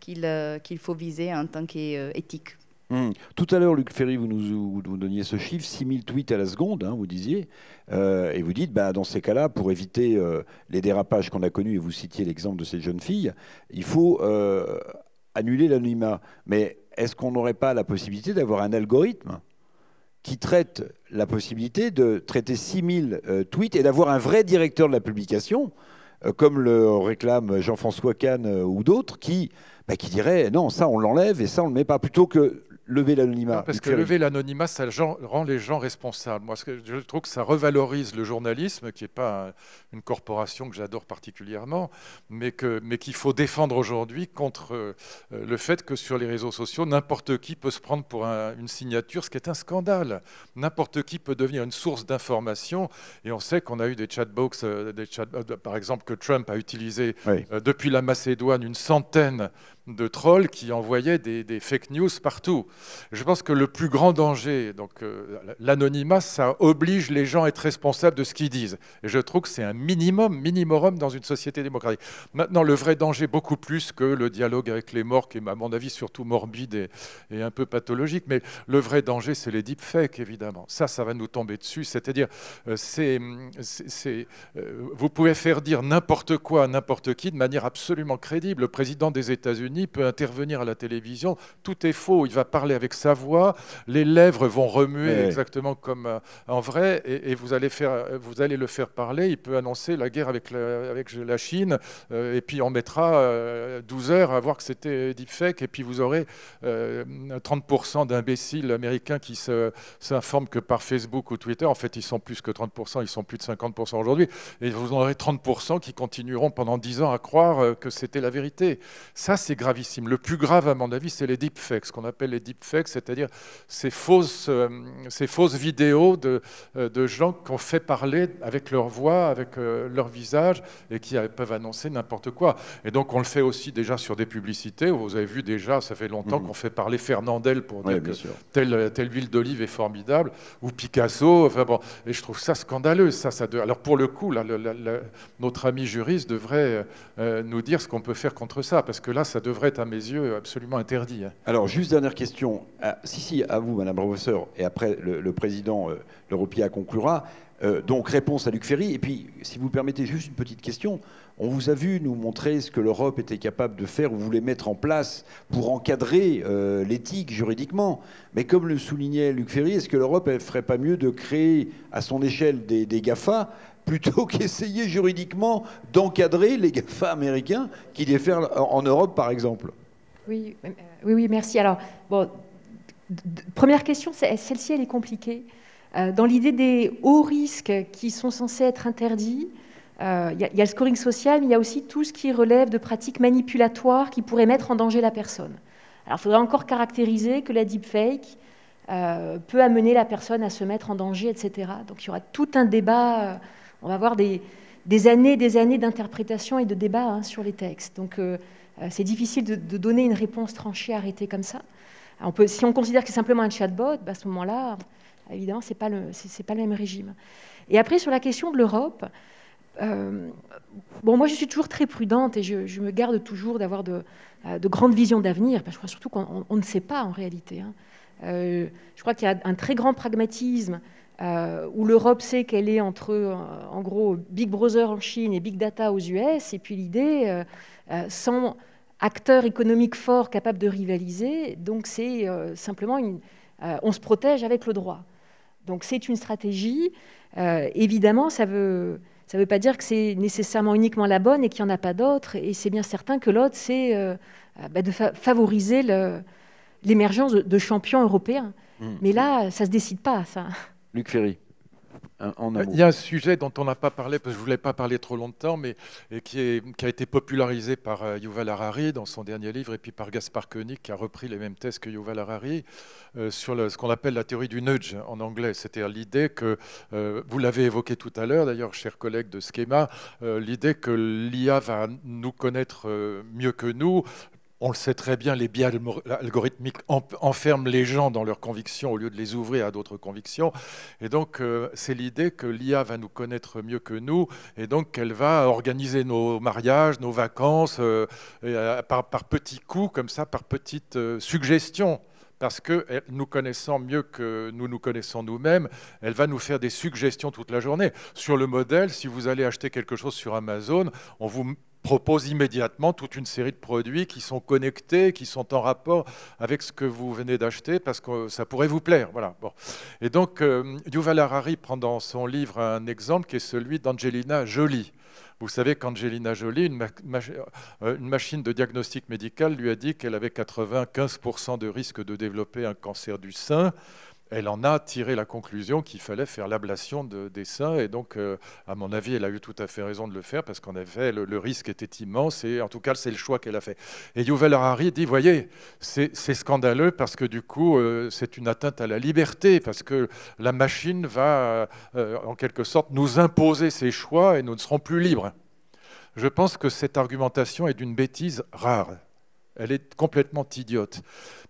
qu'il, qu'il faut viser en tant qu'éthique. Hum. Tout à l'heure, Luc Ferry, vous nous, donniez ce chiffre, 6000 tweets à la seconde, hein, vous disiez, euh, et vous dites, bah, dans ces cas-là, pour éviter euh, les dérapages qu'on a connus, et vous citiez l'exemple de cette jeune fille, il faut euh, annuler l'anonymat. Mais est-ce qu'on n'aurait pas la possibilité d'avoir un algorithme qui traite la possibilité de traiter 6000 tweets et d'avoir un vrai directeur de la publication comme le réclame Jean-François Kahn ou d'autres, qui, dirait bah, « qui non, ça on l'enlève et ça on le met pas, plutôt que lever l'anonymat. Parce que lever l'anonymat, ça rend les gens responsables. Moi, je trouve que ça revalorise le journalisme, qui n'est pas une corporation que j'adore particulièrement, mais qu'il mais faut défendre aujourd'hui contre euh, euh, le fait que sur les réseaux sociaux, n'importe qui peut se prendre pour une signature, ce qui est un scandale. N'importe qui peut devenir une source d'information, et on sait qu'on a eu des chatbox, euh, par exemple, que Trump a utilisé depuis la Macédoine, une centaine de trolls qui envoyaient des, fake news partout. Je pense que le plus grand danger, donc euh, l'anonymat, ça oblige les gens à être responsables de ce qu'ils disent. Et je trouve que c'est un minimum, minimorum dans une société démocratique. Maintenant, le vrai danger, beaucoup plus que le dialogue avec les morts, qui est à mon avis surtout morbide et, un peu pathologique, mais le vrai danger, c'est les deepfakes, évidemment. Ça, ça va nous tomber dessus. C'est-à-dire, euh, euh, vous pouvez faire dire n'importe quoi à n'importe qui de manière absolument crédible. Le président des États-Unis, peut intervenir à la télévision. Tout est faux. Il va parler avec sa voix. Les lèvres vont remuer eh exactement comme euh, en vrai. Et, vous, allez faire, vous allez le faire parler. Il peut annoncer la guerre avec la, avec la Chine. Euh, et puis on mettra 12 euh, heures à voir que c'était deepfake. Et puis vous aurez 30% d'imbéciles américains qui s'informent que par Facebook ou Twitter. En fait, ils sont plus que 30%. Ils sont plus de 50% aujourd'hui. Et vous en aurez 30% qui continueront pendant 10 ans à croire que c'était la vérité. Ça, c'est gravissime. Le plus grave, à mon avis, c'est les deepfakes, ce qu'on appelle les deepfakes, c'est-à-dire ces fausses, euh, ces fausses vidéos de, euh, de gens qu'on fait parler avec leur voix, avec euh, leur visage, et qui peuvent annoncer n'importe quoi. Et donc, on le fait aussi déjà sur des publicités. Vous avez vu déjà, ça fait longtemps mhm. qu'on fait parler Fernandel pour dire que telle, telle, huile d'olive est formidable, ou Picasso. Enfin bon, et je trouve ça scandaleux. Ça, ça Alors, pour le coup, là, notre ami juriste devrait nous dire ce qu'on peut faire contre ça, parce que là, ça devrait être à mes yeux absolument interdit. Hein. Alors juste dernière question, ah, si si, à vous Madame la et après le, président euh, conclura. Euh, donc réponse à Luc Ferry, et puis si vous permettez juste une petite question, on vous a vu nous montrer ce que l'Europe était capable de faire ou voulait mettre en place pour encadrer euh, l'éthique juridiquement. Mais comme le soulignait Luc Ferry, est-ce que l'Europe ne ferait pas mieux de créer à son échelle des, des GAFA plutôt qu'essayer juridiquement d'encadrer les GAFA américains qui déferlent en Europe, par exemple. Euh, oui, oui, merci. Alors, bon, première question, celle-ci, elle est compliquée. Euh, dans l'idée des hauts risques qui sont censés être interdits, euh, il y, a le scoring social, mais il y a aussi tout ce qui relève de pratiques manipulatoires qui pourraient mettre en danger la personne. Alors, il faudrait encore caractériser que la deepfake peut amener la personne à se mettre en danger, etc. Donc, il y aura tout un débat on va avoir des, années des années d'interprétation et de débat hein, sur les textes. Donc euh, euh, c'est difficile de, donner une réponse tranchée, arrêtée comme ça. si on considère que c'est simplement un chatbot, bah, à ce moment-là, évidemment, ce n'est pas, le, même régime. Et après, sur la question de l'Europe, euh, bon, moi, je suis toujours très prudente et je, me garde toujours d'avoir de, grandes visions d'avenir. Parce je crois surtout qu'on ne sait pas en réalité. Hein. je crois qu'il y a un très grand pragmatisme euh, où l'Europe sait qu'elle est entre, euh, en gros, Big Brother en Chine et Big Data aux US, et puis l'idée, euh, sans acteurs économiques forts capables de rivaliser, donc c'est simplement on se protège avec le droit. Donc c'est une stratégie. évidemment, ça veut... Ça ne veut pas dire que c'est nécessairement uniquement la bonne et qu'il n'y en a pas d'autres. Et c'est bien certain que l'autre, c'est bah, de favoriser l'émergence de, champions européens. Mmh. Mais là, ça ne se décide pas, ça. Luc Ferry. En bah, Il y a un sujet dont on n'a pas parlé, parce que je ne voulais pas parler trop longtemps, mais et qui, qui, a été popularisé par euh, Yuval Harari dans son dernier livre, et puis par Gaspard Koenig, qui a repris les mêmes thèses que Yuval Harari, euh, sur ce qu'on appelle la théorie du nudge en anglais. C'est-à-dire l'idée que, euh, vous l'avez évoqué tout à l'heure, d'ailleurs, chers collègues de Schema, l'idée que l'IA va nous connaître mieux que nous, on le sait très bien, les biais algorithmiques enferment les gens dans leurs convictions au lieu de les ouvrir à d'autres convictions. Et donc, euh, c'est l'idée que l'IA va nous connaître mieux que nous, et donc qu'elle va organiser nos mariages, nos vacances, euh, euh, par, par petits coups, comme ça, par petites suggestions parce que nous connaissons mieux que nous nous connaissons nous-mêmes, elle va nous faire des suggestions toute la journée. Sur le modèle, si vous allez acheter quelque chose sur Amazon, on vous propose immédiatement toute une série de produits qui sont connectés, qui sont en rapport avec ce que vous venez d'acheter, parce que ça pourrait vous plaire. Voilà. Bon. Et donc, euh, Yuval Harari prend dans son livre un exemple qui est celui d'Angelina Jolie. Vous savez qu'Angelina Jolie, une, euh, une, machine de diagnostic médical lui a dit qu'elle avait 95% de risque de développer un cancer du sein elle en a tiré la conclusion qu'il fallait faire l'ablation de, des seins. Et donc, euh, à mon avis, elle a eu tout à fait raison de le faire parce qu'en effet, le, risque était immense. Et en tout cas, c'est le choix qu'elle a fait. Et Yuval Harari dit, voyez, c'est scandaleux parce que du coup, euh, c'est une atteinte à la liberté parce que la machine va, euh, en quelque sorte, nous imposer ses choix et nous ne serons plus libres. Je pense que cette argumentation est d'une bêtise rare. Elle est complètement idiote.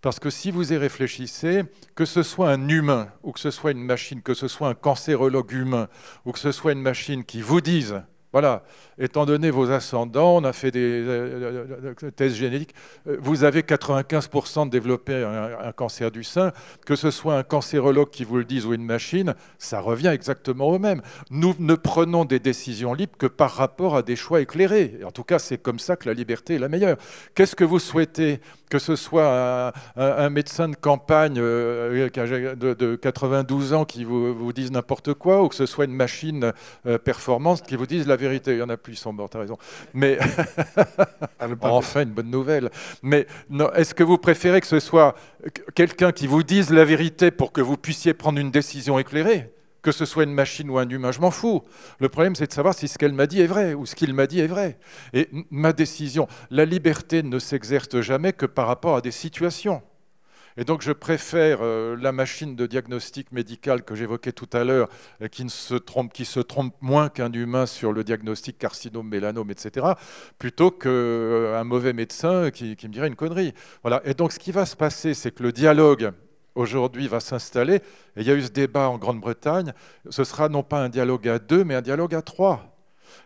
Parce que si vous y réfléchissez, que ce soit un humain, ou que ce soit une machine, que ce soit un cancérologue humain, ou que ce soit une machine qui vous dise voilà, étant donné vos ascendants, on a fait des euh, euh, euh, tests génétiques, vous avez 95% de développer un, cancer du sein, que ce soit un cancérologue qui vous le dise ou une machine, ça revient exactement au même. Nous ne prenons des décisions libres que par rapport à des choix éclairés. En tout cas, c'est comme ça que la liberté est la meilleure. Qu'est-ce que vous souhaitez que ce soit un, médecin de campagne euh, de, 92 ans qui vous, vous dise n'importe quoi, ou que ce soit une machine euh, performance qui vous dise la vérité. Il y en a plus, ils sont morts, as raison. Mais enfin, une bonne nouvelle. Mais est-ce que vous préférez que ce soit quelqu'un qui vous dise la vérité pour que vous puissiez prendre une décision éclairée que ce soit une machine ou un humain, je m'en fous. Le problème, c'est de savoir si ce qu'elle m'a dit est vrai ou ce qu'il m'a dit est vrai. Et ma décision, la liberté ne s'exerce jamais que par rapport à des situations. Et donc je préfère euh, la machine de diagnostic médical que j'évoquais tout à l'heure, euh, qui, ne se trompe, qui se trompe moins qu'un humain sur le diagnostic carcinome, mélanome, etc., plutôt qu'un euh, mauvais médecin qui, qui, me dirait une connerie. Voilà. Et donc ce qui va se passer, c'est que le dialogue aujourd'hui va s'installer. Et il y a eu ce débat en Grande-Bretagne. Ce sera non pas un dialogue à deux, mais un dialogue à trois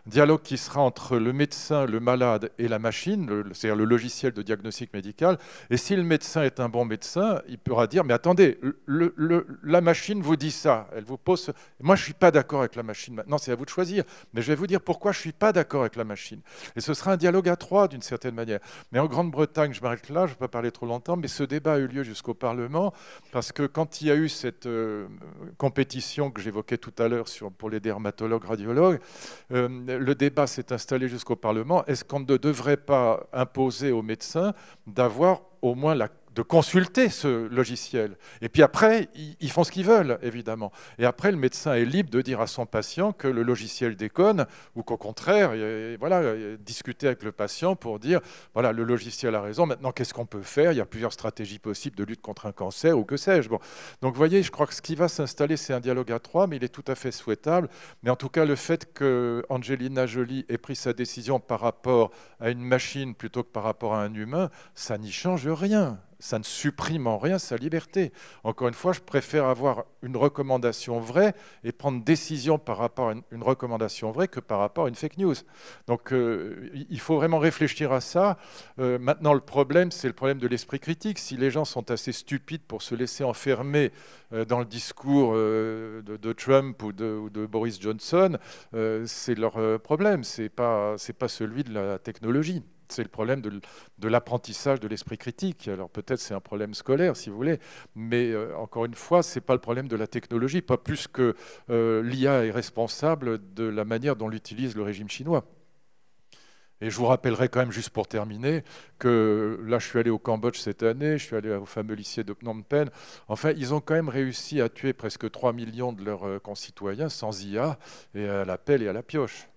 dialogue qui sera entre le médecin, le malade et la machine, c'est-à-dire le logiciel de diagnostic médical. Et si le médecin est un bon médecin, il pourra dire, mais attendez, la machine vous dit ça, elle vous pose, moi je ne suis pas d'accord avec la machine, maintenant c'est à vous de choisir, mais je vais vous dire pourquoi je ne suis pas d'accord avec la machine. Et ce sera un dialogue à trois d'une certaine manière. Mais en Grande-Bretagne, je m'arrête là, je ne vais pas parler trop longtemps, mais ce débat a eu lieu jusqu'au Parlement, parce que quand il y a eu cette euh, compétition que j'évoquais tout à l'heure pour les dermatologues, radiologues, euh, le débat s'est installé jusqu'au Parlement, est-ce qu'on ne devrait pas imposer aux médecins d'avoir au moins la de consulter ce logiciel. Et puis après, ils font ce qu'ils veulent, évidemment. Et après, le médecin est libre de dire à son patient que le logiciel déconne ou qu'au contraire, voilà, discuter avec le patient pour dire, voilà, le logiciel a raison, maintenant qu'est-ce qu'on peut faire Il y a plusieurs stratégies possibles de lutte contre un cancer ou que sais-je. Bon. Donc vous voyez, je crois que ce qui va s'installer, c'est un dialogue à trois, mais il est tout à fait souhaitable. Mais en tout cas, le fait que Angelina Jolie ait pris sa décision par rapport à une machine plutôt que par rapport à un humain, ça n'y change rien ça ne supprime en rien sa liberté. Encore une fois, je préfère avoir une recommandation vraie et prendre décision par rapport à une, recommandation vraie que par rapport à une fake news. Donc euh, il faut vraiment réfléchir à ça. Euh, maintenant, le problème, c'est le problème de l'esprit critique. Si les gens sont assez stupides pour se laisser enfermer euh, dans le discours de, Trump ou de, Boris Johnson, c'est leur problème, ce n'est pas celui de la technologie c'est le problème de, l'apprentissage de l'esprit critique. Alors peut-être c'est un problème scolaire, si vous voulez, mais euh, encore une fois, ce n'est pas le problème de la technologie, pas plus que euh, l'IA est responsable de la manière dont l'utilise le régime chinois. Et je vous rappellerai quand même, juste pour terminer, que là, je suis allé au Cambodge cette année, je suis allé au fameux lycée de Phnom Penh. Enfin, ils ont quand même réussi à tuer presque 3 millions de leurs euh, concitoyens sans IA, et à la pelle et à la pioche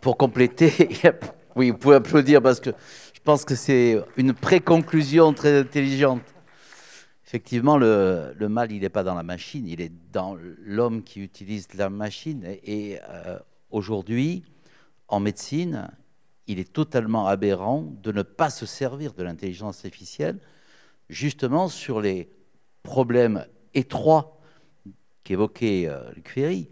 pour compléter, oui, vous pouvez applaudir parce que je pense que c'est une préconclusion très intelligente. Effectivement, le, mal, il n'est pas dans la machine, il est dans l'homme qui utilise la machine. Et, euh, aujourd'hui, en médecine, il est totalement aberrant de ne pas se servir de l'intelligence artificielle, justement sur les problèmes étroits qu'évoquait euh, Luc Ferry,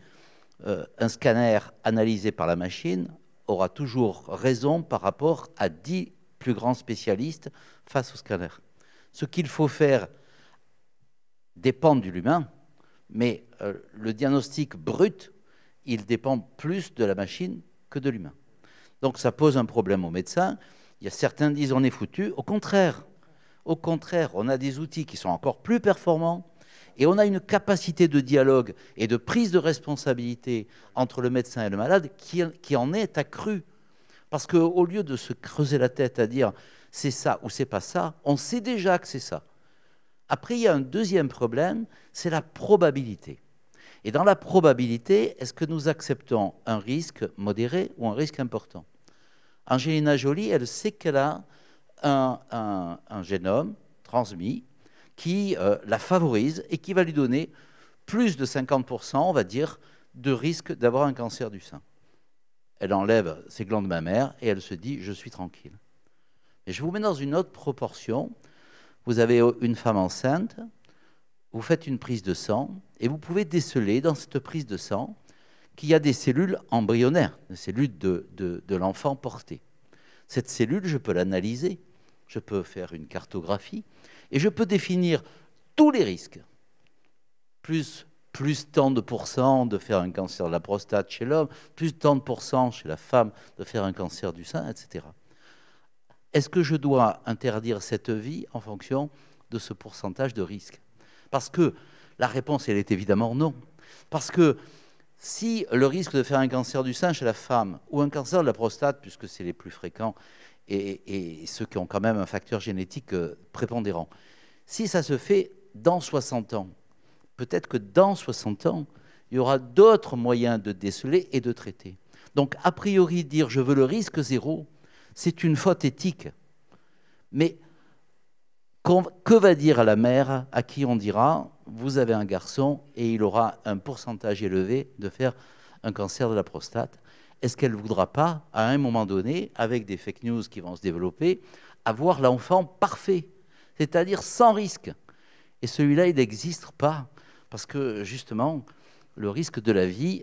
euh, un scanner analysé par la machine aura toujours raison par rapport à 10 plus grands spécialistes face au scanner. Ce qu'il faut faire dépend de l'humain, mais euh, le diagnostic brut, il dépend plus de la machine que de l'humain. Donc ça pose un problème aux médecins. Il y a certains qui disent on est foutu. Au contraire, au contraire, on a des outils qui sont encore plus performants, et on a une capacité de dialogue et de prise de responsabilité entre le médecin et le malade qui, en est accrue. Parce qu'au lieu de se creuser la tête à dire c'est ça ou c'est pas ça, on sait déjà que c'est ça. Après, il y a un deuxième problème, c'est la probabilité. Et dans la probabilité, est-ce que nous acceptons un risque modéré ou un risque important Angelina Jolie, elle sait qu'elle a un génome transmis qui euh, la favorise et qui va lui donner plus de 50%, on va dire, de risque d'avoir un cancer du sein. Elle enlève ses glandes mère et elle se dit je suis tranquille. je vous mets dans une autre proportion. Vous avez euh, une femme enceinte, vous faites une prise de sang et vous pouvez déceler dans cette prise de sang qu'il y a des cellules embryonnaires, des cellules de, de, de l'enfant porté. Cette cellule, je peux l'analyser, je peux faire une cartographie, et je peux définir tous les risques, plus plus tant de pourcents de faire un cancer de la prostate chez l'homme, plus tant de pourcents chez la femme de faire un cancer du sein, etc. Est-ce que je dois interdire cette vie en fonction de ce pourcentage de risque Parce que la réponse, elle est évidemment non. Parce que si le risque de faire un cancer du sein chez la femme ou un cancer de la prostate, puisque c'est les plus fréquents, et, ceux qui ont quand même un facteur génétique euh, prépondérant. Si ça se fait dans 60 ans, peut-être que dans 60 ans, il y aura d'autres moyens de déceler et de traiter. Donc, a priori, dire je veux le risque zéro, c'est une faute éthique. Mais que va dire à la mère à qui on dira vous avez un garçon et il aura un pourcentage élevé de faire un cancer de la prostate est-ce qu'elle ne voudra pas, à un moment donné, avec des fake news qui vont se développer, avoir l'enfant parfait, c'est-à-dire sans risque Et celui-là, il n'existe pas, parce que justement, le risque de la vie,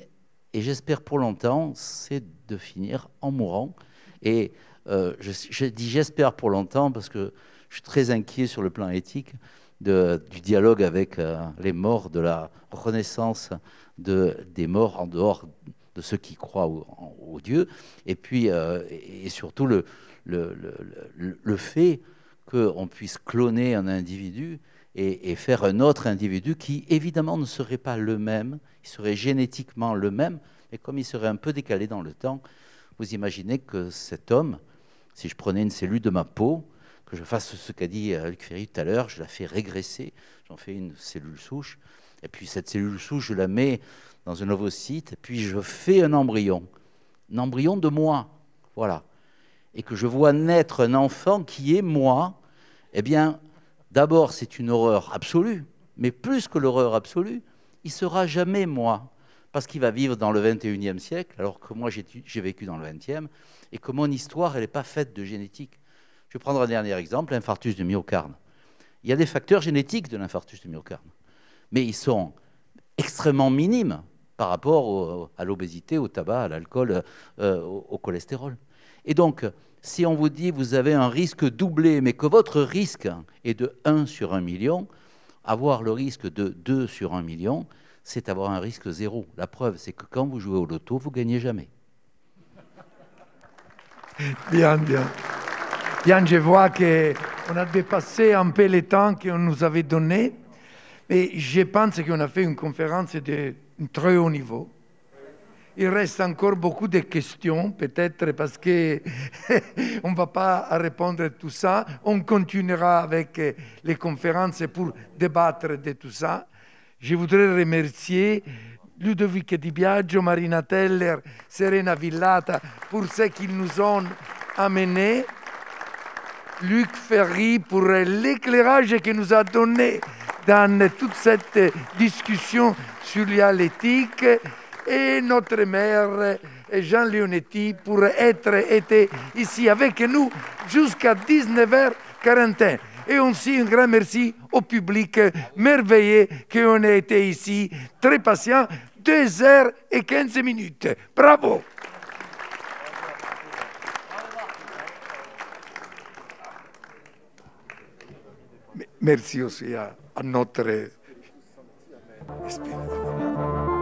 et j'espère pour longtemps, c'est de finir en mourant. Et euh, je, dis j'espère pour longtemps, parce que je suis très inquiet sur le plan éthique. De, du dialogue avec euh, les morts, de la renaissance des morts en dehors de ceux qui croient au, Dieu, et puis euh, et surtout le, le, fait qu'on puisse cloner un individu et, faire un autre individu qui évidemment ne serait pas le même, il serait génétiquement le même, mais comme il serait un peu décalé dans le temps, vous imaginez que cet homme, si je prenais une cellule de ma peau, que je fasse ce qu'a dit euh, Luc Ferry tout à l'heure, je la fais régresser, j'en fais une cellule souche, et puis cette cellule souche, je la mets dans un ovocyte, puis je fais un embryon, un embryon de moi, voilà, et que je vois naître un enfant qui est moi, eh bien, d'abord, c'est une horreur absolue, mais plus que l'horreur absolue, il sera jamais moi, parce qu'il va vivre dans le 21e siècle, alors que moi, j'ai vécu dans le 20e, et que mon histoire, elle n'est pas faite de génétique. Je vais prendre un dernier exemple, l'infarctus du myocarde. Il y a des facteurs génétiques de l'infarctus du myocarde, mais ils sont extrêmement minimes par rapport à l'obésité, au tabac, à l'alcool, euh, au, cholestérol. Et donc, si on vous dit vous avez un risque doublé, mais que votre risque est de 1 sur 1 million, avoir le risque de 2 sur 1 million, c'est avoir un risque zéro. La preuve, c'est que quand vous jouez au loto, vous gagnez jamais. Bien, bien. Bien, je vois qu'on a dépassé un peu les temps qu'on nous avait donné. Mais je pense qu'on a fait une conférence de très haut niveau. Il reste encore beaucoup de questions, peut-être parce qu'on ne va pas répondre à tout ça. On continuera avec euh, les conférences pour débattre de tout ça. Je voudrais remercier Ludovic Di Biagio, Marina Teller, Serena Villata pour ce qu'ils nous ont amené Luc Ferry pour l'éclairage qu'il nous a donné dans toute cette discussion sur l'éthique et notre maire Jean Leonetti pour être été ici avec nous jusqu'à 19h41. Et aussi un grand merci au public merveilleux qu'on a été ici, très patient, 2h15 minutes. Bravo! Merci aussi à... notre espíritu.